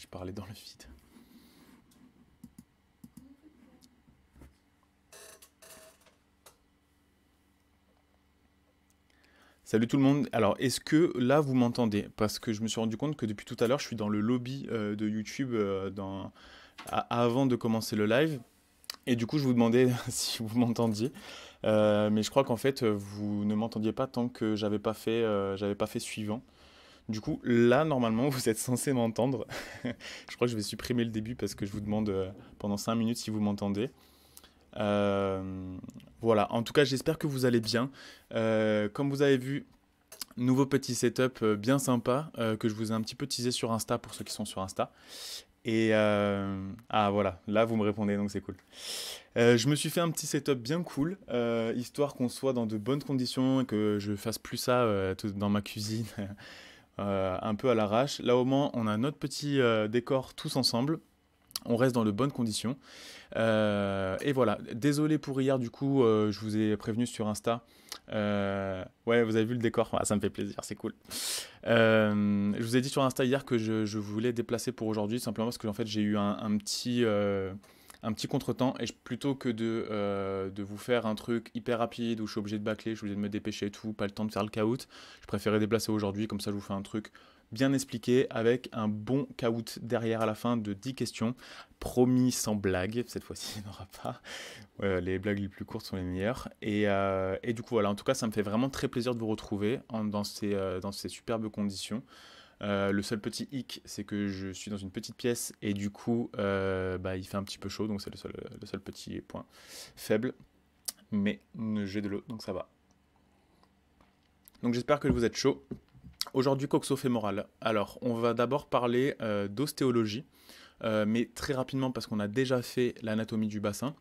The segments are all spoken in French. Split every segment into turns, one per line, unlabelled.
je parlais dans le vide. Salut tout le monde. Alors, est-ce que là vous m'entendez Parce que je me suis rendu compte que depuis tout à l'heure, je suis dans le lobby euh, de YouTube euh, avant de commencer le live. Et du coup, je vous demandais si vous m'entendiez. Euh, mais je crois qu'en fait, vous ne m'entendiez pas tant que j'avais pas fait, j'avais pas fait suivant. Du coup, là, normalement, vous êtes censé m'entendre. je crois que je vais supprimer le début parce que je vous demande euh, pendant 5 minutes si vous m'entendez. Euh, voilà, en tout cas, j'espère que vous allez bien. Euh, comme vous avez vu, nouveau petit setup bien sympa que je vous ai un petit peu teasé sur Insta pour ceux qui sont sur Insta. Et ah voilà, là vous me répondez donc c'est cool. je me suis fait un petit setup bien cool, histoire qu'on soit dans de bonnes conditions et que je fasse plus ça dans ma cuisine Euh, un peu à l'arrache. Là au moins, on a notre petit euh, décor tous ensemble. On reste dans de bonnes conditions. Euh, et voilà, désolé pour hier, du coup, je vous ai prévenu sur Insta. ouais, vous avez vu le décor, ah, ça me fait plaisir, c'est cool. je vous ai dit sur Insta hier que je, voulais déplacer pour aujourd'hui, simplement parce que en fait j'ai eu un, petit un petit contretemps et plutôt que de, euh, de vous faire un truc hyper rapide où je suis obligé de bâcler, je suis obligé de me dépêcher et tout, pas le temps de faire le caout, je préférais déplacer aujourd'hui, comme ça je vous fais un truc bien expliqué avec un bon caout derrière à la fin de 10 questions. Promis sans blague, cette fois-ci il n'y en aura pas. Euh, les blagues les plus courtes sont les meilleures. Euh, et, du coup voilà, en tout cas ça me fait vraiment très plaisir de vous retrouver dans, ces, dans ces superbes conditions. Euh, le seul petit hic, c'est que je suis dans une petite pièce et du coup, euh, bah, il fait un petit peu chaud, donc c'est le seul, petit point faible. Mais j'ai de l'eau, donc ça va. Donc j'espère que vous êtes chaud. Aujourd'hui, coxo-fémoral. Alors, on va d'abord parler euh, d'ostéologie, mais très rapidement parce qu'on a déjà fait l'anatomie du bassin.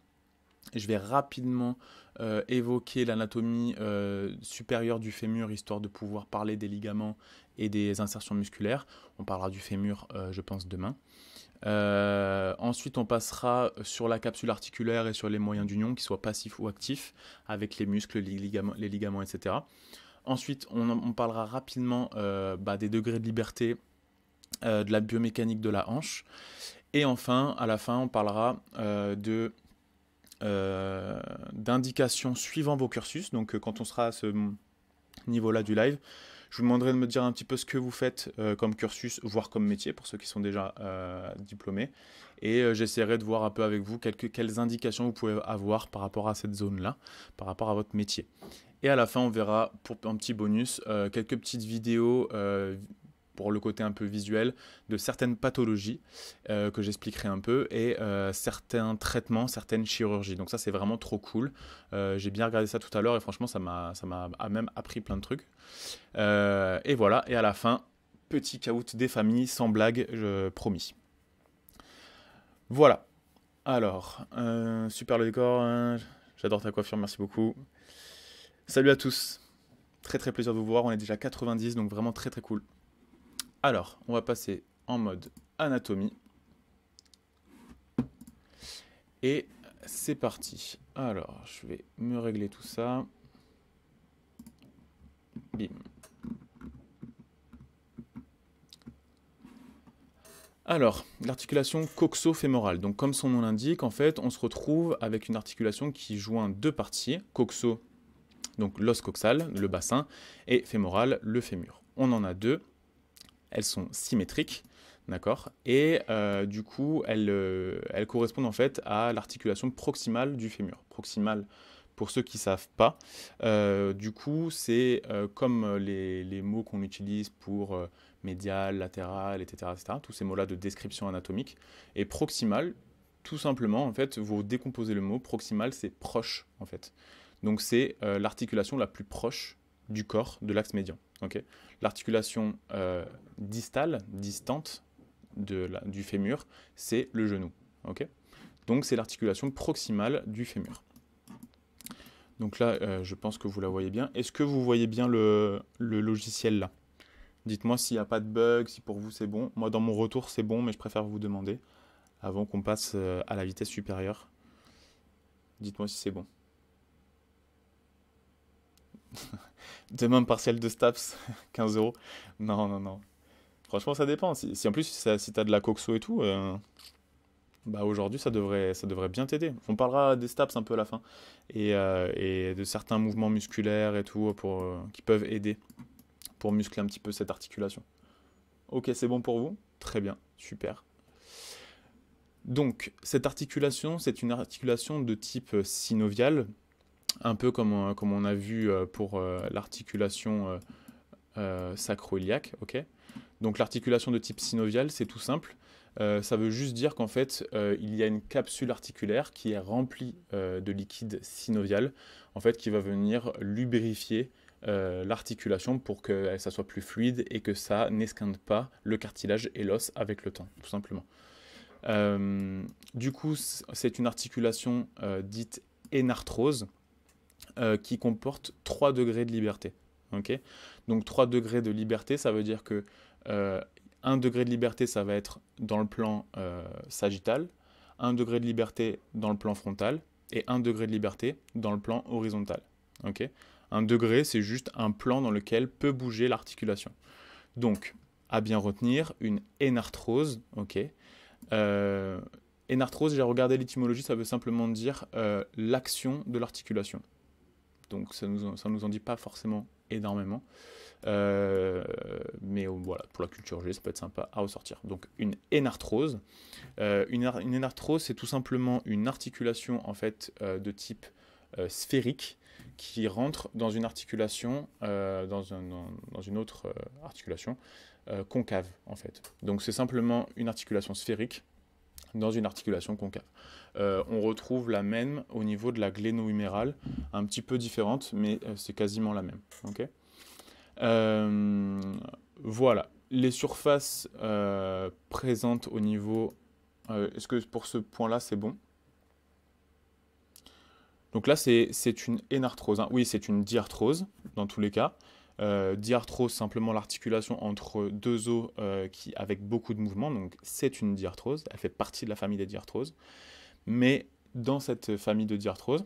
Je vais rapidement euh, évoquer l'anatomie euh, supérieure du fémur, histoire de pouvoir parler des ligaments et des insertions musculaires. On parlera du fémur, euh, je pense, demain. ensuite, on passera sur la capsule articulaire et sur les moyens d'union, qu'ils soient passifs ou actifs, avec les muscles, les ligaments, etc. Ensuite, on, parlera rapidement bah, des degrés de liberté, de la biomécanique de la hanche. Et enfin, à la fin, on parlera de euh, d'indications suivant vos cursus. Donc euh, quand on sera à ce niveau-là du live, je vous demanderai de me dire un petit peu ce que vous faites euh, comme cursus, voire comme métier pour ceux qui sont déjà diplômés. Et j'essaierai de voir un peu avec vous quelles indications vous pouvez avoir par rapport à cette zone-là, par rapport à votre métier. Et à la fin, on verra pour un petit bonus quelques petites vidéos pour le côté un peu visuel, de certaines pathologies euh, que j'expliquerai un peu, et euh, certains traitements, certaines chirurgies. Donc ça c'est vraiment trop cool. Euh, j'ai bien regardé ça tout à l'heure et franchement ça m'a même appris plein de trucs. et voilà, et à la fin, petit caout des familles, sans blague, je, promis. Voilà. Alors, super le décor, hein. j'adore ta coiffure, merci beaucoup. Salut à tous, très très plaisir de vous voir, on est déjà 90, donc vraiment très très cool. Alors, on va passer en mode anatomie. Et c'est parti. Alors, je vais me régler tout ça. Bim. Alors, l'articulation coxo-fémorale. Donc, comme son nom l'indique, en fait, on se retrouve avec une articulation qui joint deux parties, coxo, donc l'os coxal, le bassin, et fémoral, le fémur. On en a deux elles sont symétriques, d'accord Et euh, du coup, euh, elles, correspondent en fait à l'articulation proximale du fémur. Proximale, pour ceux qui ne savent pas, euh, du coup, c'est comme les, mots qu'on utilise pour médial, latéral, etc., etc., tous ces mots-là de description anatomique. Et proximal, tout simplement, en fait, vous décomposez le mot, proximal, c'est proche, en fait. Donc c'est l'articulation la plus proche du corps, de l'axe médian. Ok. L'articulation euh, distale, distante de du fémur, c'est le genou. Ok. Donc c'est l'articulation proximale du fémur. Donc là, euh, je pense que vous la voyez bien. Est-ce que vous voyez bien le, le logiciel là Dites-moi s'il n'y a pas de bug, si pour vous c'est bon. Moi, dans mon retour, c'est bon, mais je préfère vous demander avant qu'on passe euh, à la vitesse supérieure. Dites-moi si c'est bon. De Demain, partiel de Staps, 15 euros. Non, non, non. Franchement, ça dépend. Si, en plus, si t'as de la coxo et tout, euh, bah aujourd'hui, ça devrait, ça devrait bien t'aider. On parlera des Staps un peu à la fin et, euh, et de certains mouvements musculaires et tout pour, euh, qui peuvent aider pour muscler un petit peu cette articulation. Ok, c'est bon pour vous Très bien, super. Donc, cette articulation, c'est une articulation de type synovial un peu comme on, euh, comme on a vu euh, pour euh, l'articulation sacro-iliaque. Donc l'articulation de type synovial, c'est tout simple. ça veut juste dire qu'en fait, il y a une capsule articulaire qui est remplie de liquide synovial, en fait, qui va venir lubrifier l'articulation pour que ça soit plus fluide et que ça n'esquinte pas le cartilage et l'os avec le temps, tout simplement. du coup, c'est une articulation dite énarthrose, euh, qui comporte 3 degrés de liberté. Donc 3 degrés de liberté, ça veut dire que 1 euh, degré de liberté, ça va être dans le plan euh, sagittal, 1 degré de liberté dans le plan frontal, et 1 degré de liberté dans le plan horizontal. un degré, c'est juste un plan dans lequel peut bouger l'articulation. Donc, à bien retenir, une énarthrose, ok Énarthrose, j'ai regardé l'étymologie, ça veut simplement dire l'action de l'articulation donc ça ne nous, en dit pas forcément énormément. Euh, mais voilà, pour la culture G, ça peut être sympa à ressortir. Donc une énarthrose. Euh, une, c'est tout simplement une articulation en fait euh, de type sphérique qui rentre dans une articulation, dans, une autre articulation concave en fait. Donc c'est simplement une articulation sphérique dans une articulation concave. Euh, on retrouve la même au niveau de la gléno-humérale, un petit peu différente, mais euh, c'est quasiment la même. Euh, voilà, les surfaces présentes au niveau... Est-ce que pour ce point-là, c'est bon Donc là, c'est une énarthrose. Hein. Oui, c'est une diarthrose, dans tous les cas. diarthrose, simplement l'articulation entre deux os qui, avec beaucoup de mouvements. Donc c'est une diarthrose, elle fait partie de la famille des diarthroses. Mais dans cette famille de diarthrose,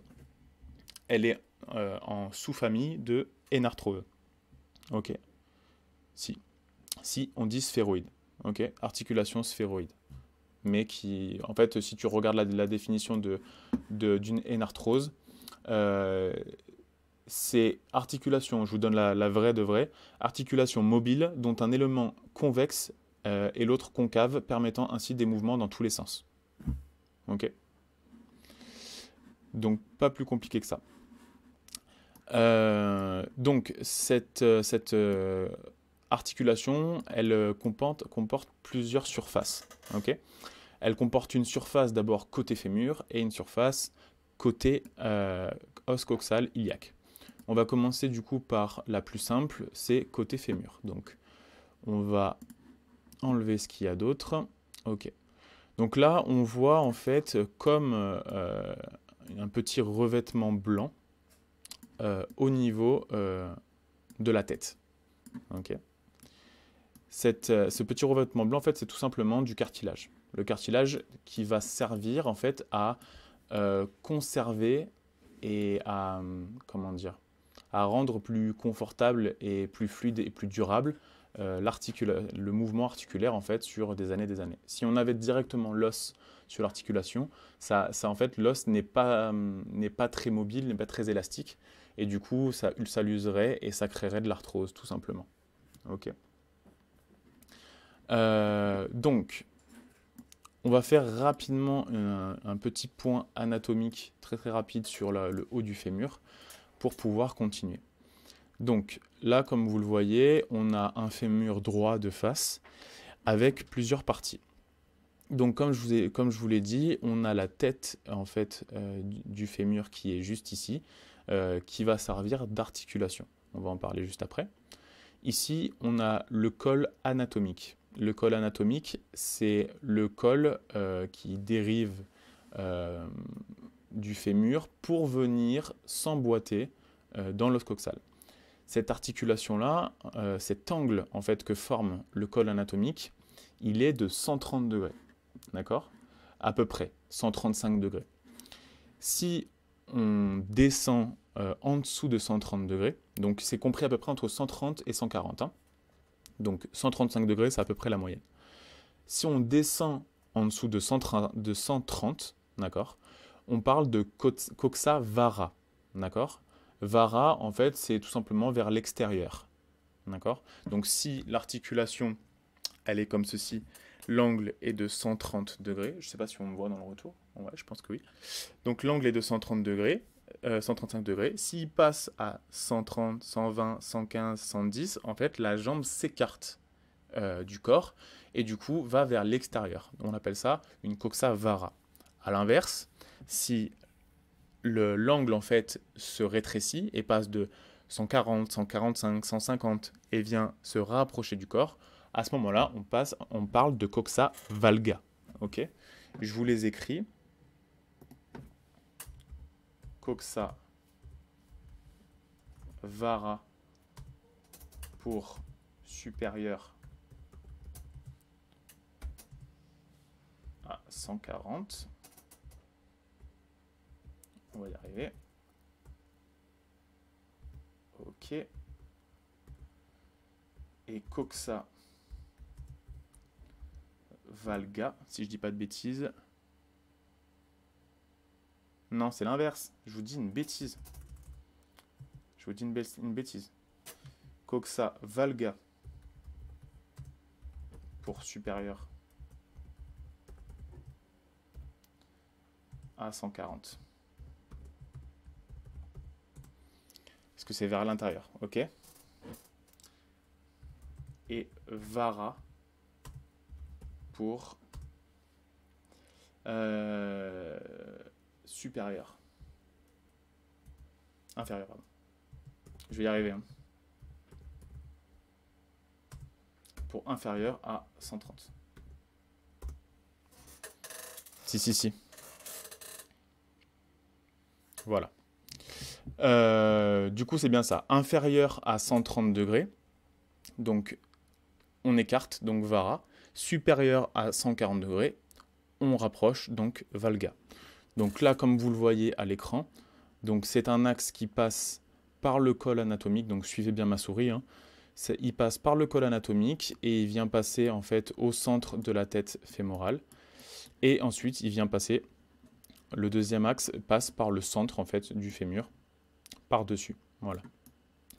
elle est euh, en sous-famille de énarthrose. Ok. Si. Si on dit sphéroïde. Ok. Articulation sphéroïde. Mais qui, en fait, si tu regardes la, définition d'une de, énarthrose, euh, c'est articulation, je vous donne la, vraie de vraie, articulation mobile dont un élément convexe euh, et l'autre concave permettant ainsi des mouvements dans tous les sens. Ok donc pas plus compliqué que ça. Euh, donc cette, euh, euh, articulation, elle comporte, plusieurs surfaces. elle comporte une surface d'abord côté fémur et une surface côté os coxal iliaque. On va commencer du coup par la plus simple, c'est côté fémur. Donc on va enlever ce qu'il y a d'autre. Ok. Donc là, on voit en fait comme un petit revêtement blanc euh, au niveau euh, de la tête. Euh, ce petit revêtement blanc, en fait, c'est tout simplement du cartilage. Le cartilage qui va servir, en fait, à conserver et à, comment dire, à rendre plus confortable et plus fluide et plus durable euh, le mouvement articulaire en fait sur des années et des années. Si on avait directement l'os sur l'articulation, ça, ça, en fait l'os n'est pas, hum, n'est pas très mobile, n'est pas très élastique, et du coup ça, ça et ça créerait de l'arthrose tout simplement. Ok. Euh, donc, on va faire rapidement un, petit point anatomique très très rapide sur le haut du fémur pour pouvoir continuer. Donc là, comme vous le voyez, on a un fémur droit de face avec plusieurs parties. Donc comme je vous, comme je l'ai dit, on a la tête en fait euh, du fémur qui est juste ici, euh, qui va servir d'articulation. On va en parler juste après. Ici, on a le col anatomique. Le col anatomique, c'est le col euh, qui dérive du fémur pour venir s'emboîter dans l'os coxal. Cette articulation-là, euh, cet angle en fait que forme le col anatomique, il est de 130 degrés. D'accord À peu près, 135 degrés. Si on descend euh, en dessous de 130 degrés, donc c'est compris à peu près entre 130 et 140. Hein. Donc 135 degrés, c'est à peu près la moyenne. Si on descend en dessous de, 130, de 130 d'accord, on parle de coxa vara, d'accord Vara, en fait, c'est tout simplement vers l'extérieur. D'accord Donc si l'articulation, elle est comme ceci, l'angle est de 130 degrés. Je ne sais pas si on me voit dans le retour. Ouais, je pense que oui. Donc l'angle est de 130 degrés. 135 euh, degrés. S'il passe à 130, 120, 115, 110, en fait, la jambe s'écarte euh, du corps et du coup va vers l'extérieur. On appelle ça une coxa vara. A l'inverse, si l'angle en fait se rétrécit et passe de 140, 145, 150 et vient se rapprocher du corps, à ce moment-là, on, passe, on parle de coxa valga. Ok Je vous les écris. Coxa vara pour supérieur à 140 on va y arriver. Ok. Et Coxa Valga, si je dis pas de bêtises. Non, c'est l'inverse. Je vous dis une bêtise. Je vous dis une, une bêtise. Coxa Valga pour supérieur à 140. que c'est vers l'intérieur, ok Et Vara pour euh, supérieur. Inférieur, pardon. Je vais y arriver. Hein. Pour inférieur à 130. Si, si, si. Voilà. Euh, du coup, c'est bien ça. Inférieur à 130 degrés. Donc, on écarte, donc Vara. Supérieur à 140 degrés. On rapproche, donc Valga. Donc là, comme vous le voyez à l'écran, donc c'est un axe qui passe par le col anatomique. Donc suivez bien ma souris. Hein. Il passe par le col anatomique et il vient passer en fait au centre de la tête fémorale. Et ensuite, il vient passer. Le deuxième axe passe par le centre en fait du fémur par-dessus. Voilà.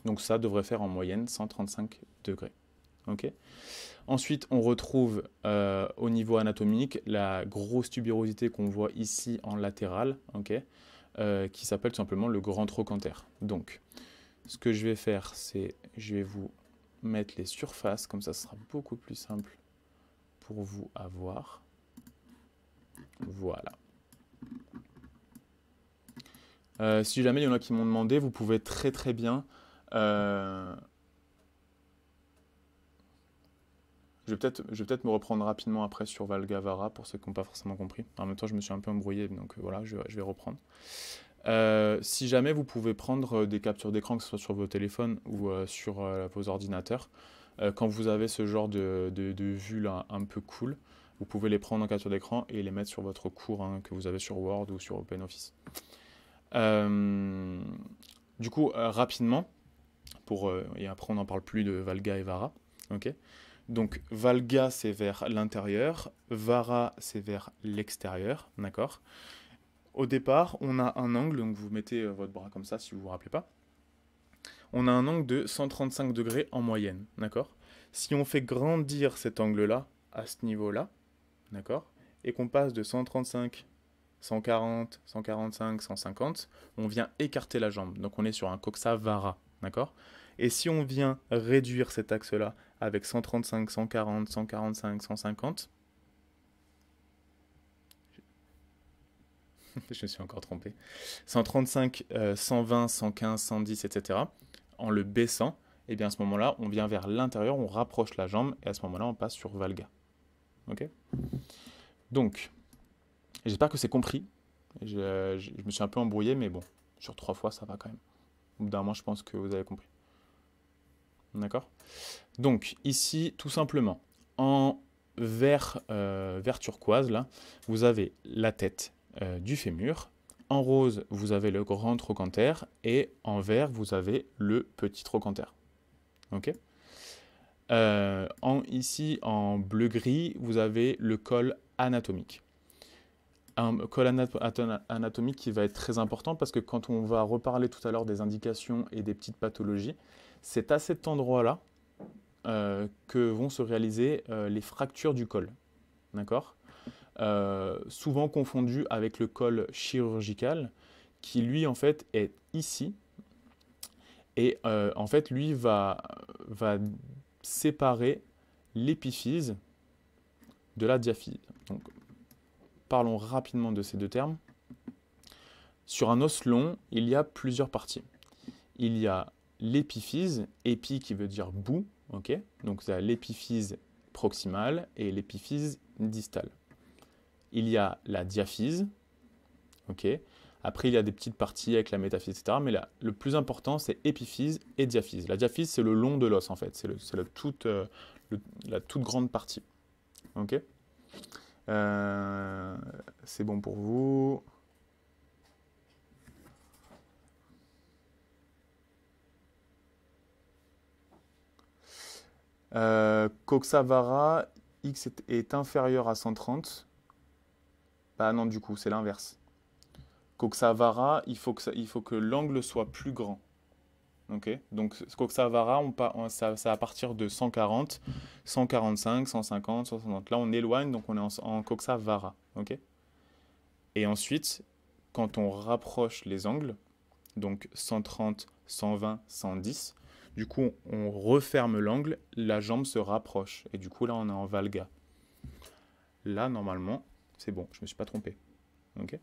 Donc ça devrait faire en moyenne 135 degrés. ok Ensuite, on retrouve euh, au niveau anatomique la grosse tubérosité qu'on voit ici en latéral, ok euh, qui s'appelle tout simplement le grand trochanter. Donc, ce que je vais faire, c'est je vais vous mettre les surfaces, comme ça sera beaucoup plus simple pour vous avoir. Voilà. Euh, si jamais il y en a qui m'ont demandé, vous pouvez très très bien. Euh, je vais peut-être peut me reprendre rapidement après sur Valgavara pour ceux qui n'ont pas forcément compris. En même temps, je me suis un peu embrouillé, donc euh, voilà, je, vais reprendre. si jamais vous pouvez prendre des captures d'écran, que ce soit sur vos téléphones ou sur vos ordinateurs, quand vous avez ce genre de, de, vue là un peu cool, vous pouvez les prendre en capture d'écran et les mettre sur votre cours hein, que vous avez sur Word ou sur OpenOffice. Euh, du coup, euh, rapidement, pour, euh, et après on n'en parle plus de Valga et Vara. ok donc Valga, c'est vers l'intérieur, Vara, c'est vers l'extérieur, d'accord Au départ, on a un angle, donc vous mettez votre bras comme ça si vous vous rappelez pas. On a un angle de 135 degrés en moyenne, d'accord Si on fait grandir cet angle-là à ce niveau-là, d'accord Et qu'on passe de 135 140, 145, 150, on vient écarter la jambe. Donc on est sur un coxa vara, d'accord Et si on vient réduire cet axe-là avec 135, 140, 145, 150, je me suis encore trompé, 135, 120, 115, 110, etc., en le baissant, et eh bien à ce moment-là, on vient vers l'intérieur, on rapproche la jambe, et à ce moment-là, on passe sur Valga. Ok Donc, J'espère que c'est compris. Euh, je, me suis un peu embrouillé, mais bon, sur trois fois, ça va quand même. Au bout d'un moment, je pense que vous avez compris. D'accord Donc, ici, tout simplement, en vert, euh, vert turquoise, là, vous avez la tête euh, du fémur. En rose, vous avez le grand trochanter. Et en vert, vous avez le petit trochanter. OK Ici, en bleu-gris, vous avez le col anatomique un col anatomique qui va être très important parce que quand on va reparler tout à l'heure des indications et des petites pathologies, c'est à cet endroit-là euh, que vont se réaliser euh, les fractures du col. D'accord euh, Souvent confondu avec le col chirurgical qui, lui, en fait, est ici. Et en fait, lui va, va séparer l'épiphyse de la diaphyse. Donc, Parlons rapidement de ces deux termes. Sur un os long, il y a plusieurs parties. Il y a l'épiphyse, épi qui veut dire bout, ok Donc c'est l'épiphyse proximale et l'épiphyse distale. Il y a la diaphyse, ok Après, il y a des petites parties avec la métaphyse, etc. Mais là, le plus important, c'est épiphyse et diaphyse. La diaphyse, c'est le long de l'os, en fait. C'est toute, euh, la toute grande partie, ok euh, c'est bon pour vous. Coxavara, euh, X est, inférieur à 130. Bah non, du coup, c'est l'inverse. Coxavara, il faut que l'angle soit plus grand. Donc varra, on, on ça, ça à partir de 140, 145, 150, 160. Là, on éloigne, donc on est en, en vara. Et ensuite, quand on rapproche les angles, donc 130, 120, 110, du coup, on referme l'angle, la jambe se rapproche. Et du coup, là, on est en Valga. Là, normalement, c'est bon, je ne me suis pas trompé. ok.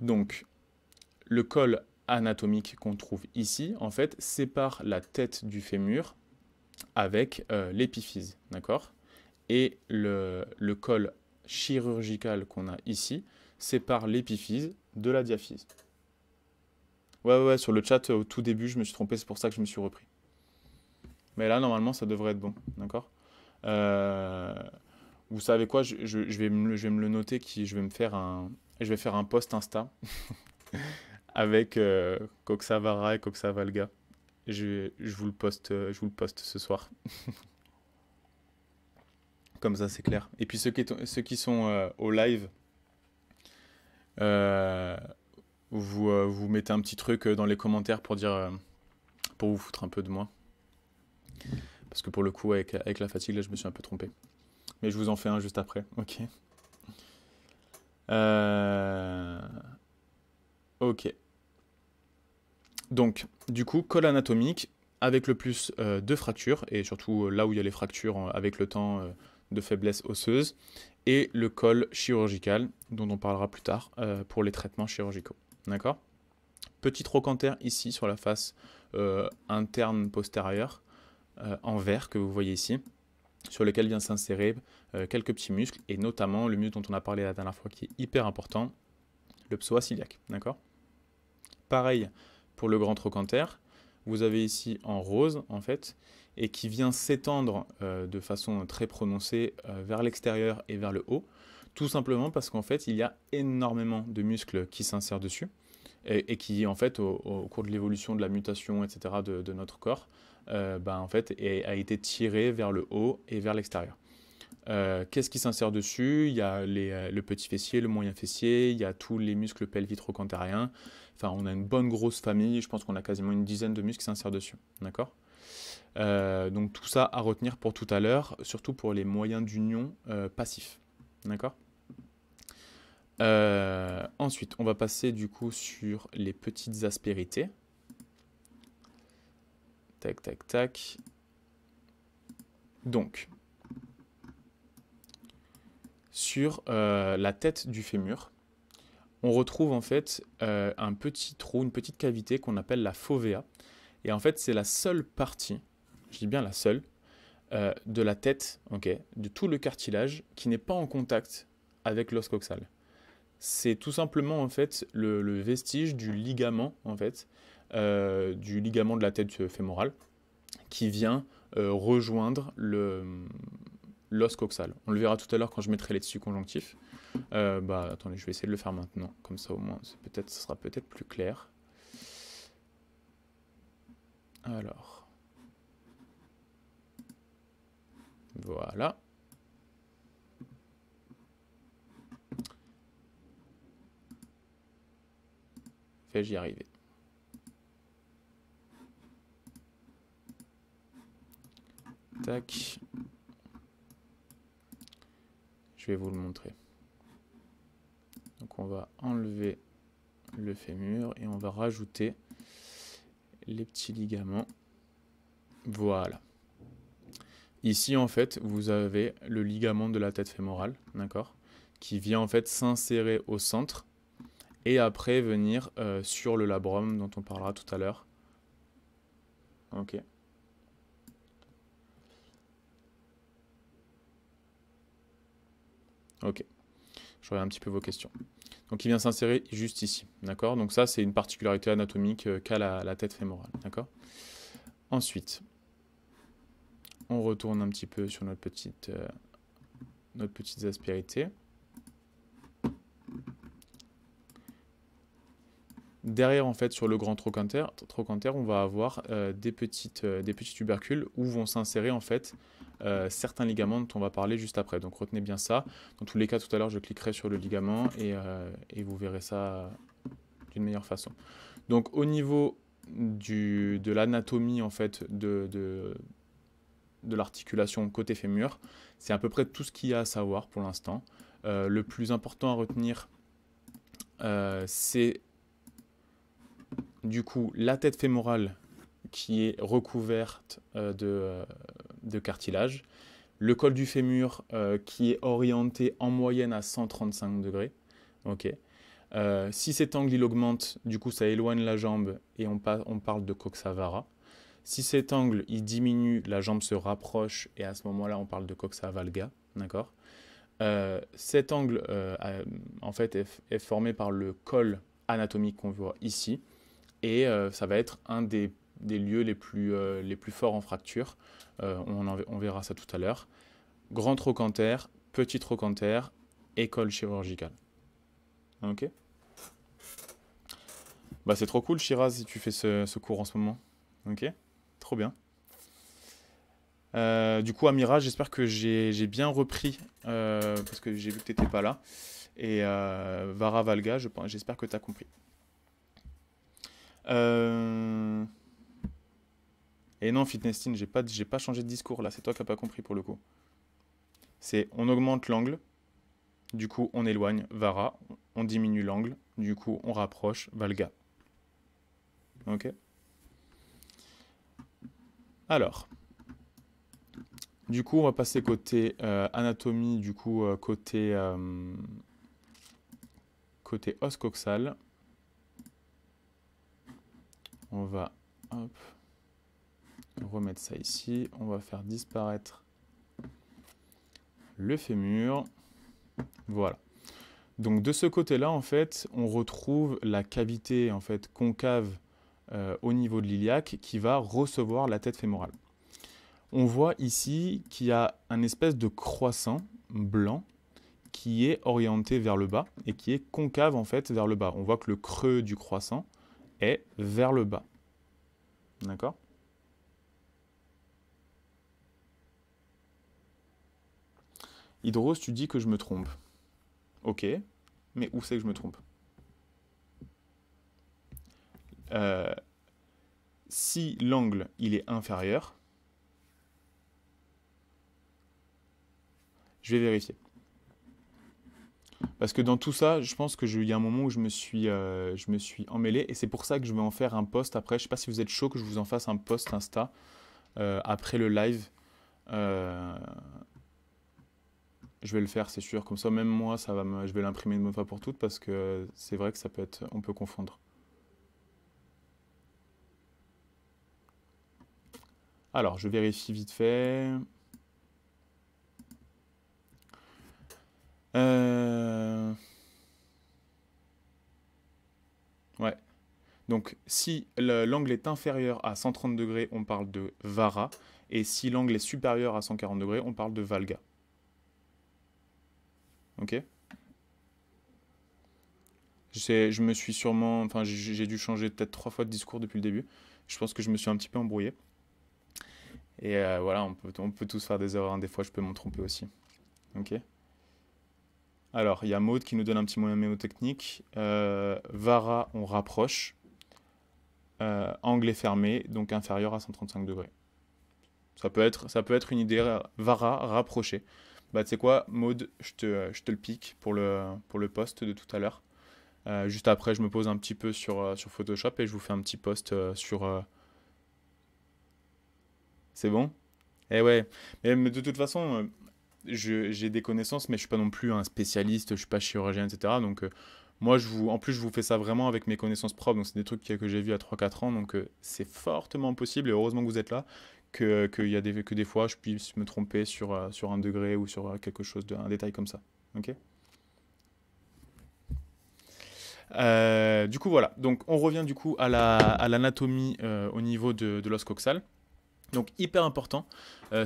donc, le col anatomique qu'on trouve ici, en fait, sépare la tête du fémur avec euh, l'épiphyse, d'accord Et le, col chirurgical qu'on a ici sépare l'épiphyse de la diaphyse. Ouais, ouais, sur le chat, au tout début, je me suis trompé, c'est pour ça que je me suis repris. Mais là, normalement, ça devrait être bon, d'accord euh, Vous savez quoi je, vais me, je, me, le noter, qui, je, vais me faire un, je vais faire un post Insta avec Coxavara euh, et Coxavalga. Je, je, vous le poste, euh, je vous le poste ce soir. Comme ça, c'est clair. Et puis ceux qui, sont euh, au live, vous, mettez un petit truc dans les commentaires pour dire, pour vous foutre un peu de moi. Parce que pour le coup, avec, avec la fatigue, là, je me suis un peu trompé. Mais je vous en fais un juste après. Ok. Ok. Donc, du coup, col anatomique avec le plus euh, de fractures, et surtout euh, là où il y a les fractures euh, avec le temps de faiblesse osseuse, et le col chirurgical, dont on parlera plus tard pour les traitements chirurgicaux. D'accord Petit trochanter ici sur la face interne postérieure, en vert que vous voyez ici, sur lequel vient s'insérer quelques petits muscles, et notamment le muscle dont on a parlé la dernière fois qui est hyper important, le psoas ciliaque, D'accord Pareil, pour le grand trochanter. Vous avez ici en rose, en fait, et qui vient s'étendre euh, de façon très prononcée euh, vers l'extérieur et vers le haut, tout simplement parce qu'en fait, il y a énormément de muscles qui s'insèrent dessus et, qui, en fait, au, cours de l'évolution, de la mutation, etc., de, notre corps, euh, bah, en fait, a été tiré vers le haut et vers l'extérieur. Euh, qu'est-ce qui s'insère dessus Il y a euh, le petit fessier, le moyen fessier, il y a tous les muscles pelvitro canthériens Enfin, on a une bonne grosse famille. Je pense qu'on a quasiment une dizaine de muscles qui s'insèrent dessus. D'accord euh, Donc tout ça à retenir pour tout à l'heure, surtout pour les moyens d'union passifs. D'accord Ensuite, on va passer du coup sur les petites aspérités. Tac, tac, tac. Donc, sur euh, la tête du fémur, on retrouve en fait euh, un petit trou, une petite cavité qu'on appelle la fovea. Et en fait, c'est la seule partie, je dis bien la seule, euh, de la tête, de tout le cartilage qui n'est pas en contact avec l'os coxal. C'est tout simplement en fait le, le, vestige du ligament en fait, du ligament de la tête fémorale qui vient rejoindre le, l'os coxal. On le verra tout à l'heure quand je mettrai les tissus conjonctifs. Euh, bah, attendez, je vais essayer de le faire maintenant. Comme ça, au moins, peut-être, sera peut-être plus clair. Alors. Voilà. fais je y arriver Tac. Je vais vous le montrer. Donc on va enlever le fémur et on va rajouter les petits ligaments. Voilà. Ici, en fait, vous avez le ligament de la tête fémorale, d'accord Qui vient en fait s'insérer au centre et après venir euh, sur le labrum dont on parlera tout à l'heure. Ok. Ok. Je regarde un petit peu vos questions. Donc il vient s'insérer juste ici. D'accord Donc ça, c'est une particularité anatomique euh, qu'a la, tête fémorale. D'accord Ensuite, on retourne un petit peu sur notre petite, euh, notre petite aspérité. Derrière, en fait, sur le grand trochanter, on va avoir euh, des, petites, des petits tubercules où vont s'insérer, en fait, euh, certains ligaments dont on va parler juste après. Donc retenez bien ça. Dans tous les cas, tout à l'heure, je cliquerai sur le ligament et, euh, vous verrez ça d'une meilleure façon. Donc au niveau du, de l'anatomie en fait de, de, l'articulation côté fémur, c'est à peu près tout ce qu'il y a à savoir pour l'instant. Euh, le plus important à retenir, c'est du coup la tête fémorale qui est recouverte de, de cartilage, le col du fémur euh, qui est orienté en moyenne à 135 degrés. ok euh, si cet angle il augmente, du coup ça éloigne la jambe et on, on parle de coxavara. Si cet angle il diminue, la jambe se rapproche et à ce moment-là on parle de coxa valga, d'accord euh, Cet angle en fait est, est, formé par le col anatomique qu'on voit ici et ça va être un des des lieux les plus, euh, les plus forts en fracture. Euh, on, on, verra ça tout à l'heure. Grand trochanter, petit trochanter, école chirurgicale. Ok bah, C'est trop cool, Shiraz, si tu fais ce, cours en ce moment. Ok Trop bien. Euh, du coup, Amira, j'espère que j'ai bien repris, parce que j'ai vu que tu n'étais pas là. Et Vara Valga, j'espère que tu as compris. Euh... Et non, Fitness j'ai pas, j'ai pas changé de discours là, c'est toi qui n'as pas compris pour le coup. C'est on augmente l'angle, du coup on éloigne, Vara, on diminue l'angle, du coup on rapproche, Valga. Ok Alors, du coup on va passer côté euh, anatomie, du coup euh, côté, euh, côté os coxal. On va... Hop remettre ça ici. On va faire disparaître le fémur. Voilà. Donc de ce côté-là, en fait, on retrouve la cavité en fait concave euh, au niveau de l'iliaque qui va recevoir la tête fémorale. On voit ici qu'il y a un espèce de croissant blanc qui est orienté vers le bas et qui est concave en fait vers le bas. On voit que le creux du croissant est vers le bas. D'accord Hydros, tu dis que je me trompe. Ok, mais où c'est que je me trompe euh, Si l'angle, il est inférieur, je vais vérifier. Parce que dans tout ça, je pense qu'il y a un moment où je me suis, euh, je me suis emmêlé. Et c'est pour ça que je vais en faire un post après. Je ne sais pas si vous êtes chaud que je vous en fasse un post Insta euh, après le live je vais le faire, c'est sûr. Comme ça, même moi, ça va je vais l'imprimer de bonne fois pour toutes parce que c'est vrai que ça peut être, on peut confondre. Alors, je vérifie vite fait. Euh, ouais. Donc, si l'angle est inférieur à 130 degrés, on parle de vara. Et si l'angle est supérieur à 140 degrés, on parle de valga. Ok je me suis sûrement, enfin, j'ai dû changer peut-être trois fois de discours depuis le début. Je pense que je me suis un petit peu embrouillé. Et euh, voilà, on peut, on peut tous faire des erreurs. Hein. Des fois, je peux m'en tromper aussi. Ok. Alors, il y a Maud qui nous donne un petit moyen mémotechnique. Euh, Vara, on rapproche. Euh, angle est fermé, donc inférieur à 135 degrés. Ça peut être, ça peut être une idée. Euh, Vara, rapprocher bah tu sais quoi, Maude, je te, euh, je te le pique pour le, pour le post de tout à l'heure. Euh, juste après, je me pose un petit peu sur, euh, sur Photoshop et je vous fais un petit post sur... C'est bon Eh ouais. Mais de toute façon, j'ai des connaissances, mais je suis pas non plus un spécialiste, je suis pas chirurgien, etc. Donc moi, je vous, en plus, je vous fais ça vraiment avec mes connaissances propres. Donc c'est des trucs que, j'ai vus à 3-4 ans. Donc c'est fortement possible. Et heureusement que vous êtes là que, que, y a des, que des fois je puisse me tromper sur, euh, sur un degré ou sur euh, quelque chose, un détail comme ça. ok euh, du coup, voilà. Donc, on revient du coup à l'anatomie à au niveau de, l'os coxal. Donc, hyper important.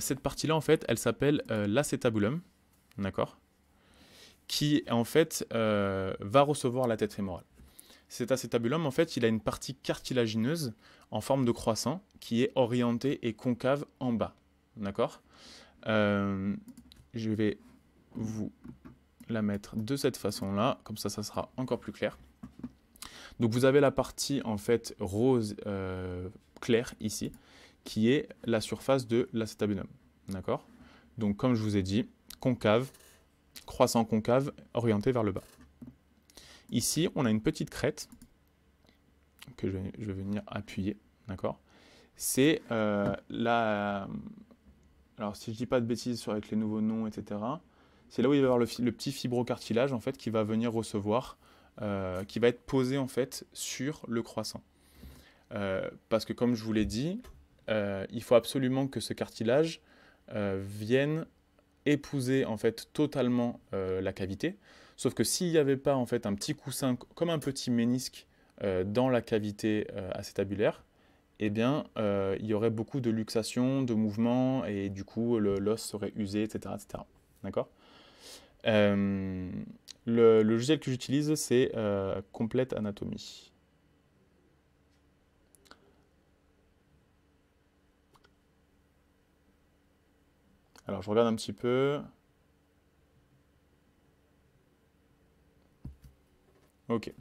cette partie-là, en fait, elle s'appelle l'acétabulum, d'accord Qui, en fait, va recevoir la tête fémorale. Cet acétabulum, en fait, il a une partie cartilagineuse en forme de croissant qui est orientée et concave en bas. D'accord euh, Je vais vous la mettre de cette façon-là, comme ça, ça sera encore plus clair. Donc vous avez la partie en fait rose euh, claire clair ici, qui est la surface de l'acétabulum. D'accord Donc comme je vous ai dit, concave, croissant concave, orienté vers le bas. Ici, on a une petite crête que je vais, venir appuyer, C'est euh, Alors, si je dis pas de bêtises avec les nouveaux noms, etc., c'est là où il va y avoir le, petit fibrocartilage, en qui va venir recevoir, euh, qui va être posé, en fait, sur le croissant. Euh, parce que, comme je vous l'ai dit, il faut absolument que ce cartilage vienne épouser, en totalement la cavité. Sauf que s'il n'y avait pas en fait un petit coussin, comme un petit ménisque euh, dans la cavité euh, acétabulaire, eh bien, euh, il y aurait beaucoup de luxation, de mouvements, et du coup, l'os serait usé, etc. D'accord le, le, logiciel que j'utilise, c'est Complete Anatomy. Alors, je regarde un petit peu. Ok.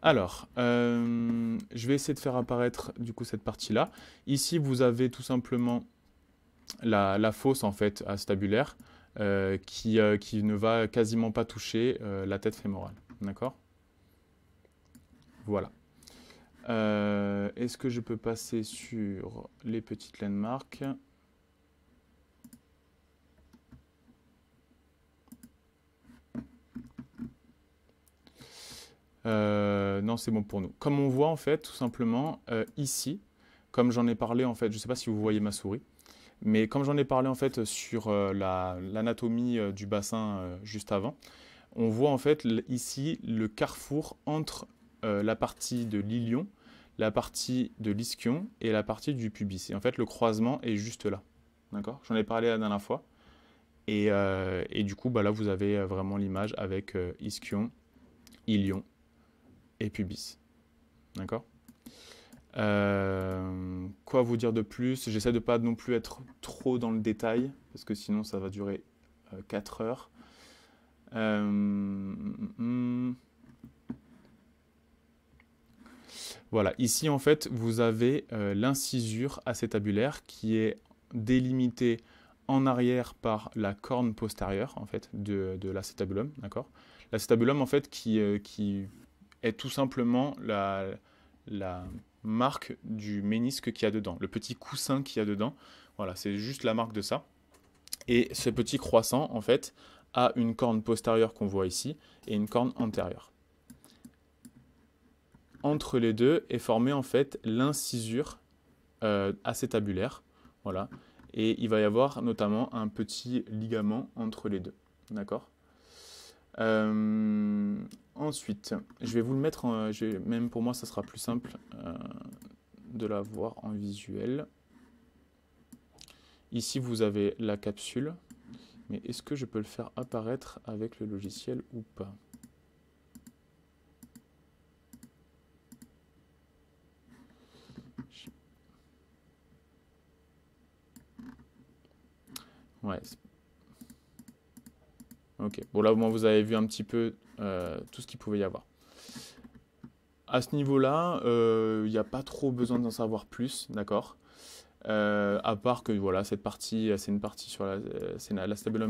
Alors, euh, je vais essayer de faire apparaître du coup cette partie-là. Ici, vous avez tout simplement la, fosse en fait à stabulaire euh, qui, euh, qui, ne va quasiment pas toucher la tête fémorale. D'accord Voilà. Est-ce que je peux passer sur les petites landmarks Euh, non, c'est bon pour nous. Comme on voit en fait, tout simplement, euh, ici, comme j'en ai parlé en fait, je ne sais pas si vous voyez ma souris, mais comme j'en ai parlé en fait sur euh, l'anatomie du bassin juste avant, on voit en fait ici le carrefour entre la partie de l'ilion, la partie de l'ischion et la partie du pubis. Et en fait, le croisement est juste là. D'accord J'en ai parlé la dernière fois. Et, du coup, bah là, vous avez vraiment l'image avec ischion, ilion et pubis. D'accord euh, Quoi vous dire de plus J'essaie de pas non plus être trop dans le détail, parce que sinon ça va durer 4 euh, heures. Euh, voilà, ici en fait, vous avez l'incisure acétabulaire qui est délimitée en arrière par la corne postérieure en fait de, l'acétabulum, d'accord L'acétabulum en fait qui, qui est tout simplement la, la marque du ménisque qu'il y a dedans, le petit coussin qu'il y a dedans. Voilà, c'est juste la marque de ça. Et ce petit croissant, en fait, a une corne postérieure qu'on voit ici et une corne antérieure. Entre les deux est formée en fait l'incisure euh, acétabulaire. Voilà. Et il va y avoir notamment un petit ligament entre les deux. D'accord euh, ensuite, je vais vous le mettre, même pour moi ça sera plus simple euh, de l'avoir en visuel. Ici vous avez la capsule, mais est-ce que je peux le faire apparaître avec le logiciel ou pas Ouais, c'est Ok, bon là au moins vous avez vu un petit peu euh, tout ce qu'il pouvait y avoir. À ce niveau-là, il euh, n'y a pas trop besoin d'en savoir plus, d'accord euh, à part que voilà cette partie, c'est une partie sur la, c'est la,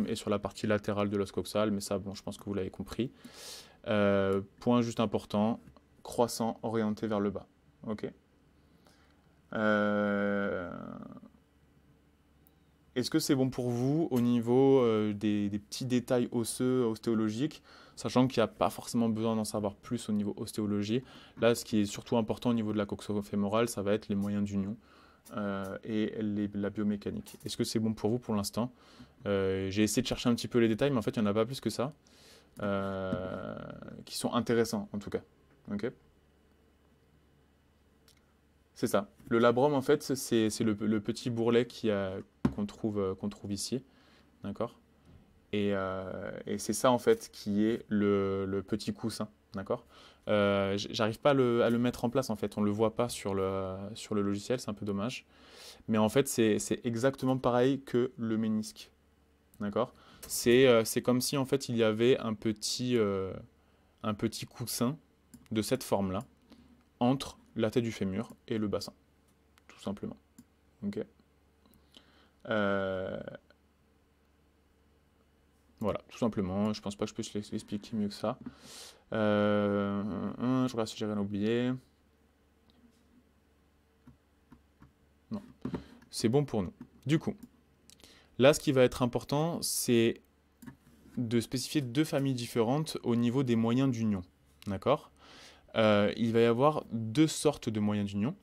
et sur la partie latérale de l'os coxal, mais ça bon, je pense que vous l'avez compris. point juste important, croissant orienté vers le bas. Ok. Euh, est-ce que c'est bon pour vous au niveau euh, des, petits détails osseux, ostéologiques, sachant qu'il n'y a pas forcément besoin d'en savoir plus au niveau ostéologie Là, ce qui est surtout important au niveau de la coxofémorale, ça va être les moyens d'union euh, et la biomécanique. Est-ce que c'est bon pour vous pour l'instant euh, J'ai essayé de chercher un petit peu les détails, mais en fait, il n'y en a pas plus que ça, qui sont intéressants en tout cas. ok c'est ça. Le labrum, en fait, c'est le, petit bourrelet qu'on trouve, euh, qu'on trouve ici. D'accord euh, Et, c'est ça, en fait, qui est le, petit coussin. D'accord euh, J'arrive pas à le, mettre en place, en fait. On ne le voit pas sur le, sur le logiciel, c'est un peu dommage. Mais en fait, c'est exactement pareil que le ménisque. D'accord C'est comme si, en fait, il y avait un petit, un petit coussin de cette forme-là entre la tête du fémur et le bassin, tout simplement. Ok. Euh, voilà, tout simplement. Je pense pas que je puisse l'expliquer mieux que ça. Euh, je regarde si j'ai rien oublié. Non, c'est bon pour nous. Du coup, là, ce qui va être important, c'est de spécifier deux familles différentes au niveau des moyens d'union. D'accord euh, il va y avoir deux sortes de moyens d'union.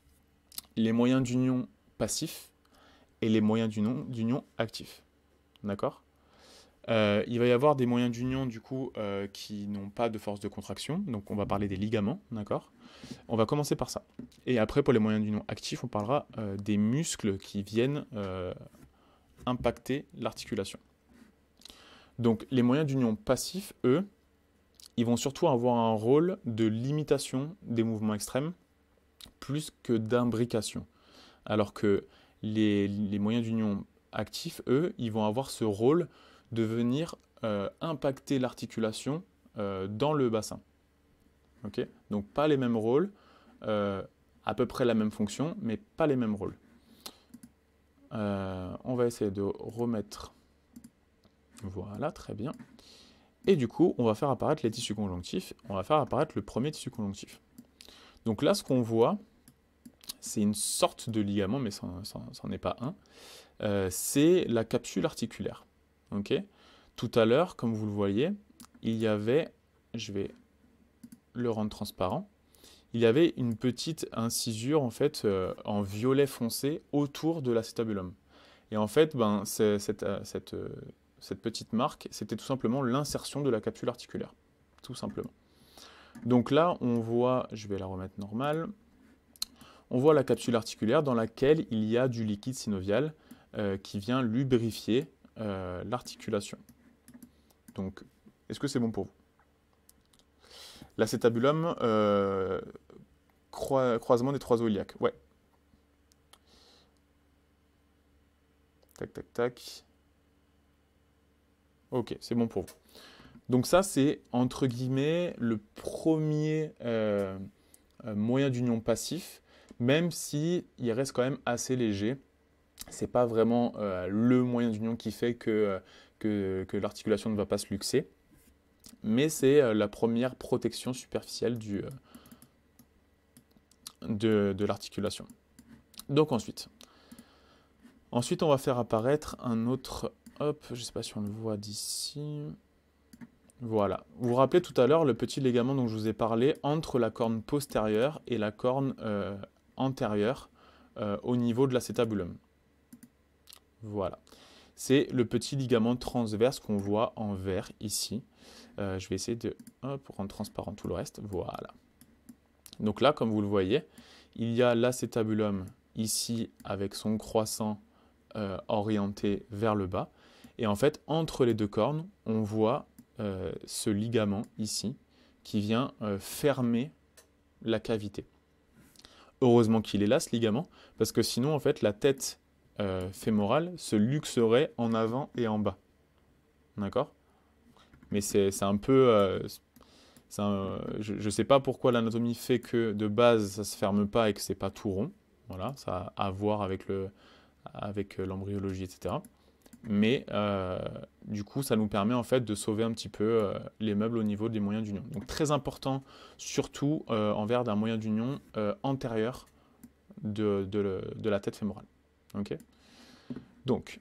Les moyens d'union passifs et les moyens d'union actifs. D'accord euh, Il va y avoir des moyens d'union du coup euh, qui n'ont pas de force de contraction. Donc on va parler des ligaments, d'accord On va commencer par ça. Et après pour les moyens d'union actifs, on parlera des muscles qui viennent impacter l'articulation. Donc les moyens d'union passifs, eux, ils vont surtout avoir un rôle de limitation des mouvements extrêmes plus que d'imbrication. Alors que les, moyens d'union actifs, eux, ils vont avoir ce rôle de venir euh, impacter l'articulation euh, dans le bassin. Donc pas les mêmes rôles, euh, à peu près la même fonction, mais pas les mêmes rôles. on va essayer de remettre. Voilà, très bien. Et du coup, on va faire apparaître les tissus conjonctifs, on va faire apparaître le premier tissu conjonctif. Donc là, ce qu'on voit, c'est une sorte de ligament, mais ça n'en est pas un, euh, c'est la capsule articulaire. Tout à l'heure, comme vous le voyez, il y avait, je vais le rendre transparent, il y avait une petite incisure en fait euh, en violet foncé autour de l'acétabulum. Et en fait, ben, cette, euh, cette petite marque, c'était tout simplement l'insertion de la capsule articulaire. Tout simplement. Donc là, on voit, je vais la remettre normale, on voit la capsule articulaire dans laquelle il y a du liquide synovial euh, qui vient lubrifier euh, l'articulation. Donc, est-ce que c'est bon pour vous L'acétabulum, euh, croisement des trois os ouais. Tac, tac, tac. Ok, c'est bon pour vous. Donc ça, c'est entre guillemets le premier euh, euh, moyen d'union passif, même si il reste quand même assez léger. C'est pas vraiment euh, le moyen d'union qui fait que, que, l'articulation ne va pas se luxer, mais c'est la première protection superficielle du, de, de l'articulation. Donc ensuite, ensuite on va faire apparaître un autre Hop, je sais pas si on le voit d'ici. Voilà. Vous vous rappelez tout à l'heure le petit ligament dont je vous ai parlé entre la corne postérieure et la corne euh, antérieure euh, au niveau de l'acétabulum. Voilà. C'est le petit ligament transverse qu'on voit en vert ici. Euh, je vais essayer de rendre transparent tout le reste. Voilà. Donc là, comme vous le voyez, il y a l'acétabulum ici avec son croissant orienté vers le bas et en fait, entre les deux cornes, on voit euh, ce ligament ici qui vient euh, fermer la cavité. Heureusement qu'il est là, ce ligament, parce que sinon, en fait, la tête euh, fémorale se luxerait en avant et en bas. D'accord Mais c'est un peu... je ne sais pas pourquoi l'anatomie fait que de base, ça ne se ferme pas et que c'est pas tout rond. Voilà, ça a à voir avec l'embryologie, le, avec etc mais euh, du coup ça nous permet en fait de sauver un petit peu euh, les meubles au niveau des moyens d'union. Donc très important surtout euh, envers d'un moyen d'union antérieur de, la tête fémorale. Donc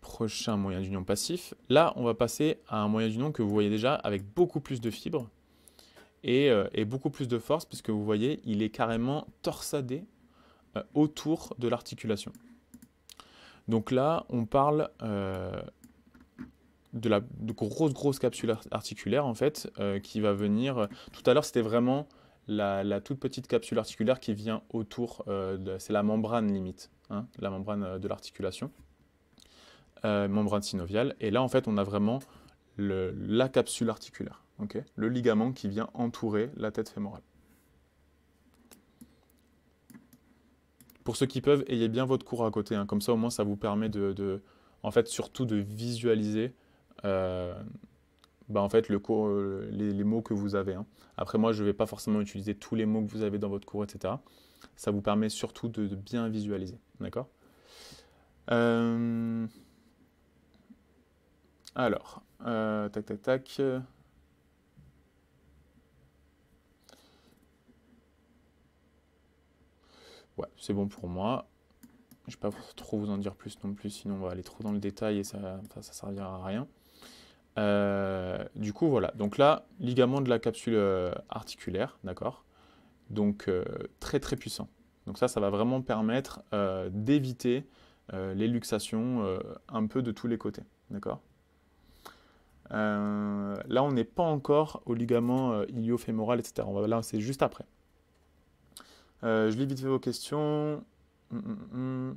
prochain moyen d'union passif. Là on va passer à un moyen d'union que vous voyez déjà avec beaucoup plus de fibres et, beaucoup plus de force puisque vous voyez il est carrément torsadé autour de l'articulation. Donc là, on parle euh, de la grosse, grosse capsule articulaire, en fait, euh, qui va venir... Euh, tout à l'heure, c'était vraiment la, toute petite capsule articulaire qui vient autour, c'est la membrane limite, hein, la membrane de l'articulation, membrane synoviale. Et là, en fait, on a vraiment la capsule articulaire, le ligament qui vient entourer la tête fémorale. Pour ceux qui peuvent, ayez bien votre cours à côté. Hein. Comme ça, au moins, ça vous permet de, en fait, surtout de visualiser euh, bah, en fait, le cours, euh, les, mots que vous avez. Hein. Après, moi, je ne vais pas forcément utiliser tous les mots que vous avez dans votre cours, etc. Ça vous permet surtout de, bien visualiser. D'accord euh, Alors, tac, tac, tac. Ouais, c'est bon pour moi. Je ne vais pas trop vous en dire plus non plus, sinon on va aller trop dans le détail et ça ne servira à rien. Euh, du coup, voilà. Donc là, ligament de la capsule euh, articulaire, d'accord Donc euh, très très puissant. Donc ça, ça va vraiment permettre d'éviter les luxations un peu de tous les côtés, d'accord Là, on n'est pas encore au ligament iliofémoral, etc. On va, là, c'est juste après. Euh, je lis vite fait vos questions. Hum, hum, hum.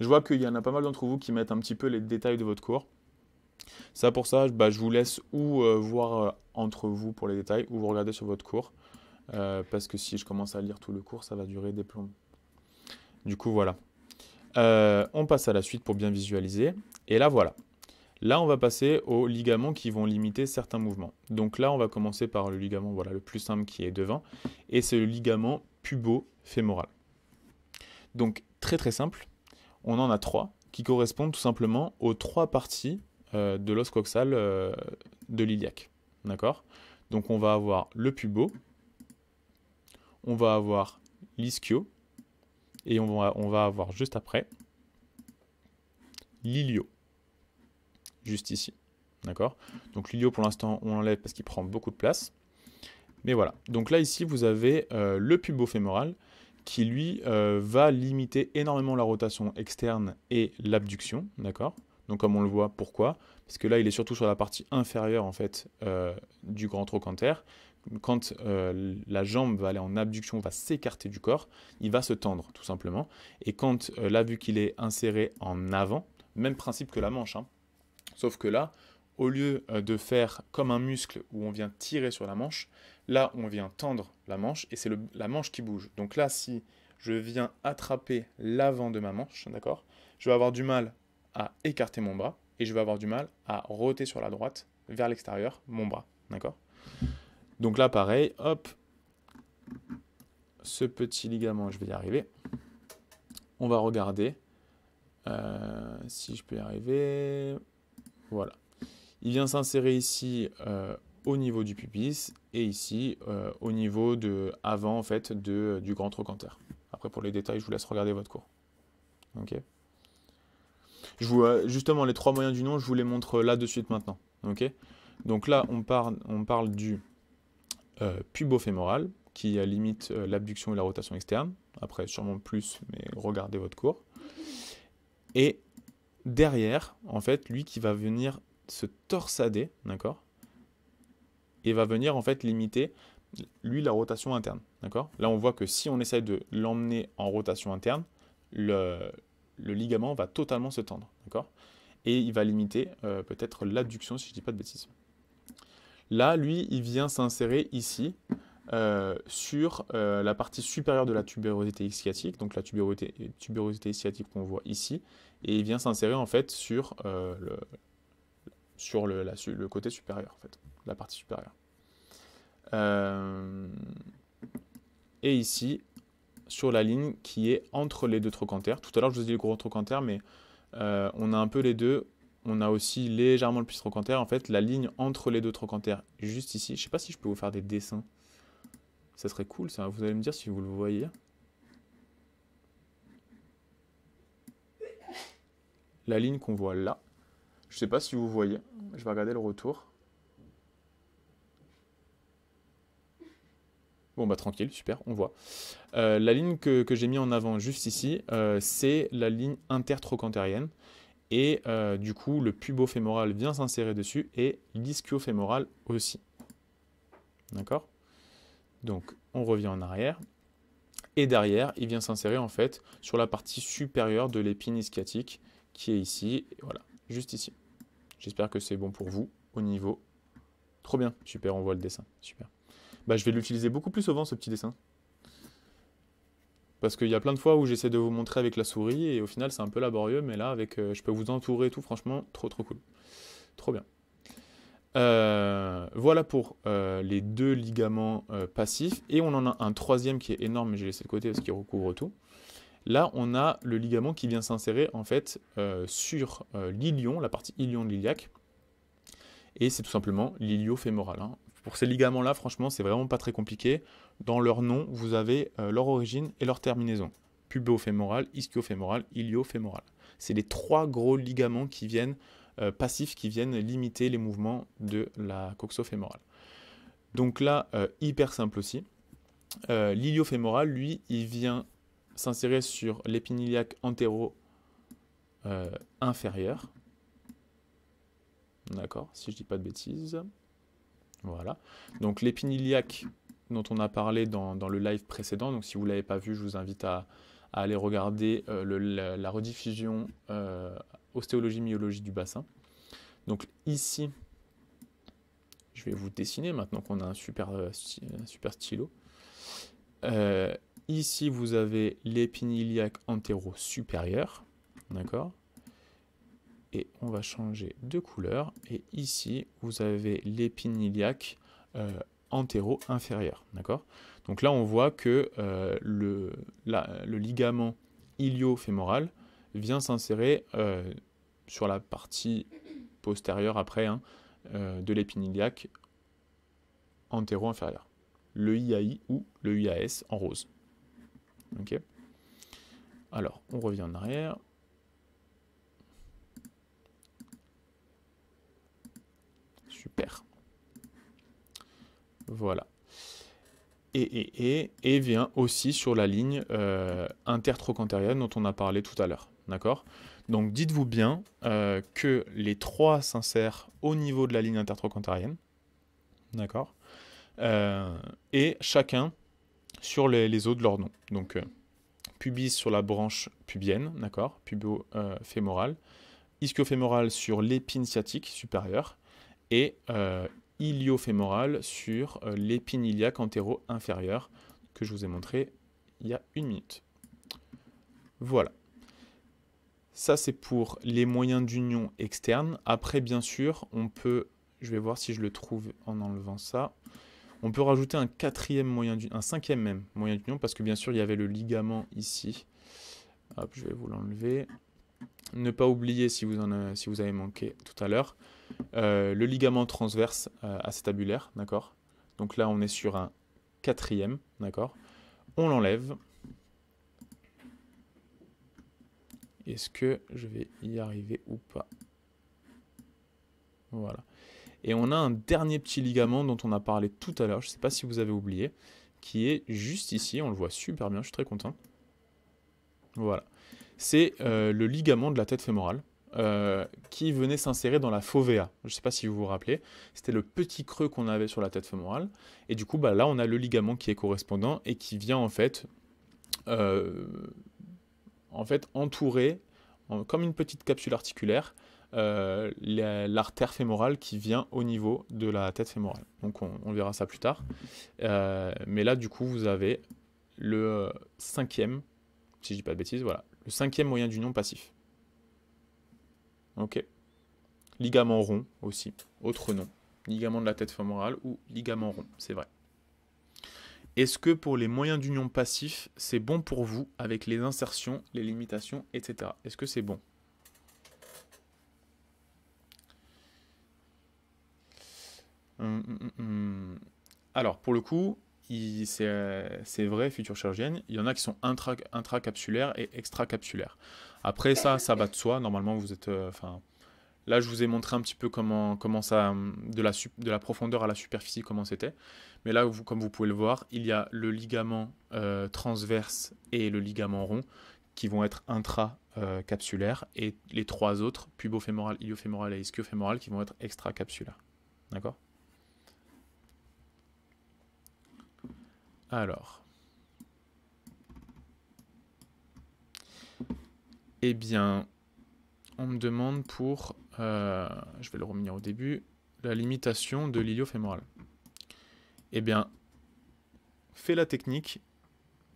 Je vois qu'il y en a pas mal d'entre vous qui mettent un petit peu les détails de votre cours. Ça pour ça, bah, je vous laisse ou euh, voir euh, entre vous pour les détails, ou vous regardez sur votre cours. parce que si je commence à lire tout le cours, ça va durer des plombs. Du coup, voilà. on passe à la suite pour bien visualiser. Et là, voilà. Là, on va passer aux ligaments qui vont limiter certains mouvements. Donc là, on va commencer par le ligament voilà, le plus simple qui est devant, et c'est le ligament pubo-fémoral. Donc très très simple, on en a trois qui correspondent tout simplement aux trois parties euh, de l'os coxal euh, de l'iliaque. D'accord Donc on va avoir le pubo, on va avoir l'ischio, et on va, on va avoir juste après l'ilio juste ici. D'accord Donc Lilio, pour l'instant, on l'enlève parce qu'il prend beaucoup de place. Mais voilà. Donc là, ici, vous avez euh, le pubo fémoral qui, lui, euh, va limiter énormément la rotation externe et l'abduction. D'accord Donc, comme on le voit, pourquoi Parce que là, il est surtout sur la partie inférieure, en fait, euh, du grand trochanter. Quand la jambe va aller en abduction, va s'écarter du corps, il va se tendre, tout simplement. Et quand, là, vu qu'il est inséré en avant, même principe que la manche, hein, Sauf que là, au lieu euh, de faire comme un muscle où on vient tirer sur la manche, là on vient tendre la manche et c'est la manche qui bouge. Donc là, si je viens attraper l'avant de ma manche, d'accord, je vais avoir du mal à écarter mon bras et je vais avoir du mal à roter sur la droite vers l'extérieur mon bras, d'accord. Donc là, pareil, hop, ce petit ligament, je vais y arriver. On va regarder. Euh, si je peux y arriver. Voilà. Il vient s'insérer ici euh, au niveau du pubis et ici euh, au niveau de avant en fait de, euh, du grand trochanter. Après pour les détails, je vous laisse regarder votre cours. Ok. Je vous, justement les trois moyens du nom, je vous les montre là de suite maintenant. Ok. Donc là on parle, on parle du pubofémoral qui limite l'abduction et la rotation externe. Après sûrement plus, mais regardez votre cours. Et derrière, en fait, lui qui va venir se torsader, d'accord Et va venir, en fait, limiter, lui, la rotation interne, d'accord Là, on voit que si on essaye de l'emmener en rotation interne, le, ligament va totalement se tendre, Et il va limiter euh, peut-être l'adduction, si je ne dis pas de bêtises. Là, lui, il vient s'insérer ici, euh, sur euh, la partie supérieure de la tubérosité sciatique, donc la tubérosité, tubérosité sciatique qu'on voit ici, et il vient s'insérer en fait sur, euh, le, côté supérieur, en fait, la partie supérieure. et ici, sur la ligne qui est entre les deux trochantères. Tout à l'heure, je vous ai dit le gros trochanter, mais on a un peu les deux on a aussi légèrement le plus trochanter. En fait, la ligne entre les deux trochantères, juste ici. Je ne sais pas si je peux vous faire des dessins. Ça serait cool, ça. Vous allez me dire si vous le voyez. La ligne qu'on voit là. Je sais pas si vous voyez. Je vais regarder le retour. Bon bah tranquille, super, on voit. Euh, la ligne que, j'ai mis en avant juste ici, euh, c'est la ligne intertrochantérienne. Et euh, du coup, le pubofémoral vient s'insérer dessus et l'ischio-fémoral aussi. D'accord donc on revient en arrière. Et derrière, il vient s'insérer en fait sur la partie supérieure de l'épine ischiatique qui est ici, voilà, juste ici. J'espère que c'est bon pour vous au niveau. Trop bien, super, on voit le dessin, super. Bah, je vais l'utiliser beaucoup plus souvent ce petit dessin. Parce qu'il y a plein de fois où j'essaie de vous montrer avec la souris et au final c'est un peu laborieux, mais là avec euh, je peux vous entourer et tout, franchement, trop trop cool. Trop bien. Euh, voilà pour euh, les deux ligaments euh, passifs. Et on en a un troisième qui est énorme, mais j'ai laissé de côté parce qu'il recouvre tout. Là, on a le ligament qui vient s'insérer en fait sur l'ilion, la partie ilion de l'iliaque. Et c'est tout simplement l'iliofémoral. Hein. Pour ces ligaments-là, franchement, c'est vraiment pas très compliqué. Dans leur nom, vous avez leur origine et leur terminaison. pubo-fémoral, ischio-fémoral ilio-fémoral C'est les trois gros ligaments qui viennent euh, passifs qui viennent limiter les mouvements de la coxo-fémorale. Donc là, euh, hyper simple aussi. Euh, L'iliofémoral, lui, il vient s'insérer sur l'épiniliaque entéro euh, inférieur. D'accord, si je dis pas de bêtises. Voilà. Donc l'épiniliaque dont on a parlé dans, le live précédent, donc si vous ne l'avez pas vu, je vous invite à, aller regarder la, rediffusion ostéologie, myologie du bassin. Donc ici, je vais vous dessiner maintenant qu'on a un super, euh, super stylo. Euh, ici, vous avez l'épine iliaque antéro supérieure. D'accord Et on va changer de couleur. Et ici, vous avez l'épine iliaque euh, antéro inférieure. D'accord Donc là, on voit que euh, le, le ligament ilio-fémoral vient s'insérer euh, sur la partie postérieure après hein, euh, de l'épine entéro antéro-inférieure. Le IAI ou le IAS en rose. Ok Alors, on revient en arrière. Super. Voilà. Et, et, vient aussi sur la ligne euh, intertrochantérienne dont on a parlé tout à l'heure. D'accord Donc dites-vous bien euh, que les trois s'insèrent au niveau de la ligne intertrochantarienne. D'accord euh, Et chacun sur les, os de leur nom. Donc euh, pubis sur la branche pubienne, d'accord Pubo-fémorale. ischio sur l'épine sciatique supérieure. Et iliofémorale sur l'épine iliaque antéro-inférieure que je vous ai montré il y a une minute. Voilà. Ça, c'est pour les moyens d'union externes. Après, bien sûr, on peut... Je vais voir si je le trouve en enlevant ça. On peut rajouter un quatrième moyen d'union, un cinquième même moyen d'union, parce que bien sûr, il y avait le ligament ici. Hop, je vais vous l'enlever. Ne pas oublier, si vous, avez, manqué tout à l'heure, euh, le ligament transverse euh, acétabulaire, d'accord Donc là, on est sur un quatrième, d'accord On l'enlève, Est-ce que je vais y arriver ou pas Voilà. Et on a un dernier petit ligament dont on a parlé tout à l'heure, je ne sais pas si vous avez oublié, qui est juste ici, on le voit super bien, je suis très content. Voilà. C'est euh, le ligament de la tête fémorale. Euh, qui venait s'insérer dans la fovea. Je ne sais pas si vous vous rappelez, c'était le petit creux qu'on avait sur la tête fémorale. Et du coup, bah, là, on a le ligament qui est correspondant et qui vient en fait euh, en fait entourer, comme une petite capsule articulaire, euh, l'artère fémorale qui vient au niveau de la tête fémorale. Donc on, verra ça plus tard. Euh, mais là, du coup, vous avez le cinquième, si je dis pas de bêtises, voilà, le cinquième moyen du nom passif. Ok. Ligament rond aussi, autre nom. Ligament de la tête fémorale ou ligament rond, c'est vrai. Est-ce que pour les moyens d'union passifs, c'est bon pour vous avec les insertions, les limitations, etc. Est-ce que c'est bon hum, hum, hum. Alors, pour le coup, c'est vrai, future chirurgienne, il y en a qui sont intracapsulaires intra et extracapsulaires. Après ça, ça va de soi. Normalement, vous êtes... Euh, Là, je vous ai montré un petit peu comment, comment ça, hum, de la, de la profondeur à la superficie, comment c'était. Mais là, comme vous pouvez le voir, il y a le ligament euh, transverse et le ligament rond qui vont être intracapsulaires. Euh, et les trois autres, pubofémoral, iliofémoral et ischiofémoral, qui vont être extra-capsulaires. D'accord Alors. Eh bien, on me demande pour euh, je vais le revenir au début, la limitation de l'iliofémoral. Eh bien, fais la technique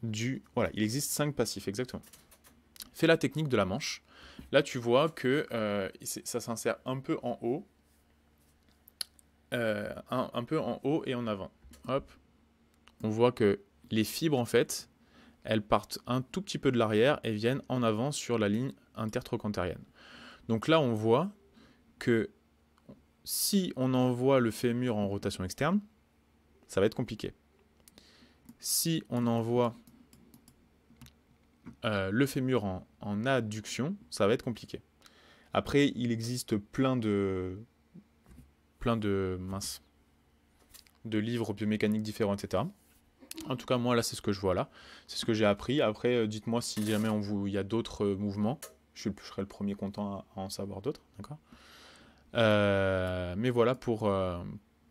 du... Voilà, il existe cinq passifs, exactement. Fais la technique de la manche. Là, tu vois que euh, ça s'insère un peu en haut, euh, un, peu en haut et en avant. Hop. On voit que les fibres, en fait, elles partent un tout petit peu de l'arrière et viennent en avant sur la ligne intertrochantérienne. Donc là, on voit que si on envoie le fémur en rotation externe, ça va être compliqué. Si on envoie euh, le fémur en, adduction, ça va être compliqué. Après, il existe plein de plein de mince, de livres biomécaniques différents, etc. En tout cas, moi là, c'est ce que je vois là, c'est ce que j'ai appris. Après, euh, dites-moi si jamais vous, il y a d'autres euh, mouvements. Je, serai le premier content à, à en savoir d'autres, d'accord euh, mais voilà pour, euh,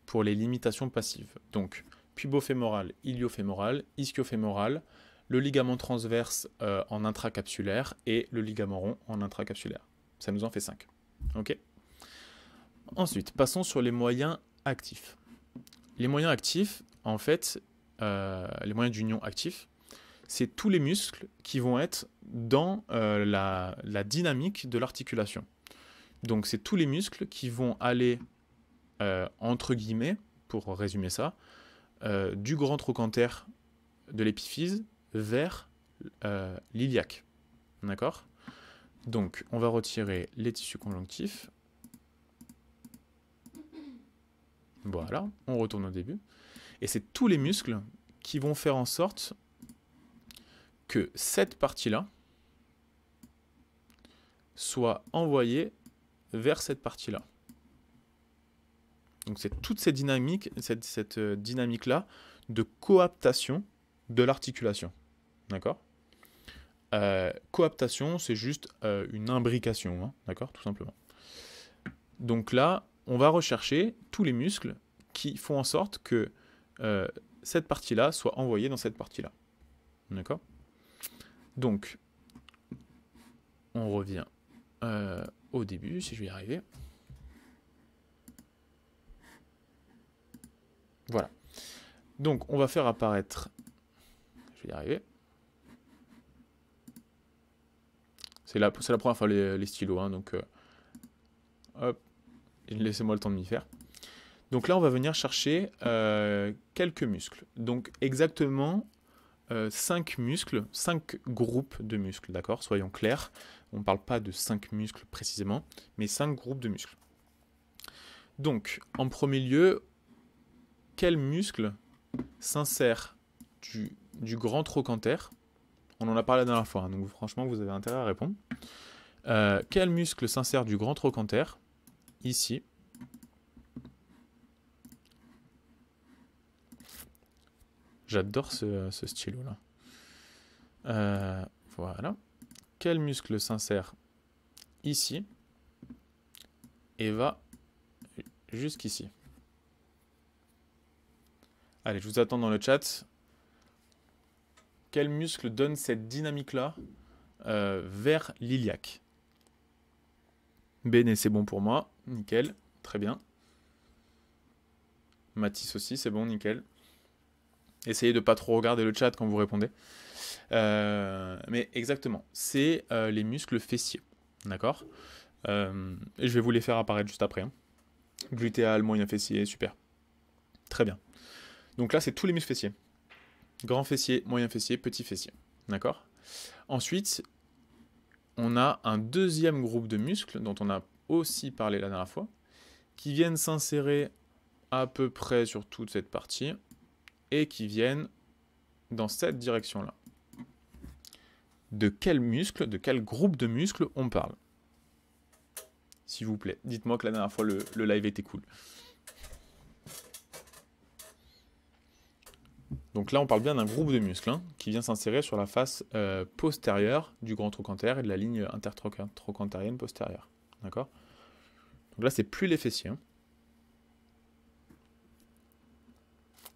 pour les limitations passives. Donc, pubofémoral, iliofémoral, ischiofémoral, le ligament transverse euh, en intracapsulaire et le ligament rond en intracapsulaire. Ça nous en fait 5. OK Ensuite, passons sur les moyens actifs. Les moyens actifs, en fait, les moyens d'union actifs, c'est tous les muscles qui vont être dans la dynamique de l'articulation. Donc c'est tous les muscles qui vont aller, euh, entre guillemets, pour résumer ça, euh, du grand trochanter de l'épiphyse vers euh, l'iliac. D'accord Donc on va retirer les tissus conjonctifs. Voilà, on retourne au début. Et c'est tous les muscles qui vont faire en sorte que cette partie-là soit envoyée vers cette partie-là. Donc c'est toute cette dynamique, cette, euh, dynamique-là de coaptation de l'articulation. D'accord euh, Coaptation, c'est juste euh, une imbrication, hein, d'accord Tout simplement. Donc là, on va rechercher tous les muscles qui font en sorte que cette partie-là soit envoyée dans cette partie-là. D'accord Donc, on revient au début, si je vais y arriver. Voilà. Donc, on va faire apparaître... Je vais y arriver. C'est la, la première fois les, stylos, hein, donc... Euh, hop, laissez-moi le temps de m'y faire. Donc là, on va venir chercher euh, quelques muscles. Donc exactement euh, cinq 5 muscles, cinq groupes de muscles, d'accord Soyons clairs, on ne parle pas de cinq muscles précisément, mais cinq groupes de muscles. Donc, en premier lieu, quel muscle s'insère du, grand trochanter On en a parlé la dernière fois, hein, donc franchement, vous avez intérêt à répondre. Euh, quel muscle s'insère du grand trochanter Ici. J'adore ce, stylo-là. Euh, voilà. Quel muscle s'insère ici et va jusqu'ici Allez, je vous attends dans le chat. Quel muscle donne cette dynamique-là euh, vers l'iliaque Bene, c'est bon pour moi. Nickel. Très bien. Matisse aussi, c'est bon, nickel. Essayez de pas trop regarder le chat quand vous répondez. Euh, mais exactement, c'est euh, les muscles fessiers. D'accord euh, Et Je vais vous les faire apparaître juste après. Gluteal, hein. Glutéal, moyen fessier, super. Très bien. Donc là, c'est tous les muscles fessiers. Grand fessier, moyen fessier, petit fessier. D'accord Ensuite, on a un deuxième groupe de muscles dont on a aussi parlé la dernière fois, qui viennent s'insérer à peu près sur toute cette partie et qui viennent dans cette direction-là. De quel muscle, de quel groupe de muscles on parle S'il vous plaît, dites-moi que la dernière fois le, live était cool. Donc là, on parle bien d'un groupe de muscles hein, qui vient s'insérer sur la face euh, postérieure du grand trochanter et de la ligne intertrochantérienne postérieure. D'accord Donc là, c'est plus les fessiers. Hein.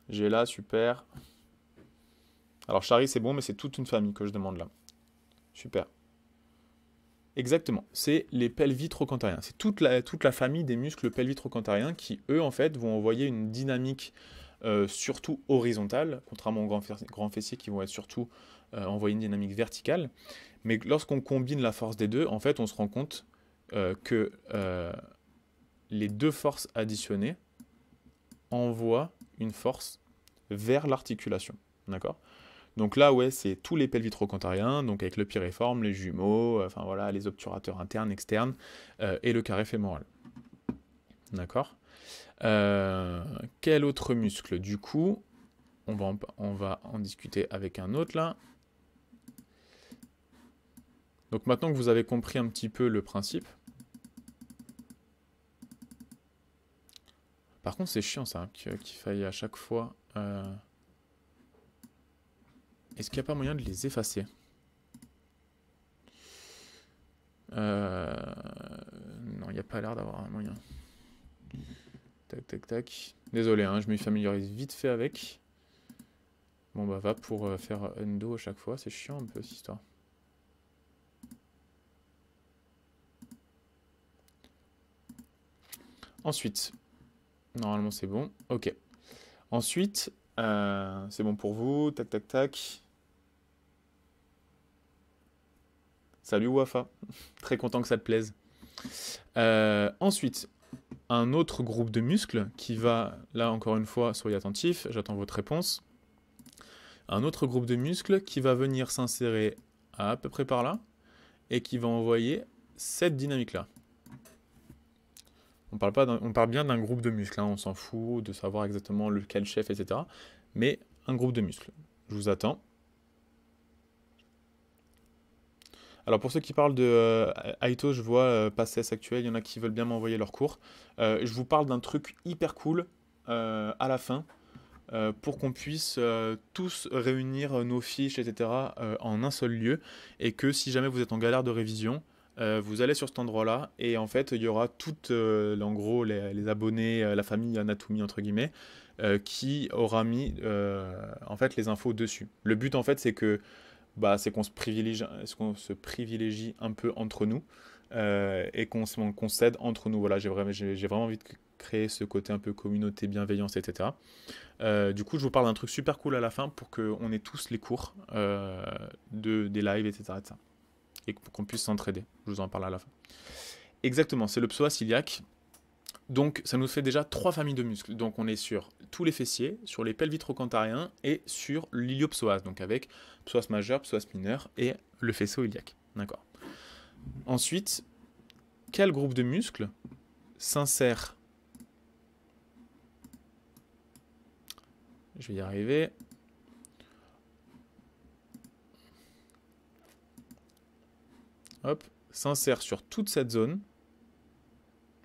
J'ai là, super. Alors Charlie, c'est bon, mais c'est toute une famille que je demande là. Super. Exactement, c'est les pelvitrocantariens. C'est toute la, toute la famille des muscles pelvitrocantariens qui, eux, en fait, vont envoyer une dynamique euh, surtout horizontale, contrairement aux grands, fessiers qui vont être surtout euh, envoyer une dynamique verticale. Mais lorsqu'on combine la force des deux, en fait, on se rend compte euh, que les deux forces additionnées envoient une force vers l'articulation. D'accord donc là, ouais, c'est tous les pelles donc avec le piriforme, les jumeaux, euh, enfin voilà, les obturateurs internes, externes, euh, et le carré fémoral. D'accord euh, Quel autre muscle Du coup, on va, on va en discuter avec un autre là. Donc maintenant que vous avez compris un petit peu le principe, Par contre, c'est chiant ça, hein, qu'il faille à chaque fois. Euh, est-ce qu'il n'y a pas moyen de les effacer euh, Non, il n'y a pas l'air d'avoir un moyen. Tac, tac, tac. Désolé, hein, je me familiarise vite fait avec. Bon, bah, va pour euh, faire undo à chaque fois. C'est chiant un peu cette histoire. Ensuite, Normalement, c'est bon. Ok. Ensuite, euh, c'est bon pour vous. Tac, tac, tac. Salut Wafa. Très content que ça te plaise. Euh, ensuite, un autre groupe de muscles qui va, là encore une fois, soyez attentifs, j'attends votre réponse. Un autre groupe de muscles qui va venir s'insérer à peu près par là et qui va envoyer cette dynamique-là. On parle, pas on parle bien d'un groupe de muscles, hein, on s'en fout de savoir exactement lequel chef, etc. Mais un groupe de muscles. Je vous attends. Alors pour ceux qui parlent de euh, Aito, je vois euh, actuel, il y en a qui veulent bien m'envoyer leur cours. Euh, je vous parle d'un truc hyper cool euh, à la fin pour qu'on puisse tous réunir nos fiches, etc. en un seul lieu et que si jamais vous êtes en galère de révision, euh, vous allez sur cet endroit-là et en fait il y aura toutes, euh, en gros, les, abonnés, euh, la famille Anatomy entre guillemets, qui aura mis en fait les infos dessus. Le but en fait c'est que bah, c'est qu'on se privilégie, qu'on se privilégie un peu entre nous et qu'on qu s'aide entre nous. Voilà, j'ai vraiment, vraiment, envie de créer ce côté un peu communauté, bienveillance, etc. du coup, je vous parle d'un truc super cool à la fin pour qu'on ait tous les cours de, des lives, etc. etc et qu'on puisse s'entraider. Je vous en parle à la fin. Exactement, c'est le psoas iliaque. Donc ça nous fait déjà trois familles de muscles. Donc on est sur tous les fessiers, sur les pelvitrocantariens et sur l'iliopsoas, donc avec psoas majeur, psoas mineur et le faisceau iliaque. D'accord. Ensuite, quel groupe de muscles s'insère Je vais y arriver. s'insère sur toute cette zone,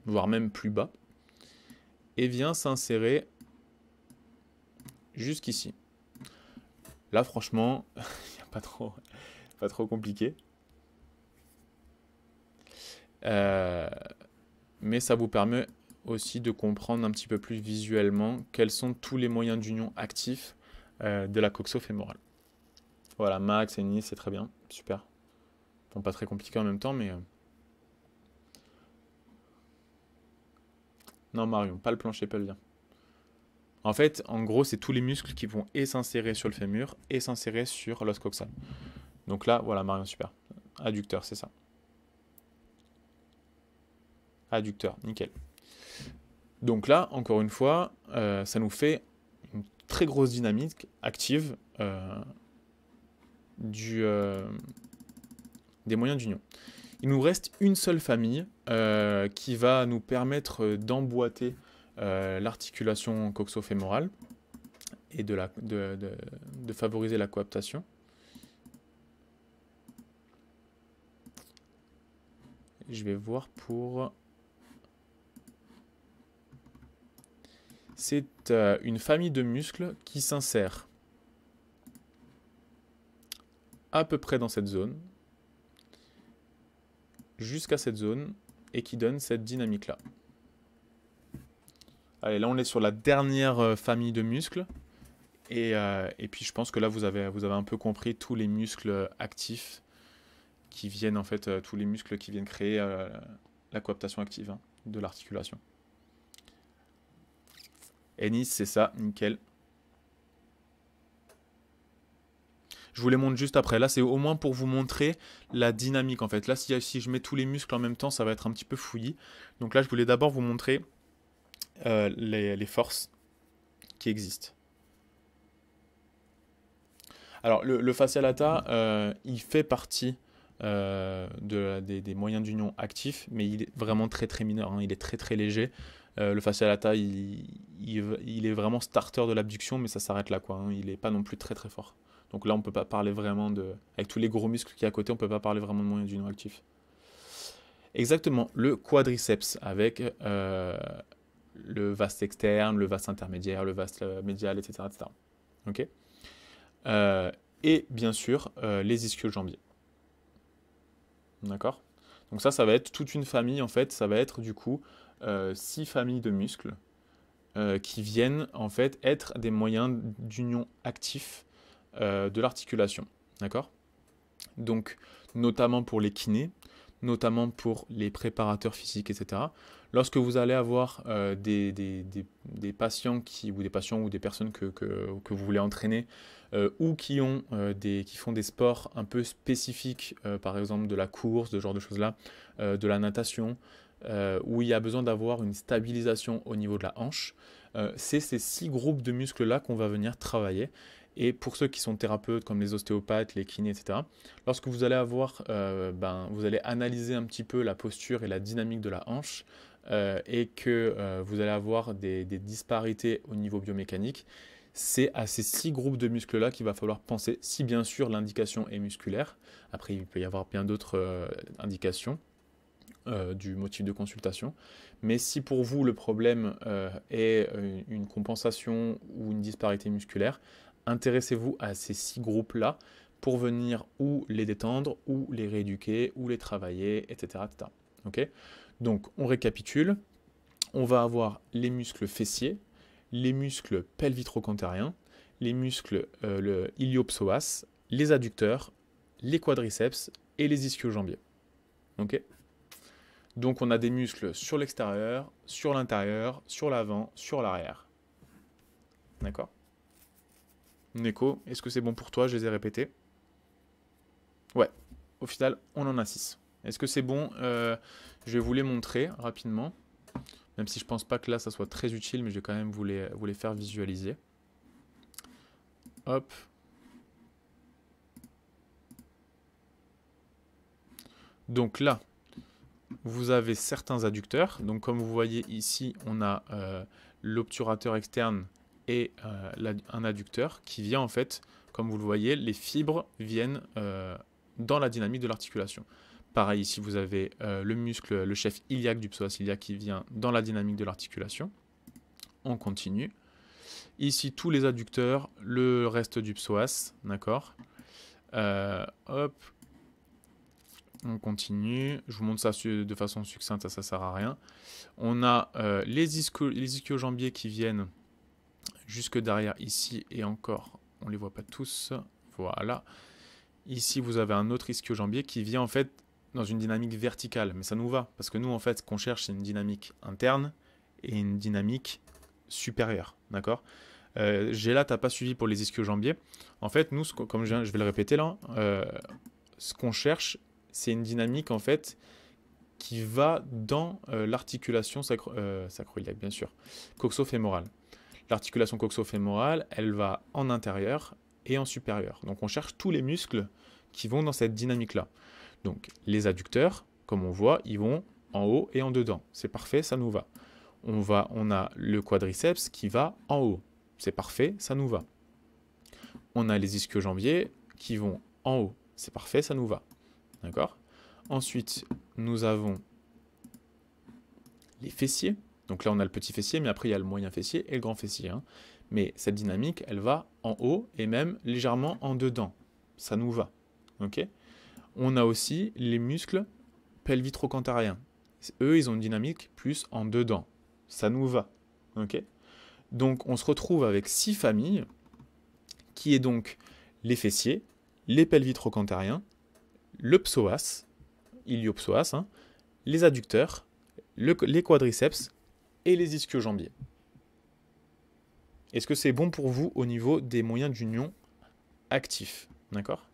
voire même plus bas, et vient s'insérer jusqu'ici. Là, franchement, il n'y a pas trop, pas trop compliqué. Euh, mais ça vous permet aussi de comprendre un petit peu plus visuellement quels sont tous les moyens d'union actifs euh, de la coxo-fémorale. Voilà, Max et Nice, c'est très bien, super pas très compliqué en même temps, mais... Euh. Non, Marion, pas le plancher pelvien. En fait, en gros, c'est tous les muscles qui vont et s'insérer sur le fémur et s'insérer sur l'os coxal. Donc là, voilà, Marion, super. Adducteur, c'est ça. Adducteur, nickel. Donc là, encore une fois, euh, ça nous fait une très grosse dynamique active euh, du des moyens d'union. Il nous reste une seule famille euh, qui va nous permettre d'emboîter euh, l'articulation coxo-fémorale et de, favoriser la coaptation. Je vais voir pour... C'est euh, une famille de muscles qui s'insère à peu près dans cette zone, jusqu'à cette zone et qui donne cette dynamique-là. Allez, là on est sur la dernière euh, famille de muscles. Euh, et, puis je pense que là vous avez, vous avez un peu compris tous les muscles actifs qui viennent en fait, euh, tous les muscles qui viennent créer la coaptation active hein, de l'articulation. Ennis, c'est ça, nickel. Je vous les montre juste après. Là, c'est au moins pour vous montrer la dynamique en fait. Là, si, je mets tous les muscles en même temps, ça va être un petit peu fouillis. Donc là, je voulais d'abord vous montrer euh, les, forces qui existent. Alors, le, facialata, euh, il fait partie euh, des, moyens d'union actifs, mais il est vraiment très très mineur, hein. il est très très léger. le facialata, il, est vraiment starter de l'abduction, mais ça s'arrête là, quoi. Hein. il n'est pas non plus très très fort. Donc là, on ne peut pas parler vraiment de... Avec tous les gros muscles qui y à côté, on ne peut pas parler vraiment de moyens d'union actif. Exactement, le quadriceps avec euh, le vaste externe, le vaste intermédiaire, le vaste euh, médial, etc. Euh, et bien sûr, les ischio-jambiers. D'accord Donc ça, ça va être toute une famille, en fait, ça va être du coup six familles de muscles qui viennent en fait être des moyens d'union actifs euh, de l'articulation. D'accord Donc, notamment pour les kinés, notamment pour les préparateurs physiques, etc. Lorsque vous allez avoir euh, des, patients qui, ou des patients ou des personnes que, vous voulez entraîner euh, ou qui, ont, des, qui font des sports un peu spécifiques, par exemple de la course, de ce genre de choses-là, de la natation, où il y a besoin d'avoir une stabilisation au niveau de la hanche, c'est ces six groupes de muscles-là qu'on va venir travailler. Et pour ceux qui sont thérapeutes, comme les ostéopathes, les kinés, etc., lorsque vous allez avoir, euh, ben, vous allez analyser un petit peu la posture et la dynamique de la hanche, euh, et que euh, vous allez avoir des, disparités au niveau biomécanique, c'est à ces six groupes de muscles-là qu'il va falloir penser, si bien sûr l'indication est musculaire. Après, il peut y avoir bien d'autres indications. du motif de consultation. Mais si pour vous le problème est une compensation ou une disparité musculaire, intéressez-vous à ces six groupes-là pour venir ou les détendre, ou les rééduquer, ou les travailler, etc. Donc on récapitule, on va avoir les muscles fessiers, les muscles pelvitrocanthériens, les muscles euh, le iliopsoas, les adducteurs, les quadriceps et les ischio-jambiers. Donc on a des muscles sur l'extérieur, sur l'intérieur, sur l'avant, sur l'arrière. D'accord Neko, est-ce que c'est bon pour toi Je les ai répétés. Ouais, au final, on en a 6. Est-ce que c'est bon euh, Je vais vous les montrer rapidement. Même si je pense pas que là, ça soit très utile, mais je vais quand même vous les, faire visualiser. Hop. Donc là, vous avez certains adducteurs. Donc comme vous voyez ici, on a euh, l'obturateur externe et euh, un adducteur qui vient en fait, comme vous le voyez, les fibres viennent euh, dans la dynamique de l'articulation. Pareil, ici vous avez euh, le muscle, le chef iliaque du psoas iliaque qui vient dans la dynamique de l'articulation. On continue. Ici, tous les adducteurs, le reste du psoas, d'accord Hop, on continue. Je vous montre ça de façon succincte, ça, ça sert à rien. On a les, ischio qui viennent jusque derrière ici et encore on ne les voit pas tous voilà ici vous avez un autre ischio-jambier qui vient en fait dans une dynamique verticale mais ça nous va parce que nous en fait ce qu'on cherche c'est une dynamique interne et une dynamique supérieure d'accord euh, tu n'as pas suivi pour les ischio-jambiers en fait nous comme je, vais le répéter là hein, euh, ce qu'on cherche c'est une dynamique en fait qui va dans euh, l'articulation sacro euh, bien sûr, coxo-fémorale. L'articulation coxo-fémorale, elle va en intérieur et en supérieur. Donc on cherche tous les muscles qui vont dans cette dynamique-là. Donc les adducteurs, comme on voit, ils vont en haut et en dedans. C'est parfait, ça nous va. On, va. on a le quadriceps qui va en haut. C'est parfait, ça nous va. On a les ischio-jambiers qui vont en haut. C'est parfait, ça nous va. D'accord Ensuite, nous avons les fessiers donc là, on a le petit fessier, mais après, il y a le moyen fessier et le grand fessier. Hein. Mais cette dynamique, elle va en haut et même légèrement en dedans. Ça nous va. ok on a aussi les muscles pelvitrocanthariens. Eux, ils ont une dynamique plus en dedans. Ça nous va. ok donc, on se retrouve avec six familles, qui est donc les fessiers, les pelvitrocanthariens, le psoas, iliopsoas, hein, les adducteurs, les quadriceps et les ischio-jambiers. Est-ce que c'est bon pour vous au niveau des moyens d'union actifs D'accord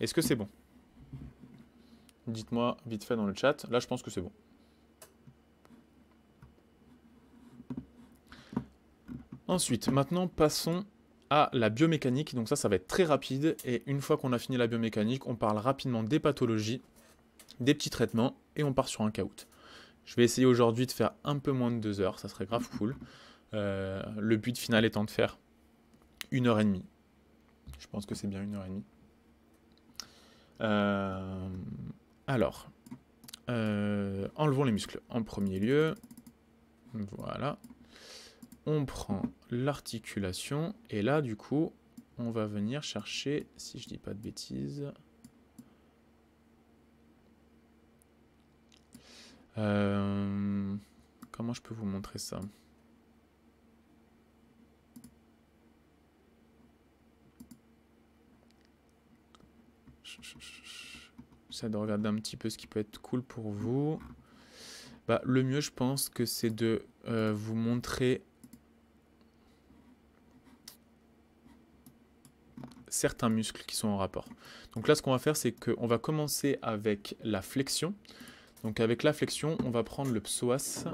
Est-ce que c'est bon Dites-moi vite fait dans le chat. Là, je pense que c'est bon. Ensuite, maintenant, passons à la biomécanique. Donc ça, ça va être très rapide. Et une fois qu'on a fini la biomécanique, on parle rapidement des pathologies, des petits traitements, et on part sur un caoutchouc. Je vais essayer aujourd'hui de faire un peu moins de deux heures, ça serait grave mhm. cool. Euh, le but final étant de faire une heure et demie. Je pense que c'est bien une heure et demie. Euh, alors, euh, enlevons les muscles en premier lieu. Voilà. On prend l'articulation et là, du coup, on va venir chercher, si je dis pas de bêtises, Euh, comment je peux vous montrer ça J'essaie de regarder un petit peu ce qui peut être cool pour vous. Bah, le mieux, je pense que c'est de euh, vous montrer certains muscles qui sont en rapport. Donc là, ce qu'on va faire, c'est qu'on va commencer avec la flexion. Donc avec la flexion, on va prendre le psoas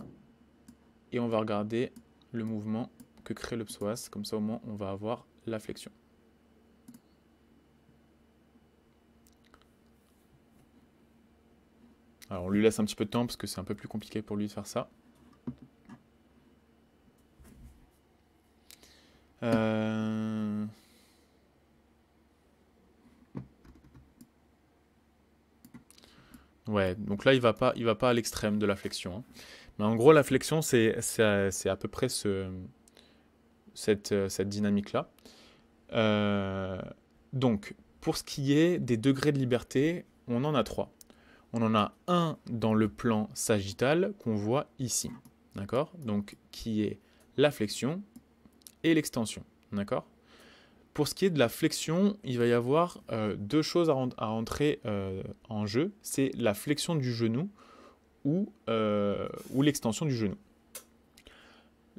et on va regarder le mouvement que crée le psoas. Comme ça au moins on va avoir la flexion. Alors on lui laisse un petit peu de temps parce que c'est un peu plus compliqué pour lui de faire ça. Euh... Ouais, donc là, il va pas, il va pas à l'extrême de la flexion. Hein. Mais en gros, la flexion, c'est à peu près ce, cette, dynamique-là. Euh, donc, pour ce qui est des degrés de liberté, on en a trois. On en a un dans le plan sagittal qu'on voit ici, d'accord Donc, qui est la flexion et l'extension, d'accord pour ce qui est de la flexion, il va y avoir euh, deux choses à, entrer à euh, en jeu. C'est la flexion du genou ou, euh, ou l'extension du genou.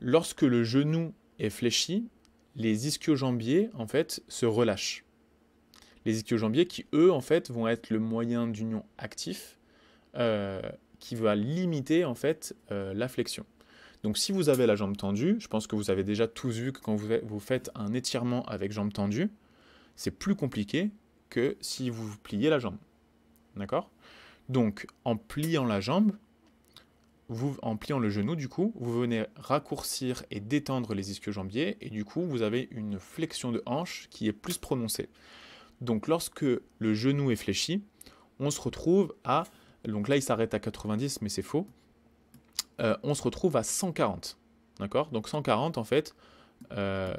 Lorsque le genou est fléchi, les ischio-jambiers en fait se relâchent. Les ischio-jambiers qui eux en fait vont être le moyen d'union actif qui va limiter en fait la flexion. Donc si vous avez la jambe tendue, je pense que vous avez déjà tous vu que quand vous faites un étirement avec jambe tendue, c'est plus compliqué que si vous pliez la jambe. D'accord Donc en pliant la jambe, vous, en pliant le genou, du coup, vous venez raccourcir et détendre les ischios jambiers, et du coup, vous avez une flexion de hanche qui est plus prononcée. Donc, lorsque le genou est fléchi, on se retrouve à. Donc là, il s'arrête à 90, mais c'est faux. Euh, on se retrouve à 140. D'accord Donc 140, en fait, euh,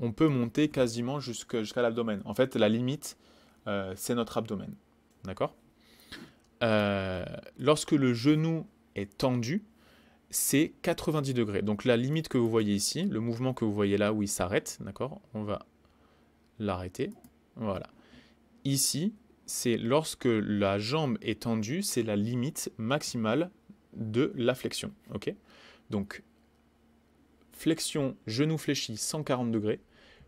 on peut monter quasiment jusqu'à l'abdomen. En fait, la limite, euh, c'est notre abdomen. D'accord Lorsque le genou est tendu, c'est 90 degrés. Donc la limite que vous voyez ici, le mouvement que vous voyez là où il s'arrête, d'accord On va l'arrêter. Voilà. Ici, c'est lorsque la jambe est tendue, c'est la limite maximale de la flexion. ok Donc, flexion, genou fléchi 140 degrés,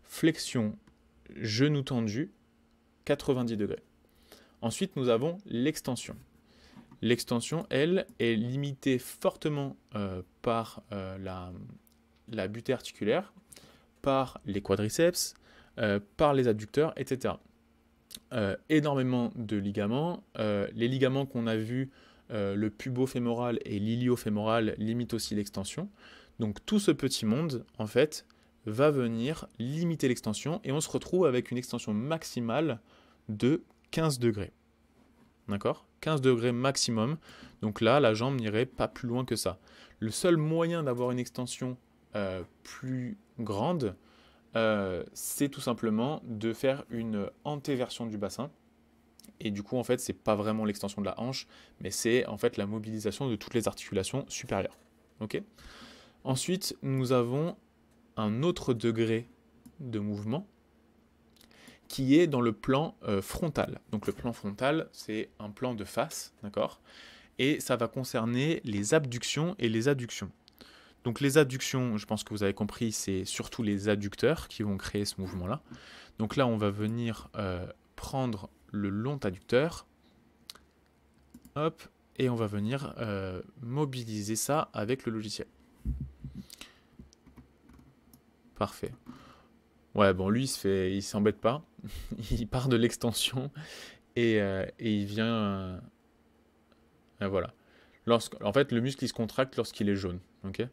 flexion, genou tendu 90 degrés. Ensuite, nous avons l'extension. L'extension, elle, est limitée fortement euh, par euh, la, butée articulaire, par les quadriceps, euh, par les adducteurs, etc. énormément de ligaments. les ligaments qu'on a vus euh, le pubo-fémoral et l'ilio-fémoral limitent aussi l'extension. Donc tout ce petit monde, en fait, va venir limiter l'extension et on se retrouve avec une extension maximale de 15 degrés. D'accord 15 degrés maximum. Donc là, la jambe n'irait pas plus loin que ça. Le seul moyen d'avoir une extension euh, plus grande, euh, c'est tout simplement de faire une antéversion du bassin. Et du coup, en fait, c'est pas vraiment l'extension de la hanche, mais c'est en fait la mobilisation de toutes les articulations supérieures. Ok Ensuite, nous avons un autre degré de mouvement qui est dans le plan euh, frontal. Donc le plan frontal, c'est un plan de face, d'accord Et ça va concerner les abductions et les adductions. Donc les adductions, je pense que vous avez compris, c'est surtout les adducteurs qui vont créer ce mouvement-là. Donc là, on va venir euh, prendre le long adducteur. Hop, et on va venir euh, mobiliser ça avec le logiciel. Parfait. Ouais, bon, lui, il s'embête pas. il part de l'extension et, euh, il vient... Euh, voilà. Lorsque, en fait, le muscle, il se contracte lorsqu'il est jaune. ok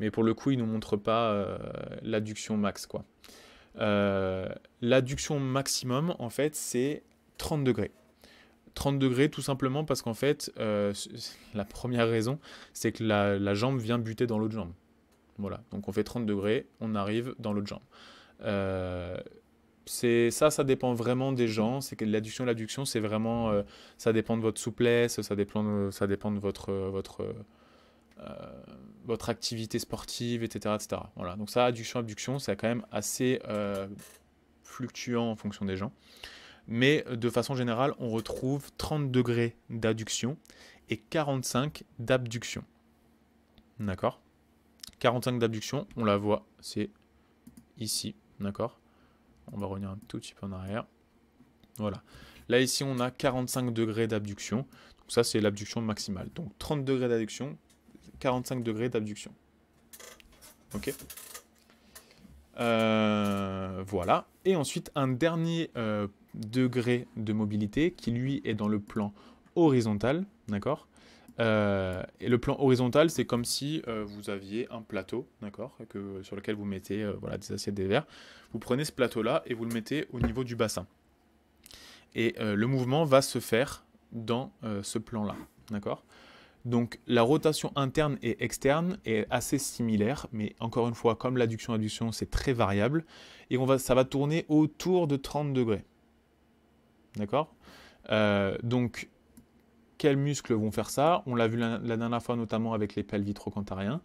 Mais pour le coup, il ne nous montre pas l'adduction max. quoi. l'adduction maximum, en fait, c'est 30 degrés. 30 degrés tout simplement parce qu'en fait, euh, la première raison, c'est que la, jambe vient buter dans l'autre jambe. Voilà, donc on fait 30 degrés, on arrive dans l'autre jambe. Euh, c'est ça, ça dépend vraiment des gens. C'est que l'adduction, l'adduction, c'est vraiment, euh, ça dépend de votre souplesse, ça dépend, de, ça dépend de votre, votre, votre activité sportive, etc., etc. Voilà, donc ça, adduction, abduction, c'est quand même assez fluctuant en fonction des gens mais euh, de façon générale, on retrouve 30 degrés d'adduction et 45 d'abduction. D'accord 45 d'abduction, on la voit, c'est ici, d'accord On va revenir un tout petit peu en arrière. Voilà. Là, ici, on a 45 degrés d'abduction. Donc ça, c'est l'abduction maximale. Donc 30 degrés d'adduction, 45 degrés d'abduction. Ok euh, Voilà. Et ensuite, un dernier point. Euh, degré de mobilité qui lui est dans le plan horizontal, d'accord euh, et le plan horizontal, c'est comme si euh, vous aviez un plateau, d'accord, sur lequel vous mettez euh, voilà, des assiettes, des verres. Vous prenez ce plateau-là et vous le mettez au niveau du bassin. Et le mouvement va se faire dans ce plan-là, d'accord Donc la rotation interne et externe est assez similaire, mais encore une fois, comme l'adduction-adduction, c'est très variable, et on va, ça va tourner autour de 30 degrés. D'accord euh, Donc, quels muscles vont faire ça On l'a vu la, dernière fois notamment avec les pelvitrocantariens.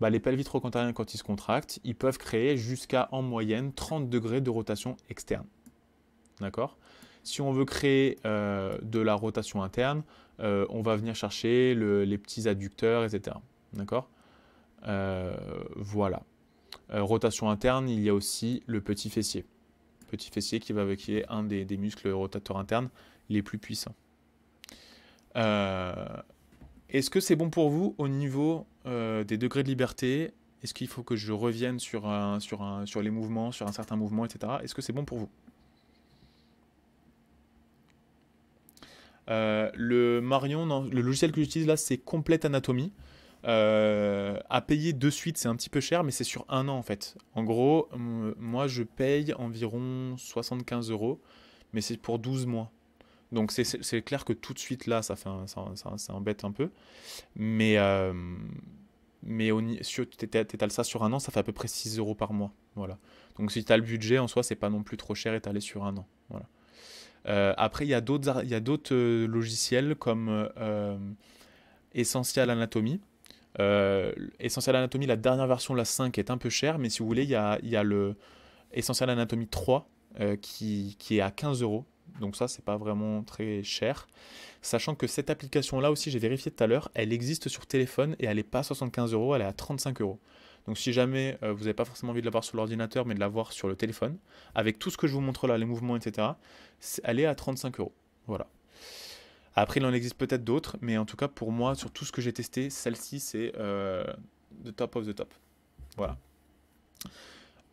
Bah, les pelvitrocantariens, quand ils se contractent, ils peuvent créer jusqu'à en moyenne 30 degrés de rotation externe. D'accord Si on veut créer euh, de la rotation interne, euh, on va venir chercher les petits adducteurs, etc. D'accord Voilà. rotation interne, il y a aussi le petit fessier petit fessier qui, va, est un des, muscles rotateurs internes les plus puissants. Euh, est-ce que c'est bon pour vous au niveau euh, des degrés de liberté Est-ce qu'il faut que je revienne sur, les mouvements, sur un certain mouvement, etc. Est-ce que c'est bon pour vous euh, le Marion, le logiciel que j'utilise là, c'est Complete Anatomy. Euh, à payer de suite, c'est un petit peu cher, mais c'est sur un an en fait. En gros, moi je paye environ 75 euros, mais c'est pour 12 mois. Donc c'est clair que tout de suite là, ça, fait ça, embête un peu. Mais, euh, mais tu étales ça sur un an, ça fait à peu près 6 euros par mois. Voilà. Donc si tu as le budget, en soi, c'est pas non plus trop cher étalé sur un an. Voilà. Euh, après, il y a d'autres euh, logiciels comme Essential Anatomy euh, Essential Anatomy, la dernière version, la 5, est un peu chère, mais si vous voulez, il y a, y le Essential Anatomy 3 euh, qui, est à 15 euros. Donc ça, c'est pas vraiment très cher. Sachant que cette application-là aussi, j'ai vérifié tout à l'heure, elle existe sur téléphone et elle n'est pas à 75 euros, elle est à 35 euros. Donc si jamais euh, vous n'avez pas forcément envie de l'avoir sur l'ordinateur, mais de l'avoir sur le téléphone, avec tout ce que je vous montre là, les mouvements, etc., elle est à 35 euros. Voilà. Après, il en existe peut-être d'autres, mais en tout cas, pour moi, sur tout ce que j'ai testé, celle-ci, c'est euh, the top of the top. Voilà.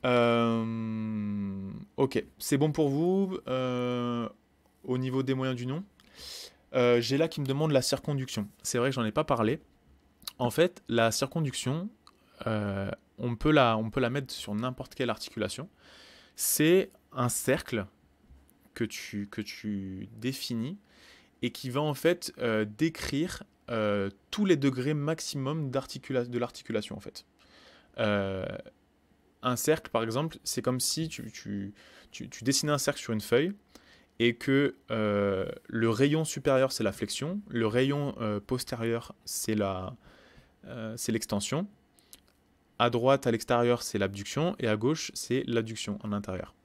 Euh, ok, c'est bon pour vous euh, au niveau des moyens du nom. j'ai là qui me demande la circonduction. C'est vrai que j'en ai pas parlé. En fait, la circonduction, on, peut la, on peut la mettre sur n'importe quelle articulation. C'est un cercle que tu, que tu définis et qui va en fait euh, décrire euh, tous les degrés maximum de l'articulation en fait. Euh, un cercle par exemple, c'est comme si tu, tu, dessinais un cercle sur une feuille et que le rayon supérieur c'est la flexion, le rayon postérieur c'est la c'est l'extension, à droite à l'extérieur c'est l'abduction et à gauche c'est l'adduction en intérieur.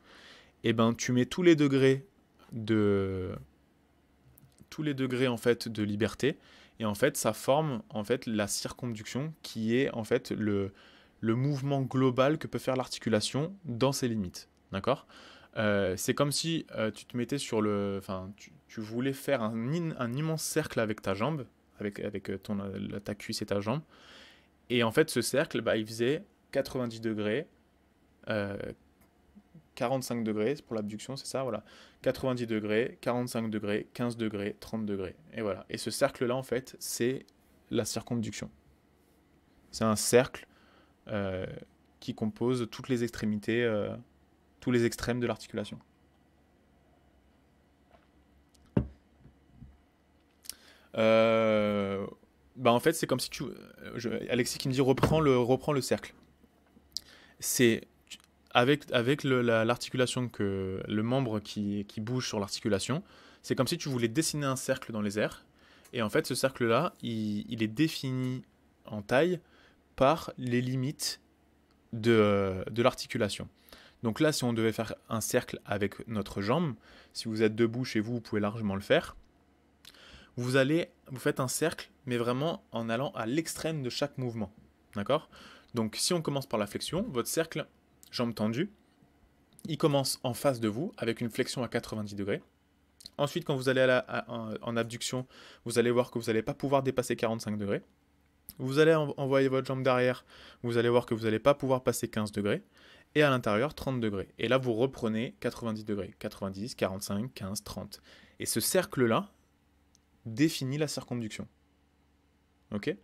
Et eh ben tu mets tous les degrés de tous les degrés en fait de liberté et en fait ça forme en fait la circonduction qui est en fait le, le mouvement global que peut faire l'articulation dans ses limites. D'accord euh, C'est comme si euh, tu te mettais sur le. Enfin, tu, voulais faire un, un, immense cercle avec ta jambe, avec, avec euh, ton, ta cuisse et ta jambe. Et en fait, ce cercle, bah, il faisait 90 degrés, 45 degrés, pour l'abduction, c'est ça, voilà. 90 degrés, 45 degrés, 15 degrés, 30 degrés. Et voilà. Et ce cercle-là, en fait, c'est la circonduction. C'est un cercle euh, qui compose toutes les extrémités, euh, tous les extrêmes de l'articulation. Euh, bah en fait, c'est comme si tu... Alexis qui me dit reprend le, reprends le cercle. C'est avec, l'articulation que le membre qui, bouge sur l'articulation, c'est comme si tu voulais dessiner un cercle dans les airs. Et en fait, ce cercle-là, il, est défini en taille par les limites de, l'articulation. Donc là, si on devait faire un cercle avec notre jambe, si vous êtes debout chez vous, vous pouvez largement le faire. Vous allez, vous faites un cercle, mais vraiment en allant à l'extrême de chaque mouvement. D'accord Donc si on commence par la flexion, votre cercle, jambes tendues. Il commence en face de vous avec une flexion à 90 degrés. Ensuite, quand vous allez à en, abduction, vous allez voir que vous n'allez pas pouvoir dépasser 45 degrés. Vous allez envoyer votre jambe derrière, vous allez voir que vous n'allez pas pouvoir passer 15 degrés. Et à l'intérieur, 30 degrés. Et là, vous reprenez 90 degrés. 90, 45, 15, 30. Et ce cercle-là définit la circonduction. OK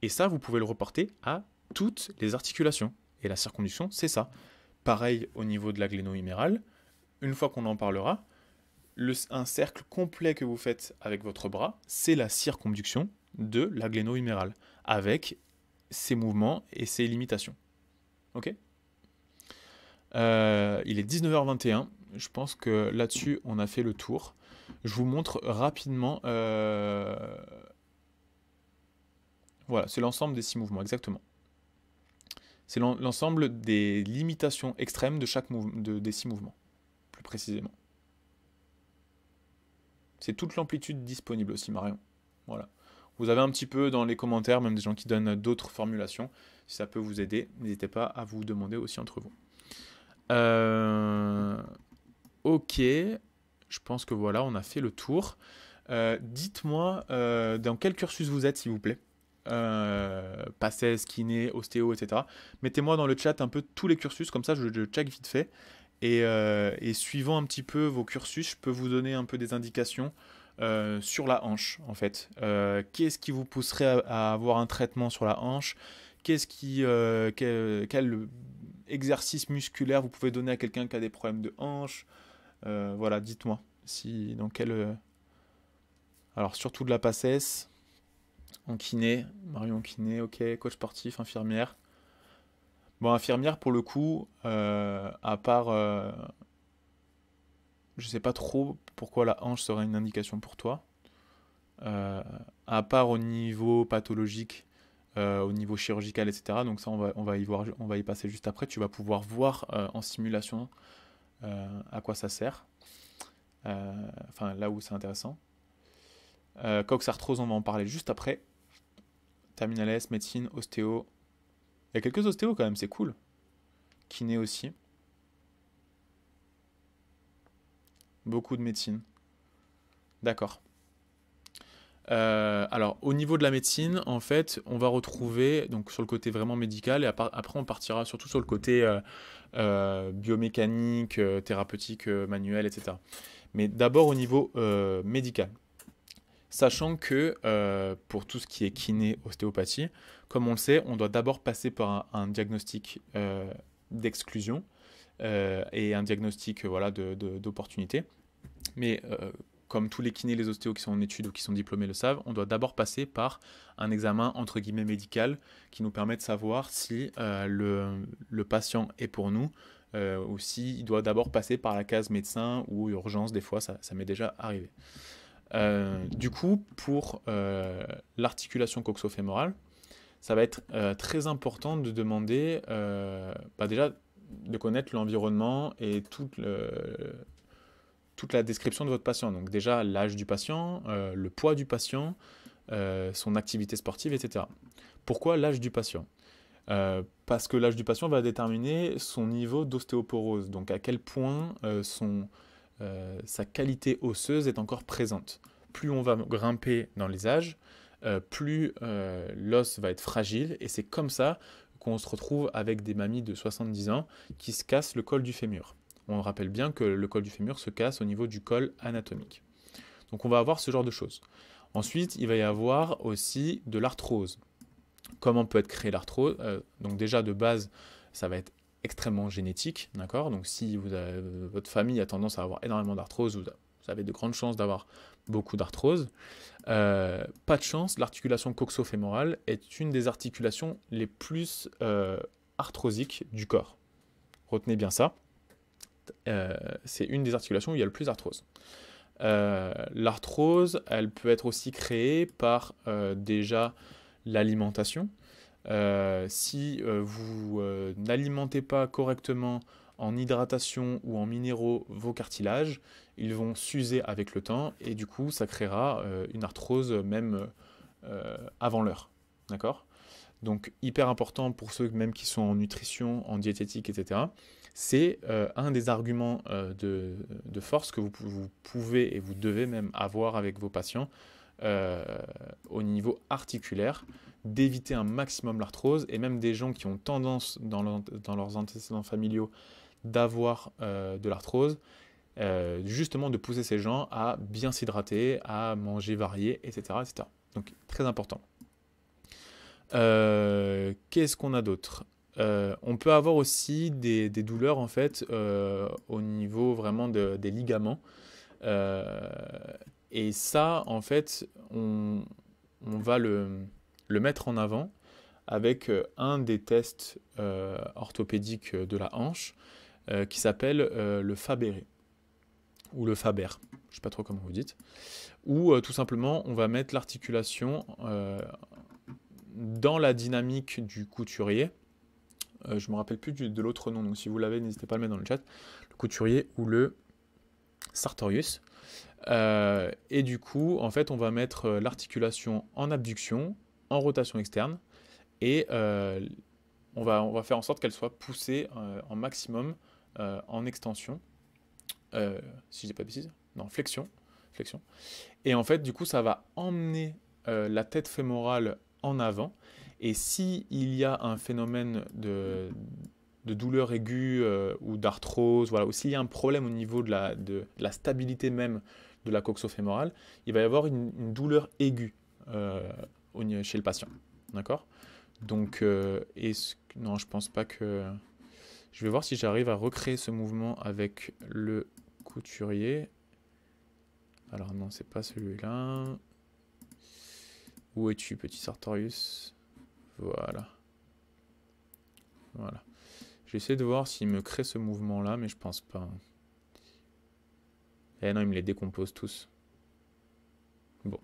Et ça, vous pouvez le reporter à toutes les articulations. Et la circonduction, c'est ça. Pareil au niveau de la gléno-humérale, une fois qu'on en parlera, un cercle complet que vous faites avec votre bras, c'est la circonduction de la gléno-humérale, avec ses mouvements et ses limitations. Ok euh, Il est 19h21, je pense que là-dessus, on a fait le tour. Je vous montre rapidement... Euh, voilà, c'est l'ensemble des six mouvements, exactement. C'est l'ensemble des limitations extrêmes de chaque des six mouvements, plus précisément. C'est toute l'amplitude disponible aussi, Marion. Voilà. Vous avez un petit peu dans les commentaires, même des gens qui donnent d'autres formulations. Si ça peut vous aider, n'hésitez pas à vous demander aussi entre vous. Euh, ok, je pense que voilà, on a fait le tour. Euh, dites-moi euh, dans quel cursus vous êtes, s'il vous plaît euh, kinés, kiné, ostéo, etc. Mettez-moi dans le chat un peu tous les cursus, comme ça je, je check vite fait. Et, euh, suivant un petit peu vos cursus, je peux vous donner un peu des indications euh, sur la hanche, en fait. Euh, qu'est-ce qui vous pousserait à, avoir un traitement sur la hanche Qu'est-ce qui, quel, exercice musculaire vous pouvez donner à quelqu'un qui a des problèmes de hanche Voilà, dites-moi si dans quel. Alors surtout de la passesse en kiné, Marion kiné, ok, coach sportif, infirmière. Bon, infirmière, pour le coup, euh, à part. je euh, je sais pas trop pourquoi la hanche serait une indication pour toi. Euh, à part au niveau pathologique, au niveau chirurgical, etc. Donc, ça, on va, on, va y voir, on va y passer juste après. Tu vas pouvoir voir en simulation à quoi ça sert. Enfin, là où c'est intéressant. Euh, Cox arthrose, on va en parler juste après. Terminales, médecine, ostéo. Il y a quelques ostéos quand même, c'est cool. Kiné aussi. Beaucoup de médecine. D'accord. Euh, alors, au niveau de la médecine, en fait, on va retrouver, donc sur le côté vraiment médical, et après on partira surtout sur le côté euh, biomécanique, thérapeutique, manuel, etc. Mais d'abord au niveau médical. Sachant que euh, pour tout ce qui est kiné, ostéopathie, comme on le sait, on doit d'abord passer par un, diagnostic euh, d'exclusion euh, et un diagnostic voilà, d'opportunité. De, Mais comme tous les kinés, les ostéos qui sont en étude ou qui sont diplômés le savent, on doit d'abord passer par un examen entre guillemets médical qui nous permet de savoir si le, patient est pour nous, ou s'il il doit d'abord passer par la case médecin ou urgence, des fois, ça m'est déjà arrivé. Euh, du coup, pour euh, l'articulation coxofémorale, ça va être euh, très important de demander euh, bah déjà de connaître l'environnement et toute, toute la description de votre patient. Donc déjà l'âge du patient, le poids du patient, son activité sportive, etc. Pourquoi l'âge du patient parce que l'âge du patient va déterminer son niveau d'ostéoporose, donc à quel point son, euh, sa qualité osseuse est encore présente. Plus on va grimper dans les âges, euh, plus euh, l'os va être fragile, et c'est comme ça qu'on se retrouve avec des mamies de 70 ans qui se cassent le col du fémur. On rappelle bien que le col du fémur se casse au niveau du col anatomique. Donc on va avoir ce genre de choses. Ensuite, il va y avoir aussi de l'arthrose. Comment peut être créée l'arthrose Donc déjà de base, ça va être extrêmement génétique, d'accord Donc si euh, votre famille a tendance à avoir énormément d'arthrose, vous, avez de grandes chances d'avoir beaucoup d'arthrose. Euh, pas de chance, l'articulation coxo-fémorale est une des articulations les plus euh, arthrosiques du corps. Retenez bien ça. c'est une des articulations où il y a le plus d'arthrose. L'arthrose, elle peut être aussi créée par déjà l'alimentation, euh, si euh, vous euh, n'alimentez pas correctement en hydratation ou en minéraux vos cartilages, ils vont s'user avec le temps et du coup ça créera une arthrose même avant l'heure. D'accord Donc hyper important pour ceux même qui sont en nutrition, en diététique, etc. C'est un des arguments de, force que vous, pouvez et vous devez même avoir avec vos patients au niveau articulaire d'éviter un maximum l'arthrose, et même des gens qui ont tendance dans, leurs antécédents familiaux d'avoir euh, de l'arthrose, euh, justement de pousser ces gens à bien s'hydrater, à manger varié, etc. Donc très important. Euh, qu'est-ce qu'on a d'autre On peut avoir aussi des, douleurs en fait au niveau vraiment des ligaments. et ça, en fait, on va le, le mettre en avant avec euh, un des tests euh, orthopédiques euh, de la hanche qui s'appelle le Fabéré ou le Faber, je sais pas trop comment vous dites, ou tout simplement on va mettre l'articulation dans la dynamique du couturier. je me rappelle plus de l'autre nom, donc si vous l'avez, n'hésitez pas à le mettre dans le chat. Le couturier ou le sartorius. et du coup, en fait, on va mettre l'articulation en abduction, rotation externe et euh, on, va, on va faire en sorte qu'elle soit poussée euh, en maximum euh, en extension, si j'ai pas de bêtises, non, flexion, flexion. Et en fait, du coup, ça va emmener la tête fémorale en avant. Et si y a un phénomène de, de douleur aiguë ou d'arthrose, voilà, ou s'il y a un problème au niveau de la, de, la stabilité même de la fémorale, il va y avoir une douleur aiguë chez le patient. D'accord Donc, euh, est-ce que... non, je pense pas que... Je vais voir si j'arrive à recréer ce mouvement avec le couturier. Alors non, c'est pas celui-là. Où es-tu, petit Sartorius Voilà. Voilà. J'essaie de voir s'il me crée ce mouvement-là, mais je pense pas. Eh non, il me les décompose tous. Bon.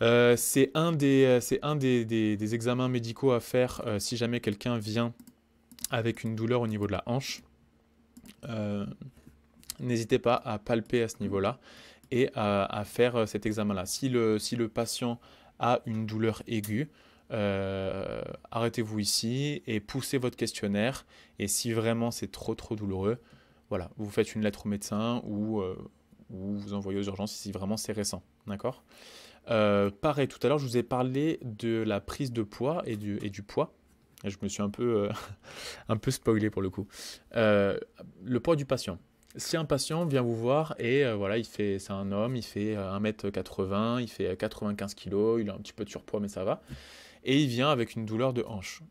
Euh, c'est un, euh, des, examens médicaux à faire euh, si jamais quelqu'un vient avec une douleur au niveau de la hanche. N'hésitez pas à palper à ce niveau-là et à, faire cet examen-là. Si le, patient a une douleur aiguë, arrêtez-vous ici et poussez votre questionnaire. Et si vraiment c'est trop trop douloureux, voilà, vous faites une lettre au médecin ou, ou vous envoyez aux urgences si vraiment c'est récent. D'accord euh, pareil, tout à l'heure, je vous ai parlé de la prise de poids et du, poids. je me suis un peu, euh, un peu spoilé pour le coup. Euh, le poids du patient. Si un patient vient vous voir et voilà, il fait, c'est un homme, il fait 1m80, il fait 95 kg, il a un petit peu de surpoids, mais ça va. Et il vient avec une douleur de hanche.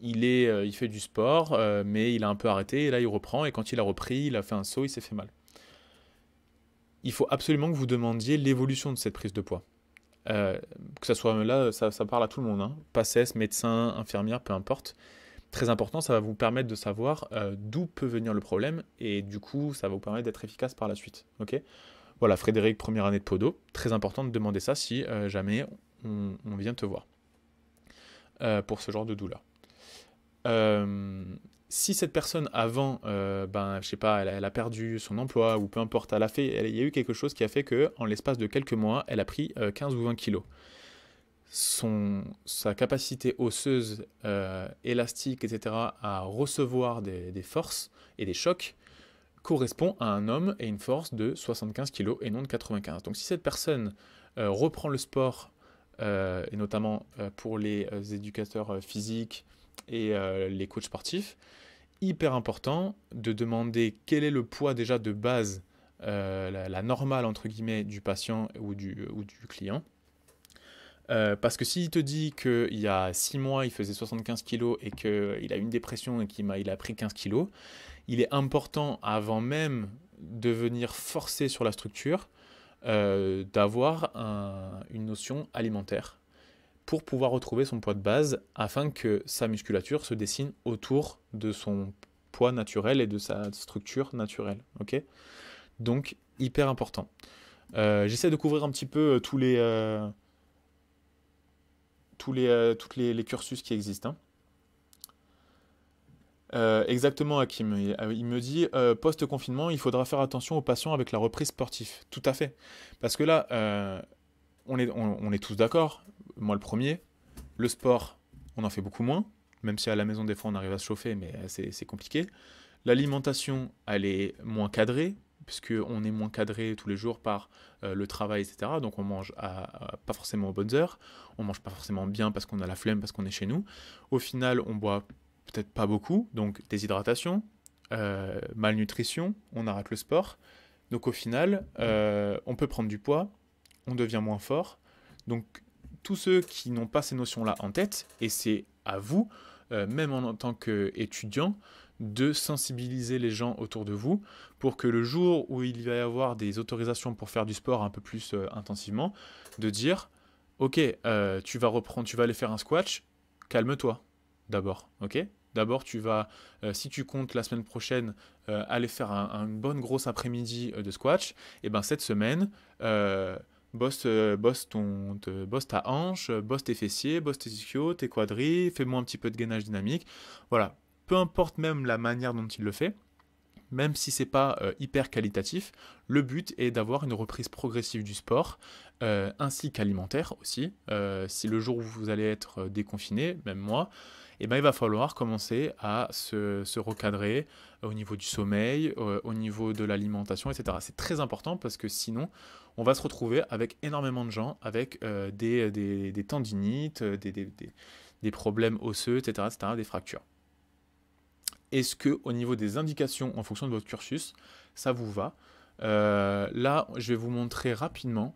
il, est, il fait du sport, mais il a un peu arrêté, et là il reprend, et quand il a repris, il a fait un saut, il s'est fait mal il faut absolument que vous demandiez l'évolution de cette prise de poids. Euh, que ce soit là, ça, parle à tout le monde, hein. médecin, infirmière, peu importe. Très important, ça va vous permettre de savoir euh, d'où peut venir le problème et du coup, ça va vous permettre d'être efficace par la suite. Ok Voilà, Frédéric, première année de Podo, très important de demander ça si euh, jamais on, on, vient te voir pour ce genre de douleur si cette personne avant, je euh, ben, je sais pas, elle a, perdu son emploi ou peu importe, fait, il y a eu quelque chose qui a fait que, en l'espace de quelques mois, elle a pris 15 euh, ou 20 kilos. sa capacité osseuse, euh, élastique, etc., à recevoir des, des, forces et des chocs correspond à un homme et une force de 75 kilos et non de 95. Donc si cette personne reprend le sport, et notamment pour les éducateurs physiques, et euh, les coachs sportifs, hyper important de demander quel est le poids déjà de base, euh, la, normale entre guillemets du patient ou du, ou du client. Euh, parce que s'il te dit qu'il y a 6 mois il faisait 75 kg et qu'il a une dépression et qu'il a, il a pris 15 kg, il est important avant même de venir forcer sur la structure d'avoir une notion alimentaire pour pouvoir retrouver son poids de base afin que sa musculature se dessine autour de son poids naturel et de sa structure naturelle. ok Donc hyper important. Euh, j'essaie de couvrir un petit peu euh, tous les euh, tous les toutes les, cursus qui existent. Hein. exactement, Hakim. Il, il me dit post-confinement, il faudra faire attention aux patients avec la reprise sportive. Tout à fait. Parce que là, on, est, on, est, tous d'accord moi le premier. Le sport, on en fait beaucoup moins, même si à la maison, des fois, on arrive à se chauffer, mais euh, c'est compliqué. L'alimentation, elle est moins cadrée, puisqu'on est moins cadré tous les jours par euh, le travail, etc. Donc on mange à, pas forcément aux bonnes heures, on mange pas forcément bien parce qu'on a la flemme, parce qu'on est chez nous. Au final, on boit peut-être pas beaucoup, donc déshydratation, euh, malnutrition, on arrête le sport. Donc au final, on peut prendre du poids, on devient moins fort. Donc tous ceux qui n'ont pas ces notions-là en tête, et c'est à vous, euh, même en, tant qu'étudiant, de sensibiliser les gens autour de vous pour que le jour où il va y avoir des autorisations pour faire du sport un peu plus euh, intensivement, de dire Ok, euh, tu vas reprendre, tu vas aller faire un squat, calme-toi d'abord, ok D'abord, tu vas, si tu comptes la semaine prochaine, aller faire un, bon une bonne grosse après-midi de squash, et ben cette semaine, Bosse, euh, bosse, ta hanche, bosse tes fessiers, bosse tes ischios, tes quadris, fais-moi un petit peu de gainage dynamique. Voilà, peu importe même la manière dont il le fait, même si c'est pas euh, hyper qualitatif, le but est d'avoir une reprise progressive du sport, euh, ainsi qu'alimentaire aussi. si le jour où vous allez être déconfiné, même moi, eh ben, il va falloir commencer à se, recadrer euh, au niveau du sommeil, euh, au niveau de l'alimentation, etc. C'est très important parce que sinon, on va se retrouver avec énormément de gens avec euh, des, tendinites, des, problèmes osseux, etc., des fractures. Est-ce que au niveau des indications en fonction de votre cursus, ça vous va Là, je vais vous montrer rapidement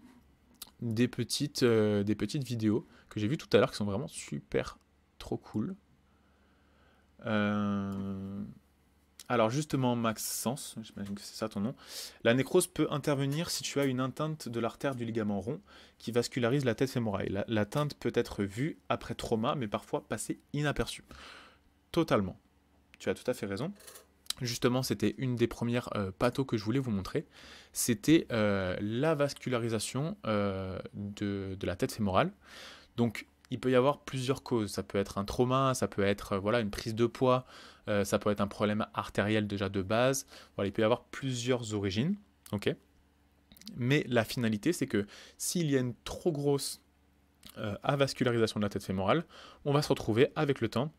des petites, des petites vidéos que j'ai vues tout à l'heure qui sont vraiment super trop cool. Euh, alors justement, Sens, j'imagine que c'est ça ton nom, la nécrose peut intervenir si tu as une atteinte de l'artère du ligament rond qui vascularise la tête fémorale. L'atteinte peut être vue après trauma, mais parfois passer inaperçue. Totalement. Tu as tout à fait raison. Justement, c'était une des premières euh, pathos que je voulais vous montrer. C'était euh, la vascularisation de, de, la tête fémorale. Donc, il peut y avoir plusieurs causes. Ça peut être un trauma, ça peut être euh, voilà une prise de poids, euh, ça peut être un problème artériel déjà de base. Voilà, il peut y avoir plusieurs origines. Ok. Mais la finalité, c'est que s'il y a une trop grosse euh, avascularisation de la tête fémorale, on va se retrouver avec le temps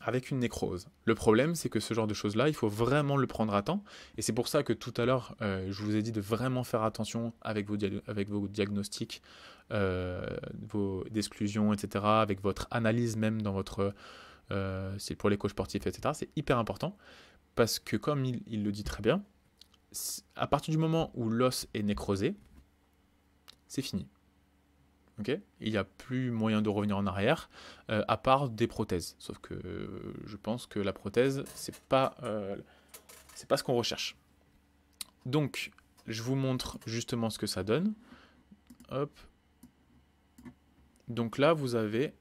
avec une nécrose. Le problème, c'est que ce genre de choses-là, il faut vraiment le prendre à temps. Et c'est pour ça que tout à l'heure, je vous ai dit de vraiment faire attention avec avec vos diagnostics euh, d'exclusion, etc., avec votre analyse même dans votre... Euh, c'est pour les coachs sportifs, etc. C'est hyper important parce que comme il, le dit très bien, à partir du moment où l'os est nécrosé, c'est fini. Okay il n'y a plus moyen de revenir en arrière, euh, à part des prothèses. Sauf que je pense que la prothèse, c'est pas, c'est pas ce qu'on recherche. Donc, je vous montre justement ce que ça donne. Hop, donc là, vous avez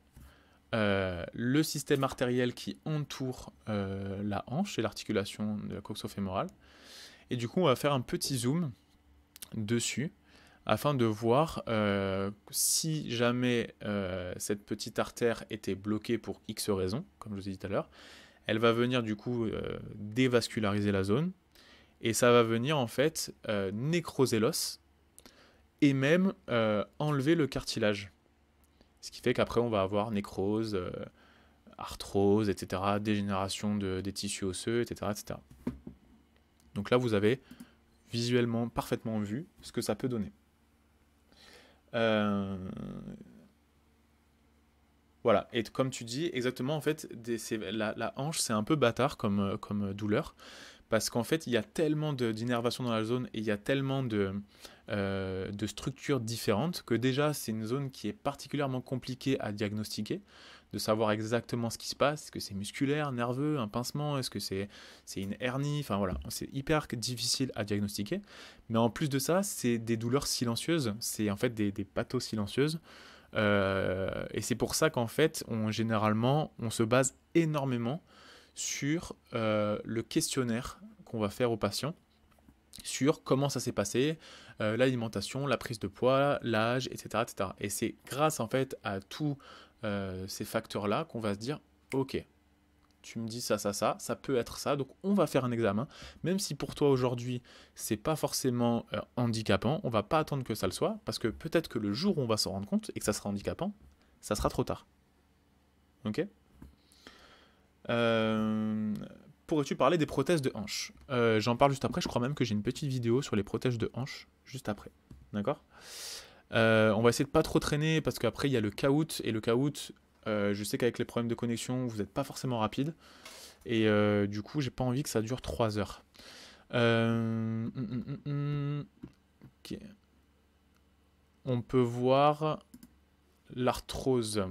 euh, le système artériel qui entoure euh, la hanche et l'articulation de la coxofémorale. Et du coup, on va faire un petit zoom dessus afin de voir euh, si jamais cette petite artère était bloquée pour X raisons, comme je vous ai dit tout à l'heure, elle va venir du coup dévasculariser la zone et ça va venir en fait nécroser l'os et même enlever le cartilage. Ce qui fait qu'après, on va avoir nécrose, euh, arthrose, etc., dégénération de, des tissus osseux, etc., etc. Donc là, vous avez visuellement parfaitement vu ce que ça peut donner. Euh, voilà, et comme tu dis, exactement, en fait, la, hanche, c'est un peu bâtard comme, euh, comme douleur parce qu'en fait, il y a tellement d'innervation dans la zone et il y a tellement de, euh, de structures différentes que déjà, c'est une zone qui est particulièrement compliquée à diagnostiquer, de savoir exactement ce qui se passe, est-ce que c'est musculaire, nerveux, un pincement, est-ce que c'est une hernie, enfin voilà, c'est hyper difficile à diagnostiquer. Mais en plus de ça, c'est des douleurs silencieuses, c'est en fait des, des pathos silencieuses. Euh, et c'est pour ça qu'en fait, on, généralement, on se base énormément sur euh, le questionnaire qu'on va faire aux patients sur comment ça s'est passé, euh, l'alimentation, la prise de poids, l'âge, etc., etc. Et c'est grâce en fait à tous euh, ces facteurs-là qu'on va se dire, ok, tu me dis ça, ça, ça, ça peut être ça, donc on va faire un examen, même si pour toi aujourd'hui c'est pas forcément handicapant, on va pas attendre que ça le soit, parce que peut-être que le jour où on va s'en rendre compte et que ça sera handicapant, ça sera trop tard. Ok euh, pourrais-tu parler des prothèses de hanche euh, J'en parle juste après. Je crois même que j'ai une petite vidéo sur les prothèses de hanche juste après. D'accord euh, On va essayer de pas trop traîner parce qu'après il y a le caout et le caout. je sais qu'avec les problèmes de connexion, vous n'êtes pas forcément rapide. Et du coup, j'ai pas envie que ça dure 3 heures. Hum, hum, hum, on peut voir l'arthrose.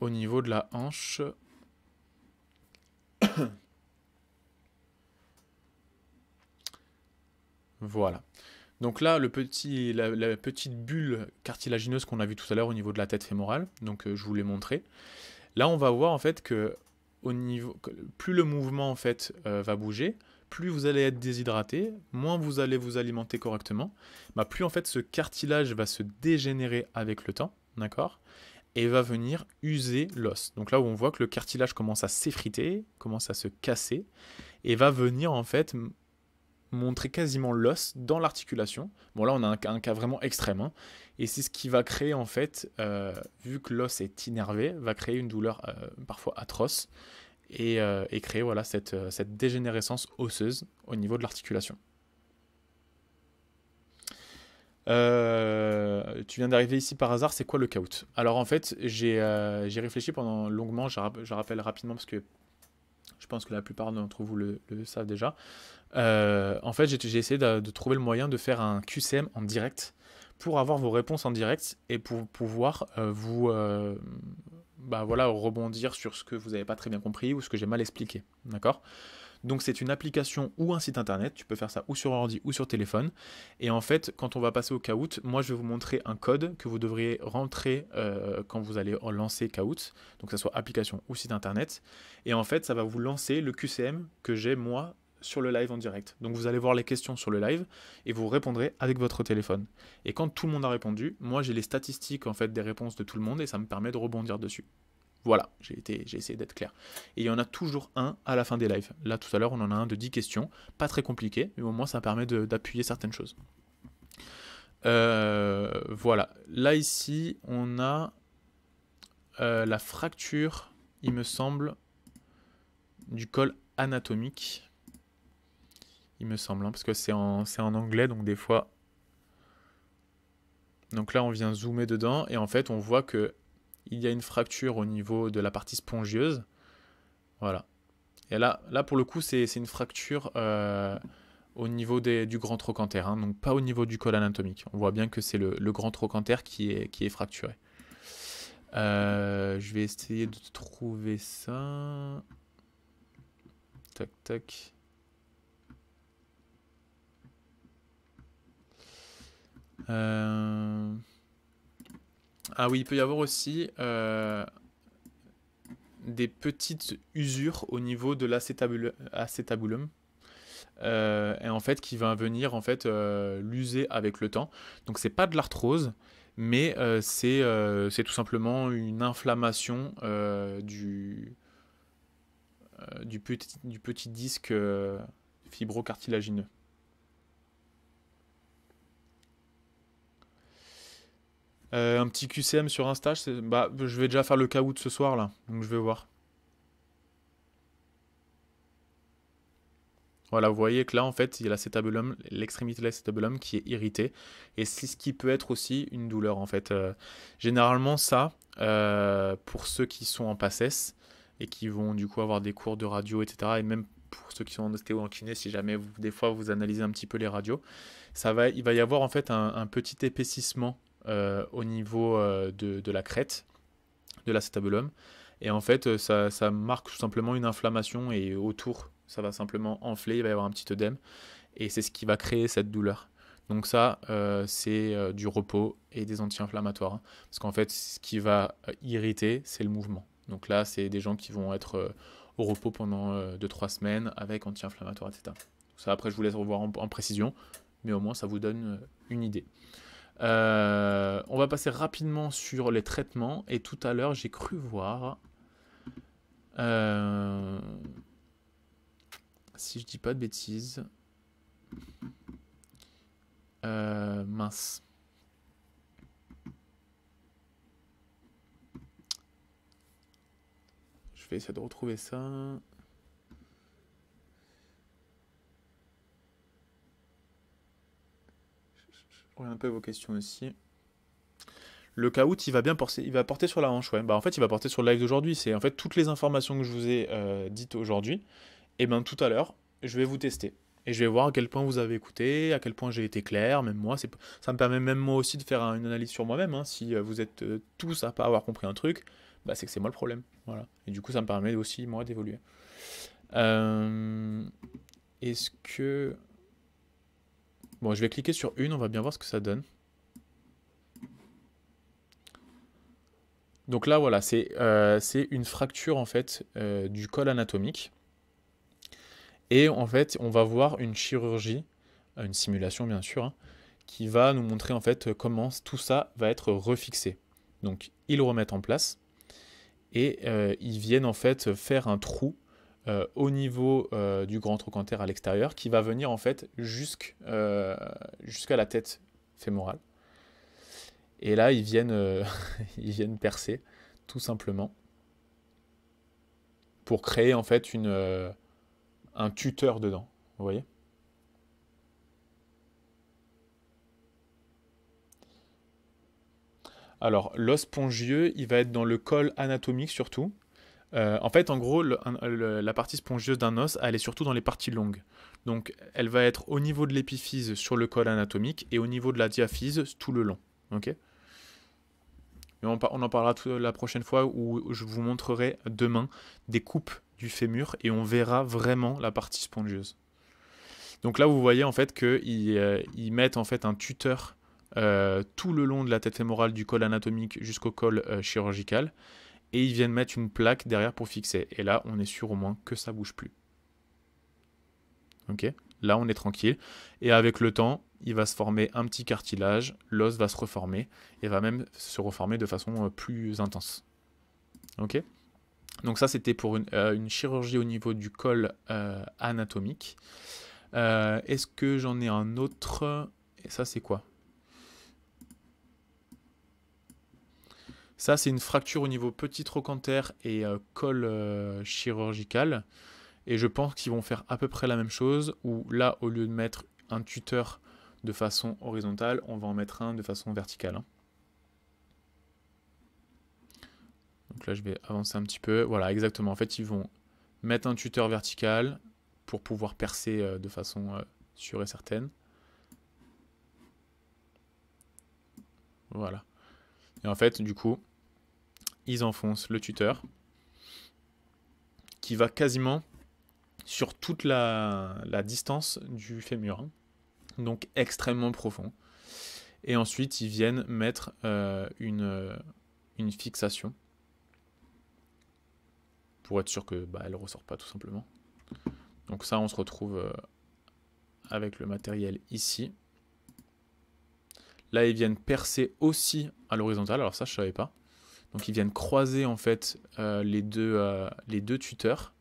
au niveau de la hanche. voilà. Donc là, le petit, la, petite bulle cartilagineuse qu'on a vu tout à l'heure au niveau de la tête fémorale, donc euh, je vous l'ai montré. Là, on va voir en fait que au niveau, plus le mouvement en fait euh, va bouger, plus vous allez être déshydraté, moins vous allez vous alimenter correctement, bah, plus en fait ce cartilage va se dégénérer avec le temps, d'accord et va venir user l'os. Donc là où on voit que le cartilage commence à s'effriter, commence à se casser, et va venir en fait montrer quasiment l'os dans l'articulation. Bon là on a un, cas vraiment extrême, hein. et c'est ce qui va créer en fait, euh, vu que l'os est innervé, va créer une douleur euh, parfois atroce, et, euh, créer voilà, cette dégénérescence osseuse au niveau de l'articulation. Euh, tu viens d'arriver ici par hasard, c'est quoi le caout Alors en fait, j'ai euh, réfléchi pendant longuement, je, rappelle rapidement parce que je pense que la plupart d'entre vous le, savent déjà. Euh, en fait, j'ai essayé de, trouver le moyen de faire un QCM en direct pour avoir vos réponses en direct et pour pouvoir vous bah voilà, rebondir sur ce que vous n'avez pas très bien compris ou ce que j'ai mal expliqué. D'accord donc c'est une application ou un site internet, tu peux faire ça ou sur ordi ou sur téléphone. Et en fait, quand on va passer au Kahoot, moi je vais vous montrer un code que vous devriez rentrer euh, quand vous allez lancer Kahoot, donc ça soit application ou site internet. Et en fait, ça va vous lancer le QCM que j'ai moi sur le live en direct. Donc vous allez voir les questions sur le live et vous répondrez avec votre téléphone. Et quand tout le monde a répondu, moi j'ai les statistiques en fait des réponses de tout le monde et ça me permet de rebondir dessus. Voilà, j'ai essayé d'être clair. Et il y en a toujours un à la fin des lives. Là, tout à l'heure, on en a un de 10 questions. Pas très compliqué, mais au moins, ça permet d'appuyer certaines choses. Euh, voilà. Là, ici, on a euh, la fracture, il me semble, du col anatomique. Il me semble, hein, parce que c'est en anglais, donc des fois... Donc là, on vient zoomer dedans, et en fait, on voit que il y a une fracture au niveau de la partie spongieuse. Voilà. Et là, là pour le coup, c'est une fracture euh, au niveau du grand trochanter, hein. donc pas au niveau du col anatomique. On voit bien que c'est le, grand trochanter qui est, qui est fracturé. Euh, je vais essayer de trouver ça. Tac, tac. Euh... Ah oui, il peut y avoir aussi euh, des petites usures au niveau de l'acétabulum. Euh, et en fait, qui va venir en fait euh, l'user avec le temps. Donc c'est pas de l'arthrose, mais c'est tout simplement une inflammation du, du petit disque fibrocartilagineux. Euh, un petit QCM sur un stage, bah, je vais déjà faire le de ce soir là, donc je vais voir. Voilà, vous voyez que là, en fait, il y a l'acétabulum, l'extrémité de l'acétabulum qui est irritée. Et c'est ce qui peut être aussi une douleur, en fait. Euh, généralement, ça, euh, pour ceux qui sont en passesse et qui vont du coup avoir des cours de radio, etc., et même pour ceux qui sont en ostéo en kiné, si jamais des fois vous analysez un petit peu les radios, ça va, il va y avoir en fait un, un petit épaississement euh, au niveau euh, de, la crête de l'acétabulum. Et en fait, euh, ça, marque tout simplement une inflammation et autour, ça va simplement enfler, il va y avoir un petit œdème. Et c'est ce qui va créer cette douleur. Donc ça, c'est du repos et des anti-inflammatoires. Hein. Parce qu'en fait, ce qui va irriter, c'est le mouvement. Donc là, c'est des gens qui vont être au repos pendant 2-3 semaines avec anti-inflammatoires, etc. ça, après, je vous laisse revoir en, précision. Mais au moins, ça vous donne une idée. Euh, on va passer rapidement sur les traitements. Et tout à l'heure, j'ai cru voir. Euh, si je dis pas de bêtises. Euh, mince. Je vais essayer de retrouver ça. un peu vos questions aussi. Le caout, il va bien porter, il va porter sur la hanche, ouais. Bah en fait, il va porter sur le live d'aujourd'hui. C'est en fait toutes les informations que je vous ai euh, dites aujourd'hui. Et eh ben tout à l'heure, je vais vous tester et je vais voir à quel point vous avez écouté, à quel point j'ai été clair, même moi, c'est ça me permet même moi aussi de faire une analyse sur moi-même, hein. si euh, vous êtes euh, tous à pas avoir compris un truc, bah c'est que c'est moi le problème, voilà, et du coup ça me permet aussi moi d'évoluer. Est-ce que... Bon, je vais cliquer sur une, on va bien voir ce que ça donne. Donc là, voilà, c'est euh, une fracture en fait euh, du col anatomique. Et en fait, on va voir une chirurgie, une simulation bien sûr, hein, qui va nous montrer en fait comment tout ça va être refixé. Donc ils le remettent en place et euh, ils viennent en fait faire un trou euh, au niveau euh, du grand trochanter à l'extérieur qui va venir en fait euh, jusqu'à la tête fémorale. Et là, ils viennent, ils viennent percer tout simplement pour créer en fait une, un tuteur dedans. Vous voyez Alors, l'os spongieux, il va être dans le col anatomique surtout, euh, en fait, en gros, la partie spongieuse d'un os, elle est surtout dans les parties longues. Donc, elle va être au niveau de l'épiphyse sur le col anatomique et au niveau de la diaphyse tout le long. on, en parlera la prochaine fois où je vous montrerai demain des coupes du fémur et on verra vraiment la partie spongieuse. Donc là, vous voyez en fait qu'ils euh, mettent en fait un tuteur euh, tout le long de la tête fémorale du col anatomique jusqu'au col chirurgical et ils viennent mettre une plaque derrière pour fixer. Et là, on est sûr au moins que ça bouge plus. Ok Là, on est tranquille. Et avec le temps, il va se former un petit cartilage, l'os va se reformer et va même se reformer de façon euh, plus intense. Ok Donc ça, c'était pour euh, une, chirurgie au niveau du col euh, anatomique. Est-ce que j'en ai un autre Et ça, c'est quoi Ça, c'est une fracture au niveau petit trochanter et colle euh, col euh, chirurgical. Et je pense qu'ils vont faire à peu près la même chose, où là, au lieu de mettre un tuteur de façon horizontale, on va en mettre un de façon verticale. Hein. Donc là, je vais avancer un petit peu. Voilà, exactement. En fait, ils vont mettre un tuteur vertical pour pouvoir percer euh, de façon sûre et certaine. Voilà. Et en fait, du coup, ils enfoncent le tuteur qui va quasiment sur toute la, distance du fémur, hein. donc extrêmement profond. Et ensuite, ils viennent mettre euh, euh, une, fixation pour être sûr que bah, elle ressort pas tout simplement. Donc ça, on se retrouve euh, avec le matériel ici. Là, ils viennent percer aussi à l'horizontale. Alors ça, je savais pas. Donc ils viennent croiser en fait euh, les, deux, euh, les deux tuteurs.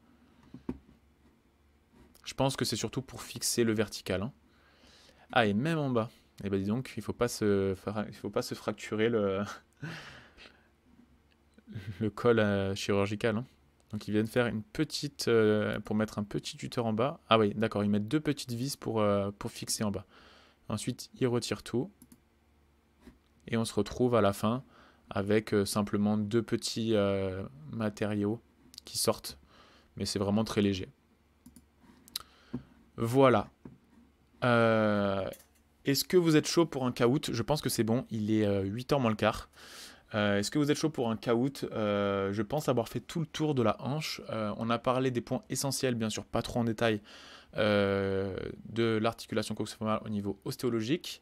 Je pense que c'est surtout pour fixer le vertical. Hein. Ah et même en bas. Et eh ben dis donc, il faut pas se, faut pas se fracturer le, le col euh, chirurgical. Hein. Donc ils viennent faire une petite, pour mettre un petit tuteur en bas. Ah oui, d'accord, ils mettent deux petites vis pour, pour fixer en bas. Ensuite, ils retirent tout. Et on se retrouve à la fin avec euh, simplement deux petits euh, matériaux qui sortent, mais c'est vraiment très léger. Voilà. Euh, est-ce que vous êtes chaud pour un caout Je pense que c'est bon, il est 8h moins le quart. Est-ce que vous êtes chaud pour un caout Je pense avoir fait tout le tour de la hanche. on a parlé des points essentiels, bien sûr, pas trop en détail, euh, de l'articulation coxophonale au niveau ostéologique.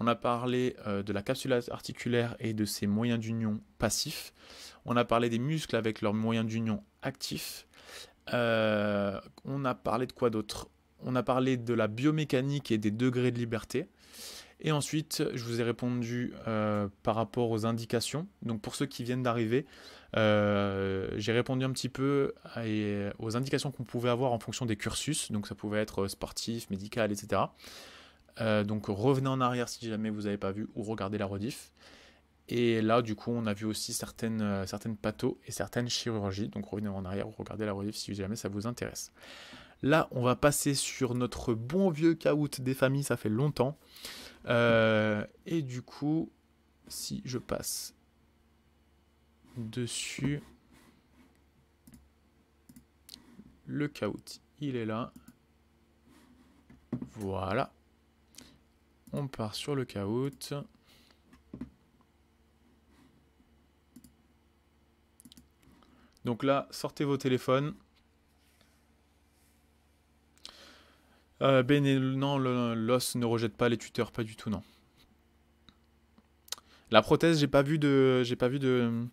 On a parlé euh, de la capsule articulaire et de ses moyens d'union passifs. On a parlé des muscles avec leurs moyens d'union actifs. Euh, on a parlé de quoi d'autre On a parlé de la biomécanique et des degrés de liberté. Et ensuite, je vous ai répondu par rapport aux indications. Donc pour ceux qui viennent d'arriver, euh, j'ai répondu un petit peu aux indications qu'on pouvait avoir en fonction des cursus, donc ça pouvait être euh, sportif, médical, etc. Euh, donc revenez en arrière si jamais vous n'avez pas vu ou regardez la rediff. Et là, du coup, on a vu aussi certaines, certaines pathos et certaines chirurgies. Donc revenez en arrière ou regardez la rediff si jamais ça vous intéresse. Là, on va passer sur notre bon vieux caout des familles, ça fait longtemps. et du coup, si je passe dessus le caout. Il est là. Voilà. On part sur le caout. Donc là, sortez vos téléphones. Euh, ben non, l'os ne rejette pas les tuteurs, pas du tout, non. La prothèse, j'ai pas vu de, j'ai pas vu de,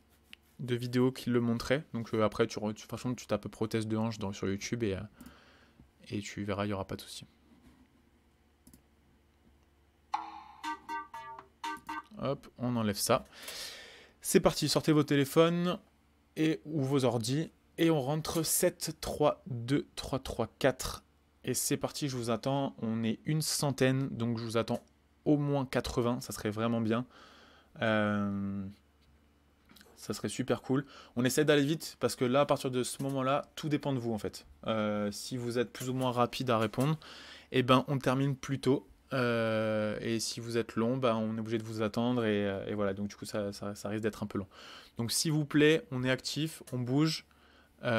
de vidéos qui le montraient. Donc euh, après, tu, toute façon, tu tapes prothèse de hanche dans, sur YouTube et, euh, et tu verras, il n'y aura pas de souci. Hop, on enlève ça. C'est parti, sortez vos téléphones et, ou vos ordi Et on rentre 7, 3, 2, 3, 3, 4. Et c'est parti, je vous attends. On est une centaine, donc je vous attends au moins 80. Ça serait vraiment bien. Euh... Ça serait super cool. On essaie d'aller vite parce que là, à partir de ce moment-là, tout dépend de vous en fait. Euh, si vous êtes plus ou moins rapide à répondre, eh ben, on termine plus tôt. Euh, et si vous êtes long, ben, on est obligé de vous attendre et, euh, voilà. Donc du coup, ça, ça, risque d'être un peu long. Donc s'il vous plaît, on est actif, on bouge et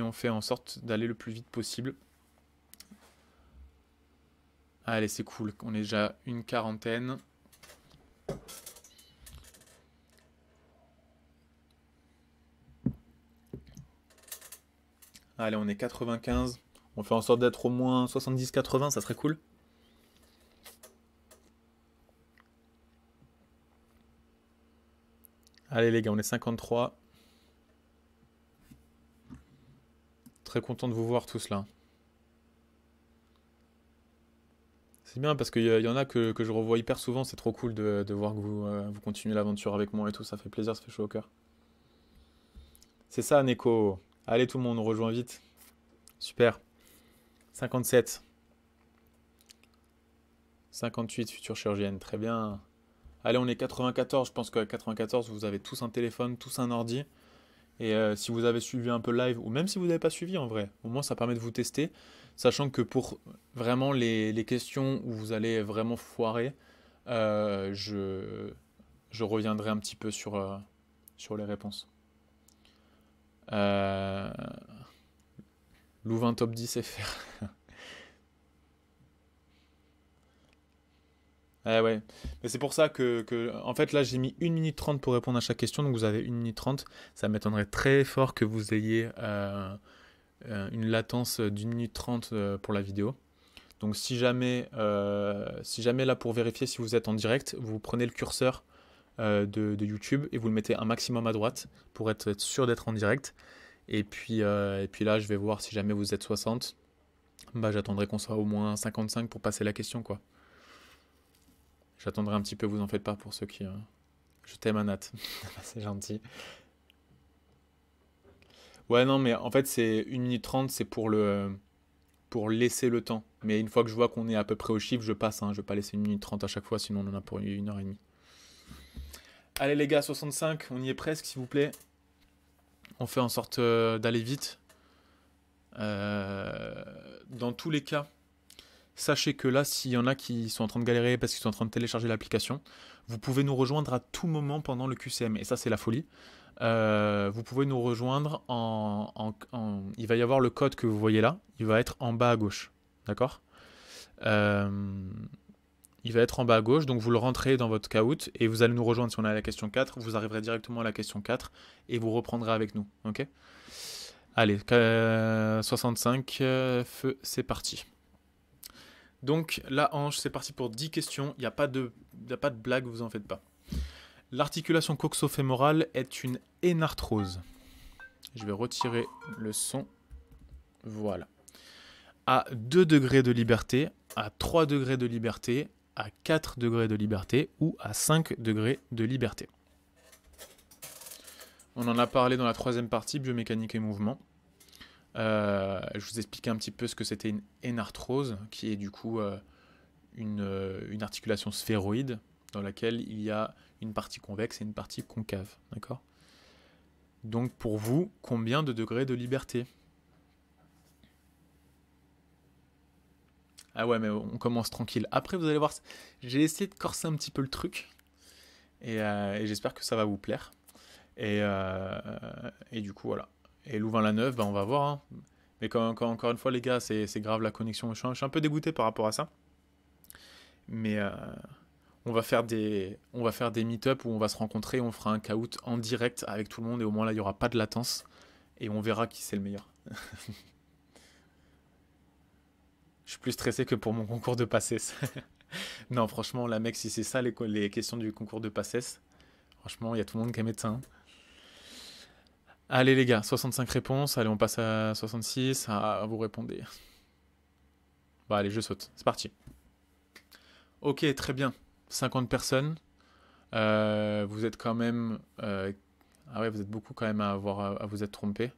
on fait en sorte d'aller le plus vite possible. Allez, c'est cool. On est déjà une quarantaine. Allez, on est 95. On fait en sorte d'être au moins 70-80, ça serait cool. Allez les gars, on est 53. Très content de vous voir tous là. C'est bien parce qu'il y, en a que, je revois hyper souvent, c'est trop cool de, voir que vous, euh, vous continuez l'aventure avec moi et tout, ça fait plaisir, ça fait chaud au cœur. C'est ça Neko, Allez tout le monde, on rejoint vite. Super. 57. 58, future chirurgienne, très bien. Allez, on est 94, je pense qu'à 94, vous avez tous un téléphone, tous un ordi. Et euh, si vous avez suivi un peu live, ou même si vous n'avez pas suivi en vrai, au moins ça permet de vous tester. Sachant que pour vraiment les, questions où vous allez vraiment foirer, euh, je, reviendrai un petit peu sur euh, les réponses. Euh... Louvain top 10 FR. Ah ouais. Mais c'est pour ça que, En fait, là, j'ai mis 1 minute 30 pour répondre à chaque question. Donc, vous avez 1 minute 30. Ça m'étonnerait très fort que vous ayez euh, euh, une latence d'une minute 30 euh, pour la vidéo. Donc, si jamais, si jamais là, pour vérifier si vous êtes en direct, vous prenez le curseur euh, de, YouTube et vous le mettez un maximum à droite pour être, sûr d'être en direct. Et puis, euh, et puis là, je vais voir si jamais vous êtes 60. Bah, j'attendrai qu'on soit au moins 55 pour passer la question, quoi. J'attendrai un petit peu, vous en faites pas pour ceux qui. Euh, je t'aime, Anat. Bah, c'est gentil. Ouais, non, mais en fait, c'est une minute trente c'est pour le. Pour laisser le temps. Mais une fois que je vois qu'on est à peu près au chiffre, je passe. Hein. Je vais pas laisser une minute 30 à chaque fois, sinon on en a pour une heure et demie. Allez les gars, 65, on y est presque s'il vous plaît. On fait en sorte euh, d'aller vite. Euh, dans tous les cas, sachez que là, s'il y en a qui sont en train de galérer parce qu'ils sont en train de télécharger l'application, vous pouvez nous rejoindre à tout moment pendant le QCM. Et ça, c'est la folie. Euh, vous pouvez nous rejoindre en, Il va y avoir le code que vous voyez là. Il va être en bas à gauche. D'accord il va être en bas à gauche, donc vous le rentrez dans votre caout et vous allez nous rejoindre si on a la question 4, vous arriverez directement à la question 4 et vous reprendrez avec nous, ok Allez, 65, euh, euh, feu, c'est parti. Donc la hanche, c'est parti pour 10 questions, il n'y a, pas de, a pas de blague, vous en faites pas. L'articulation coxofémorale est une énarthrose. Je vais retirer le son. Voilà. À 2 degrés de liberté, à 3 degrés de liberté, à 4 degrés de liberté ou à 5 degrés de liberté. On en a parlé dans la troisième partie, biomécanique et mouvement. Euh, je vous expliquais un petit peu ce que c'était une énarthrose, qui est du coup euh, euh, une, articulation sphéroïde dans laquelle il y a une partie convexe et une partie concave. D'accord Donc pour vous, combien de degrés de liberté Ah ouais, mais on commence tranquille. Après, vous allez voir, j'ai essayé de corser un petit peu le truc. Et, euh, j'espère que ça va vous plaire. Et, euh, et du coup, voilà. Et Louvain-la-Neuve, bah, on va voir. Hein. Mais quand, encore une fois, les gars, c'est grave la connexion. Je suis, un, peu dégoûté par rapport à ça. Mais euh, on va faire des, on va faire des meet-up où on va se rencontrer. On fera un k-out en direct avec tout le monde. Et au moins, là, il n'y aura pas de latence. Et on verra qui c'est le meilleur. Je suis plus stressé que pour mon concours de passesse. non, franchement, la mec, si c'est ça les, questions du concours de passesse, franchement, il y a tout le monde qui est médecin. Allez les gars, 65 réponses. Allez, on passe à 66. Ah, vous répondez. Bah allez, je saute. C'est parti. Ok, très bien. 50 personnes. Euh, vous êtes quand même... Euh, ah ouais, vous êtes beaucoup quand même à, avoir, à vous être trompé.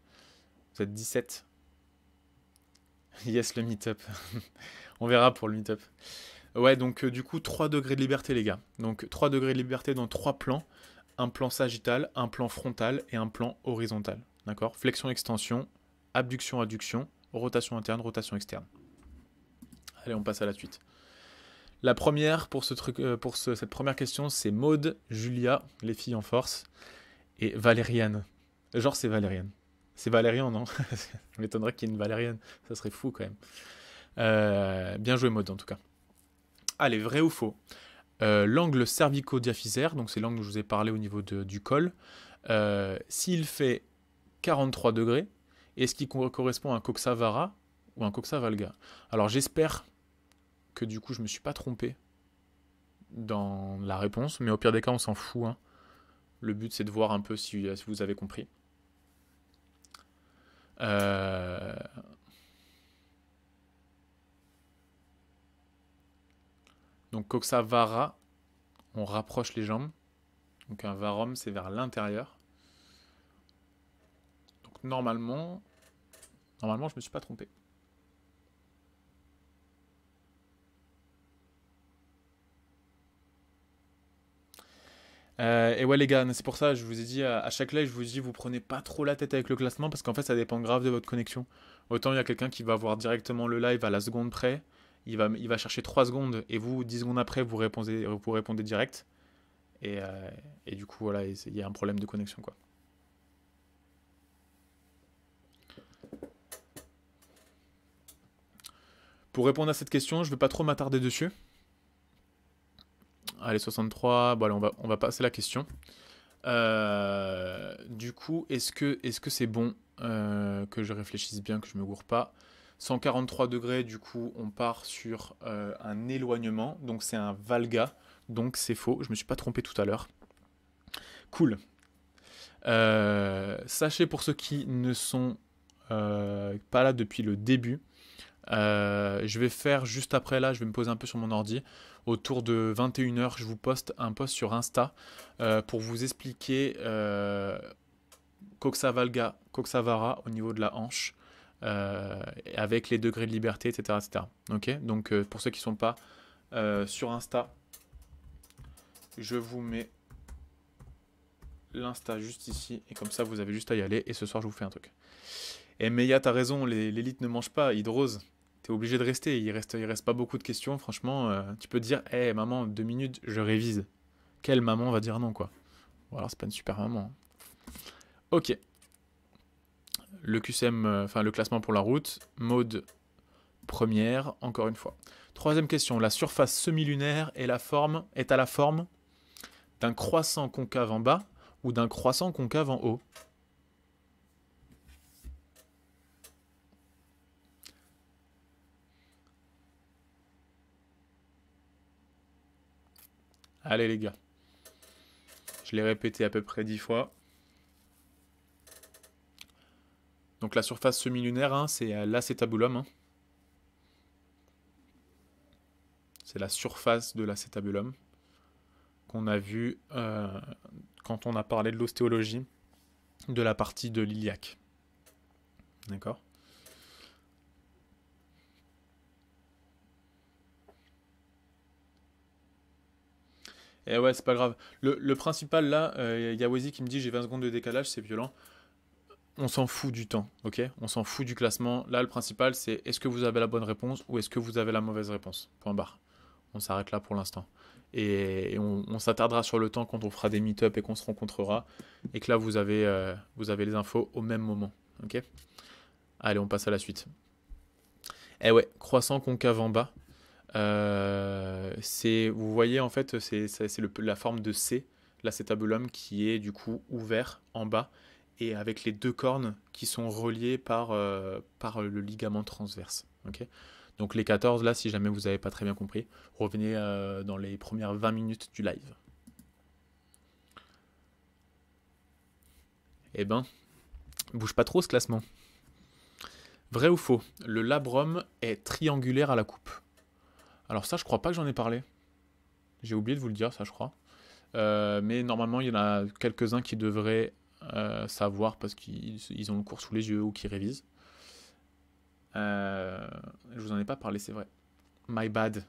Vous êtes 17. Yes, le meet-up. On verra pour le meet-up. Ouais, donc euh, du coup, 3 degrés de liberté, les gars. Donc trois degrés de liberté dans trois plans. Un plan sagittal, un plan frontal et un plan horizontal. D'accord Flexion-extension, abduction-adduction, rotation interne, rotation externe. Allez, on passe à la suite. La première pour, ce truc, euh, pour cette première question, c'est Maude, Julia, les filles en force, et Valériane. Genre, c'est Valériane. C'est Valérian, non Je m'étonnerais qu'il y ait une Valérienne. Ça serait fou quand même. Euh, bien joué, mode en tout cas. Allez, vrai ou faux euh, L'angle cervico-diaphysaire, donc c'est l'angle dont je vous ai parlé au niveau du col, euh, s'il fait 43 degrés, est-ce qu'il correspond à un coxavara ou un coxavalga Alors j'espère que du coup je me suis pas trompé dans la réponse, mais au pire des cas on s'en fout. Hein. Le but c'est de voir un peu si vous avez compris. Euh, donc Donc coxavara, on rapproche les jambes. Donc un varum, c'est vers l'intérieur. Donc normalement, normalement, je me suis pas trompé. Euh, et ouais les gars, c'est pour ça, je vous ai dit à, chaque live, je vous dis, vous prenez pas trop la tête avec le classement parce qu'en fait ça dépend grave de votre connexion. Autant il y a quelqu'un qui va voir directement le live à la seconde près, il va, il va chercher 3 secondes et vous, 10 secondes après, vous répondez, vous répondez direct. Et, euh, du coup, voilà, il y a un problème de connexion quoi. Pour répondre à cette question, je ne vais pas trop m'attarder dessus. Allez, 63. Bon, on va, on va passer la question. Euh, du coup, est-ce que c'est -ce bon euh, que je réfléchisse bien, que je ne me gourre pas 143 degrés, du coup, on part sur euh, un éloignement. Donc, c'est un valga. Donc, c'est faux. Je me suis pas trompé tout à l'heure. Cool. sachez pour ceux qui ne sont pas là depuis le début, je vais faire juste après là, je vais me poser un peu sur mon ordi autour de 21h, je vous poste un post sur Insta euh, pour vous expliquer euh, Coxavalga, Coxavara au niveau de la hanche, euh, avec les degrés de liberté, etc. Donc euh, pour ceux qui ne sont pas sur Insta, je vous mets l'Insta juste ici, et comme ça vous avez juste à y aller, et ce soir je vous fais un truc. Et Meia, t'as raison, l'élite ne mange pas, hydrose obligé de rester. Il reste, il reste pas beaucoup de questions. Franchement, euh, tu peux dire, hé maman, deux minutes, je révise. Quelle maman va dire non, quoi voilà c'est pas une super maman. Ok. Le QCM, euh, enfin le classement pour la route, mode première, encore une fois. Troisième question, la surface semi-lunaire et la forme, est à la forme d'un croissant concave en bas ou d'un croissant concave en haut Allez les gars. Je l'ai répété à peu près dix fois. Donc la surface semi-lunaire, hein, c'est euh, l'acétabulum. Hein. C'est la surface de l'acétabulum qu'on a vu euh, quand on a parlé de l'ostéologie de la partie de l'iliaque. D'accord Et eh ouais, c'est pas grave. Le, principal là, il euh, a Wazy qui me dit j'ai 20 secondes de décalage, c'est violent. On s'en fout du temps, ok On s'en fout du classement. Là, le principal, c'est est-ce que vous avez la bonne réponse ou est-ce que vous avez la mauvaise réponse Point barre. On s'arrête là pour l'instant. Et, on, s'attardera sur le temps quand on fera des meet-up et qu'on se rencontrera. Et que là, vous avez, euh, vous avez les infos au même moment, ok Allez, on passe à la suite. Eh ouais, croissant concave en bas. Euh, vous voyez, en fait, c'est la forme de C, l'acétabulum, qui est du coup ouvert en bas et avec les deux cornes qui sont reliées par, euh, le ligament transverse. Donc les 14, là, si jamais vous n'avez pas très bien compris, revenez euh, dans les premières 20 minutes du live. Eh ben, bouge pas trop ce classement. Vrai ou faux, le labrum est triangulaire à la coupe alors ça, je crois pas que j'en ai parlé. J'ai oublié de vous le dire, ça, je crois. Euh, mais normalement, il y en a quelques-uns qui devraient euh, savoir parce qu'ils ont le cours sous les yeux ou qui révisent. Euh, je vous en ai pas parlé, c'est vrai. My bad.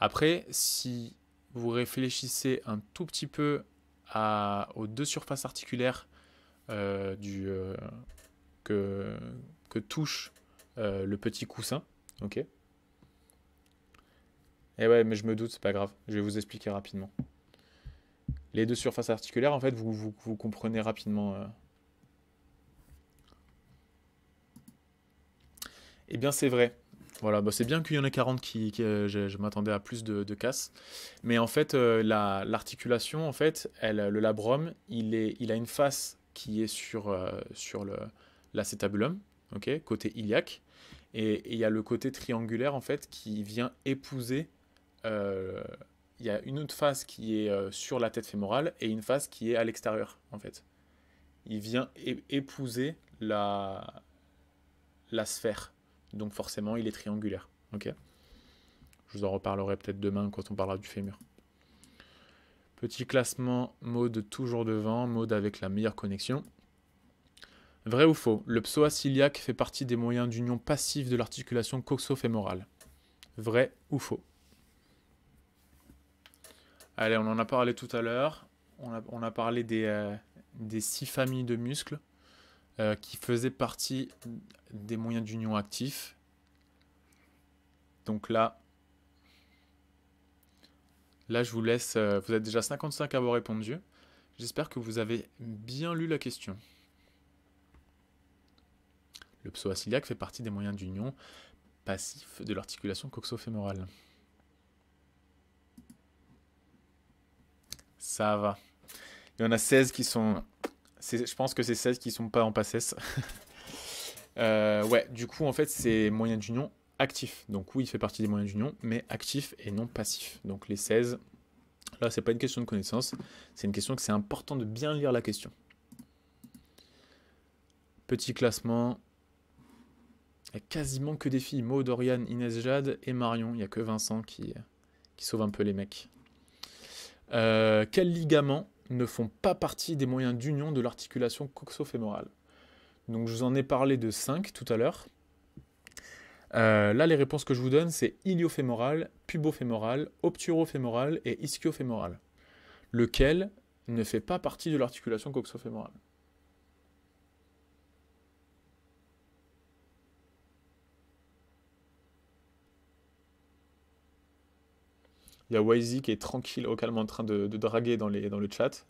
Après, si vous réfléchissez un tout petit peu aux deux surfaces articulaires du, que, que touche euh, le petit coussin. Ok Eh ouais, mais je me doute, c'est pas grave. Je vais vous expliquer rapidement. Les deux surfaces articulaires, en fait, vous, comprenez rapidement. Euh. Eh bien, c'est vrai. Voilà, bah, c'est bien qu'il y en ait 40 qui, euh, je, m'attendais à plus de, de casse. Mais en fait, l'articulation, en fait, le labrum, il, a une face qui est sur, sur le, l'acétabulum, côté iliaque. Et il y a le côté triangulaire, en fait, qui vient épouser... Euh, il y a une autre face qui est euh, sur la tête fémorale et une face qui est à l'extérieur, en fait. Il vient épouser la, la sphère. Donc forcément, il est triangulaire. Ok Je vous en reparlerai peut-être demain quand on parlera du fémur. Petit classement, mode toujours devant, mode avec la meilleure connexion. Vrai ou faux, le psoas iliaque fait partie des moyens d'union passive de l'articulation coxo-fémorale. Vrai ou faux Allez, on en a parlé tout à l'heure. On, a, parlé euh, des, six familles de muscles euh, qui faisaient partie des moyens d'union actifs. Donc là, là je vous laisse. Euh, vous êtes déjà 55 à avoir répondu. J'espère que vous avez bien lu la question. Le psoas fait partie des moyens d'union passifs de l'articulation coxo-fémorale. Ça va. Il y en a 16 qui sont... Je pense que c'est 16 qui sont pas en passesse. Euh, ouais, du coup, en fait, c'est moyens d'union actif. Donc oui, il fait partie des moyens d'union, mais actifs et non passifs. Donc les 16, là, c'est pas une question de connaissance, c'est une question que c'est important de bien lire la question. Petit classement, il n'y a quasiment que des filles. Maud, Dorian, Inès Jade et Marion. Il n'y a que Vincent qui, sauve un peu les mecs. Euh, quels ligaments ne font pas partie des moyens d'union de l'articulation coxofémorale Donc je vous en ai parlé de 5 tout à l'heure. Euh, là, les réponses que je vous donne, c'est pubo-fémoral, pubofémoral, fémoral et ischio-fémoral. Lequel ne fait pas partie de l'articulation coxofémorale Il y a Wazy e qui est tranquille, au calme, en train de, draguer dans, le chat.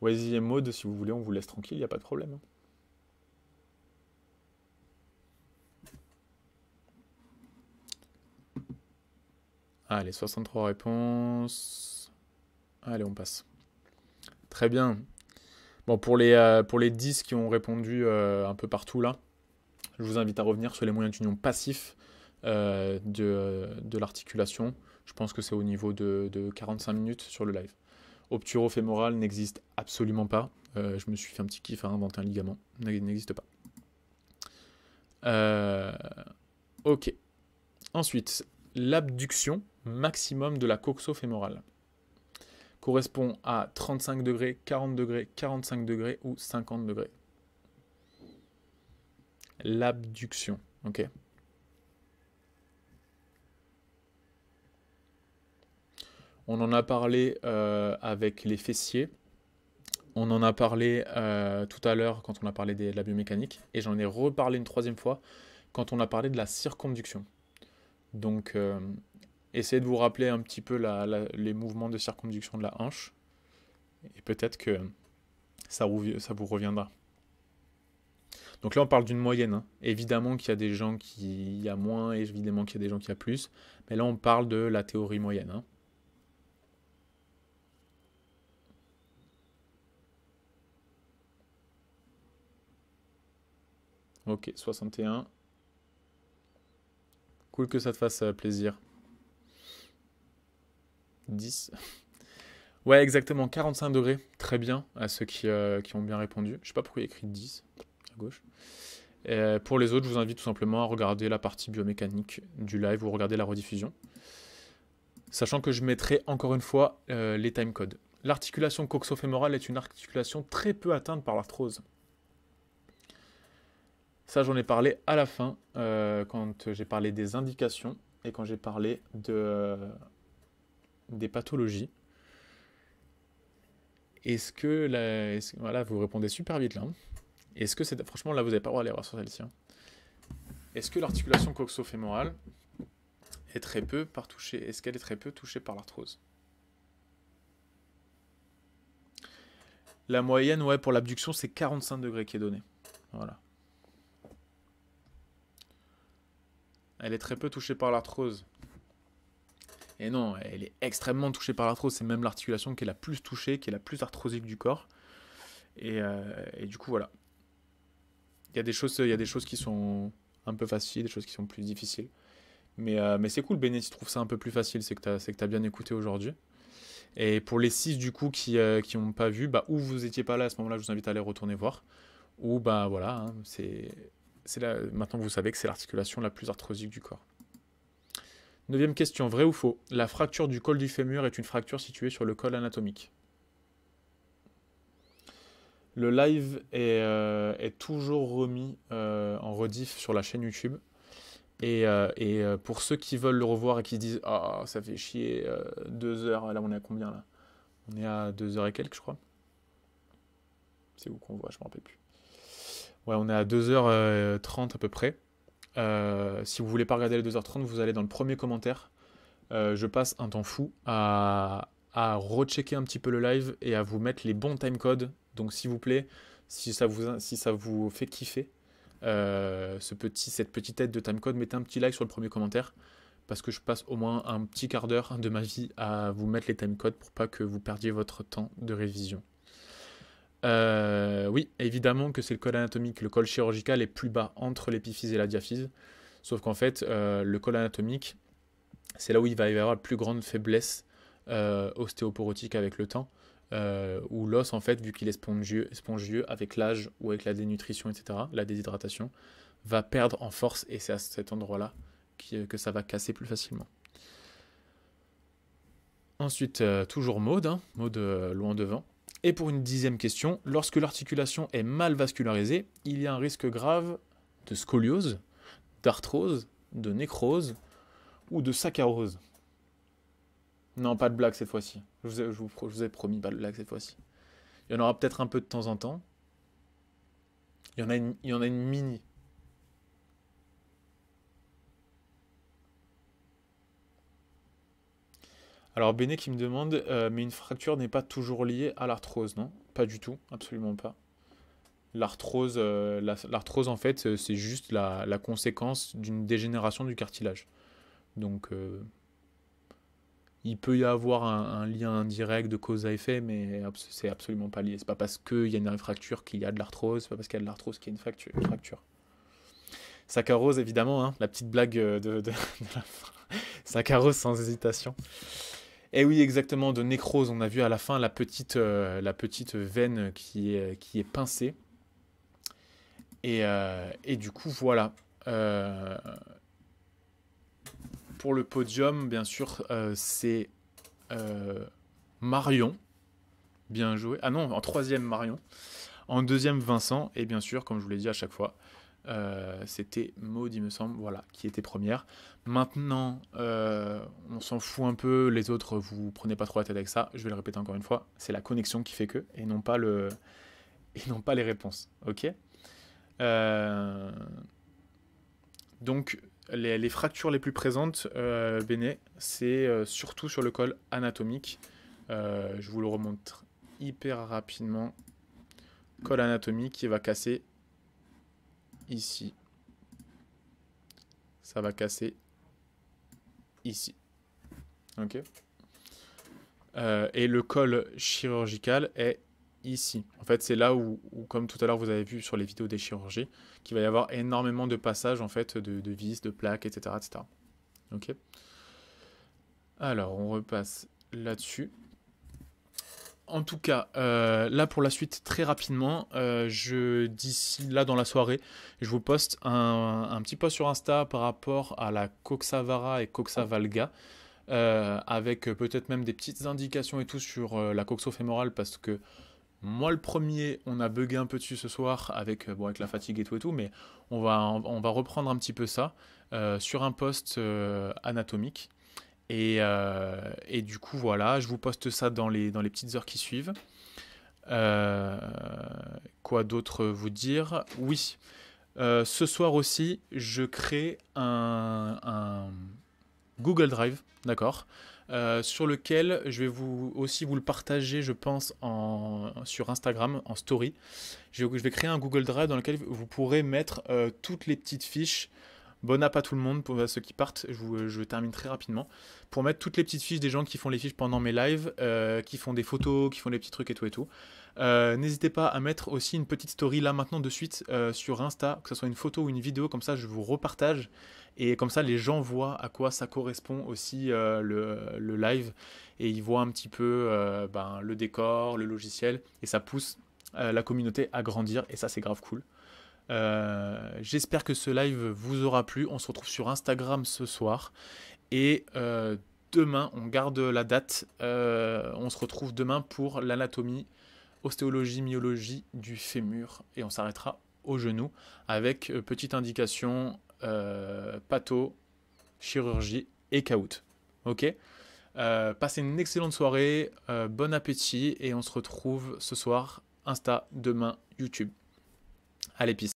Wazy et mode, si vous voulez, on vous laisse tranquille, il n'y a pas de problème. Allez, 63 réponses. Allez, on passe. Très bien. Bon, pour les, euh, pour les 10 qui ont répondu euh, un peu partout là, je vous invite à revenir sur les moyens d'union passifs. Euh, euh, de, l'articulation. Je pense que c'est au niveau de, 45 minutes sur le live. Obturo fémoral n'existe absolument pas. Euh, je me suis fait un petit kiff à inventer hein, un ligament. Il n'existe pas. ok. Ensuite, l'abduction maximum de la coxo-fémorale correspond à 35 degrés, 40 degrés, 45 degrés ou 50 degrés. L'abduction, ok On en a parlé euh, avec les fessiers. On en a parlé euh, tout à l'heure quand on a parlé de la biomécanique. Et j'en ai reparlé une troisième fois quand on a parlé de la circonduction. Donc, euh, essayez de vous rappeler un petit peu les mouvements de circonduction de la hanche. Et peut-être que ça vous, reviendra. Donc là, on parle d'une moyenne. Hein. Évidemment qu'il y a des gens qui y a moins, et évidemment qu'il y a des gens qui y a plus. Mais là, on parle de la théorie moyenne. Hein. Ok, 61. Cool que ça te fasse euh, plaisir. 10. Ouais, exactement, 45 degrés. Très bien à ceux euh, qui, ont bien répondu. Je sais pas pourquoi il y a écrit 10 à gauche. Euh, pour les autres, je vous invite tout simplement à regarder la partie biomécanique du live ou regarder la rediffusion. Sachant que je mettrai encore une fois les les timecodes. L'articulation coxo-fémorale est une articulation très peu atteinte par l'arthrose. Ça, j'en ai parlé à la fin, euh, quand j'ai parlé des indications et quand j'ai parlé de, euh, des pathologies. Est-ce que, la, voilà, vous répondez super vite là. Hein. Est-ce que c'est, franchement, là, vous n'avez pas le droit à l'erreur sur celle-ci. Hein. Est-ce que l'articulation coxo-fémorale est très peu par touchée Est-ce qu'elle est très peu touchée par l'arthrose La moyenne, ouais, pour l'abduction, c'est 45 degrés qui est donné. Voilà. Elle est très peu touchée par l'arthrose. Et non, elle est extrêmement touchée par l'arthrose. C'est même l'articulation qui est la plus touchée, qui est la plus arthrosique du corps. Et, euh, du coup, voilà. Il y, a des choses, y des choses qui sont un peu faciles, des choses qui sont plus difficiles. Mais, euh, c'est cool, Béné, tu trouves ça un peu plus facile, c'est que tu as, bien écouté aujourd'hui. Et pour les 6 du coup qui n'ont euh, pas vu, bah, ou vous n'étiez pas là à ce moment-là, je vous invite à aller retourner voir. Ou bah voilà, hein, c'est maintenant que vous savez que c'est l'articulation la plus arthrosique du corps. Neuvième question, vrai ou faux La fracture du col du fémur est une fracture située sur le col anatomique. Le live est, euh, toujours remis euh, en rediff sur la chaîne YouTube. Et, euh, pour ceux qui veulent le revoir et qui se disent Ah, ça fait chier, deux heures, là on est à combien là On est à deux heures et quelques, je crois. C'est où qu'on voit, je ne me rappelle plus. Ouais, on est à 2h30 euh, à peu près. Euh, si vous voulez pas regarder les 2h30, vous allez dans le premier commentaire. Euh, je passe un temps fou à, à rechecker un petit peu le live et à vous mettre les bons timecodes. Donc s'il vous plaît, si ça vous, si ça vous fait kiffer, ce petit, cette petite aide de timecode, mettez un petit like sur le premier commentaire. Parce que je passe au moins un petit quart d'heure de ma vie à vous mettre les timecodes pour pas que vous perdiez votre temps de révision. Euh, oui, évidemment que c'est le col anatomique. Le col chirurgical est plus bas entre l'épiphyse et la diaphyse. Sauf qu'en fait, euh, le col anatomique, c'est là où il va y avoir la plus grande faiblesse euh, ostéoporotique avec le temps. où l'os, en fait, vu qu'il est spongieux, avec l'âge ou avec la dénutrition, etc., la déshydratation, va perdre en force et c'est à cet endroit-là que ça va casser plus facilement. Ensuite, toujours Maude, hein, Maude loin devant. Et pour une dixième question, lorsque l'articulation est mal vascularisée, il y a un risque grave de scoliose, d'arthrose, de nécrose ou de saccharose. Non, pas de blague cette fois-ci. Je, vous ai promis pas de blague cette fois-ci. Il y en aura peut-être un peu de temps en temps. Il y en a une, il y en a une mini. Alors Béné qui me demande, euh, mais une fracture n'est pas toujours liée à l'arthrose, non Pas du tout, absolument pas. L'arthrose, euh, l'arthrose en fait, euh, c'est juste la, conséquence d'une dégénération du cartilage. Donc, il peut y avoir un, lien indirect de cause à effet, mais c'est absolument pas lié. C'est pas parce qu'il y a une fracture qu'il y a de l'arthrose, c'est pas parce qu'il y a de l'arthrose qu'il y a une fracture. Saccharose, évidemment, hein, la petite blague de, de, de sans hésitation. Et eh oui, exactement, de nécrose. On a vu à la fin la petite, euh, la petite veine qui est, qui est pincée. Et, euh, du coup, voilà. Euh, pour le podium, bien sûr, c'est Marion. Bien joué. Ah non, en troisième, Marion. En deuxième, Vincent. Et bien sûr, comme je vous l'ai dit à chaque fois, euh, c'était Maud, il me semble, voilà, qui était première. Maintenant, euh, on s'en fout un peu, les autres, vous prenez pas trop la tête avec ça. Je vais le répéter encore une fois, c'est la connexion qui fait que, et non pas, le, et non pas les réponses. Ok euh, Donc, les, fractures les plus présentes, Béné, c'est surtout sur le col anatomique. je vous le remontre hyper rapidement. Col anatomique qui va casser ici. Ça va casser ici. Ok euh, Et le col chirurgical est ici. En fait, c'est là où, comme tout à l'heure, vous avez vu sur les vidéos des chirurgies, qu'il va y avoir énormément de passages en fait de, de vis, de plaques, etc., etc. Ok. Alors, on repasse là-dessus. En tout cas, euh, là pour la suite, très rapidement, euh, je d'ici là dans la soirée, je vous poste un, petit post sur Insta par rapport à la Coxavara et Coxavalga, euh, avec peut-être même des petites indications et tout sur euh, la coxofémorale parce que moi le premier, on a bugué un peu dessus ce soir avec avec la fatigue et tout et tout, mais on va on va reprendre un petit peu ça sur un post anatomique. Euh, et, du coup, voilà, je vous poste ça dans les, dans les petites heures qui suivent. Euh, quoi d'autre vous dire Oui, euh, ce soir aussi, je crée un, Google Drive, d'accord sur lequel je vais vous aussi vous le partager, je pense, sur Instagram, en story. Je, vais créer un Google Drive dans lequel vous pourrez mettre toutes les petites fiches Bon app à tout le monde, pour ceux qui partent, je, termine très rapidement. Pour mettre toutes les petites fiches des gens qui font les fiches pendant mes lives, euh, qui font des photos, qui font des petits trucs et tout et tout. Euh, n'hésitez pas à mettre aussi une petite story là maintenant de suite euh, sur Insta, que ce soit une photo ou une vidéo, comme ça je vous repartage. Et comme ça les gens voient à quoi ça correspond aussi le, live. Et ils voient un petit peu ben, le décor, le logiciel. Et ça pousse la communauté à grandir. Et ça c'est grave cool. Euh, j'espère que ce live vous aura plu. On se retrouve sur Instagram ce soir. Et euh, demain, on garde la date. Euh, on se retrouve demain pour l'anatomie, ostéologie, myologie du fémur. Et on s'arrêtera au genou avec petite indication patho, chirurgie et caout. Ok Passez une excellente soirée, bon appétit et on se retrouve ce soir Insta, demain YouTube. Allez, peace.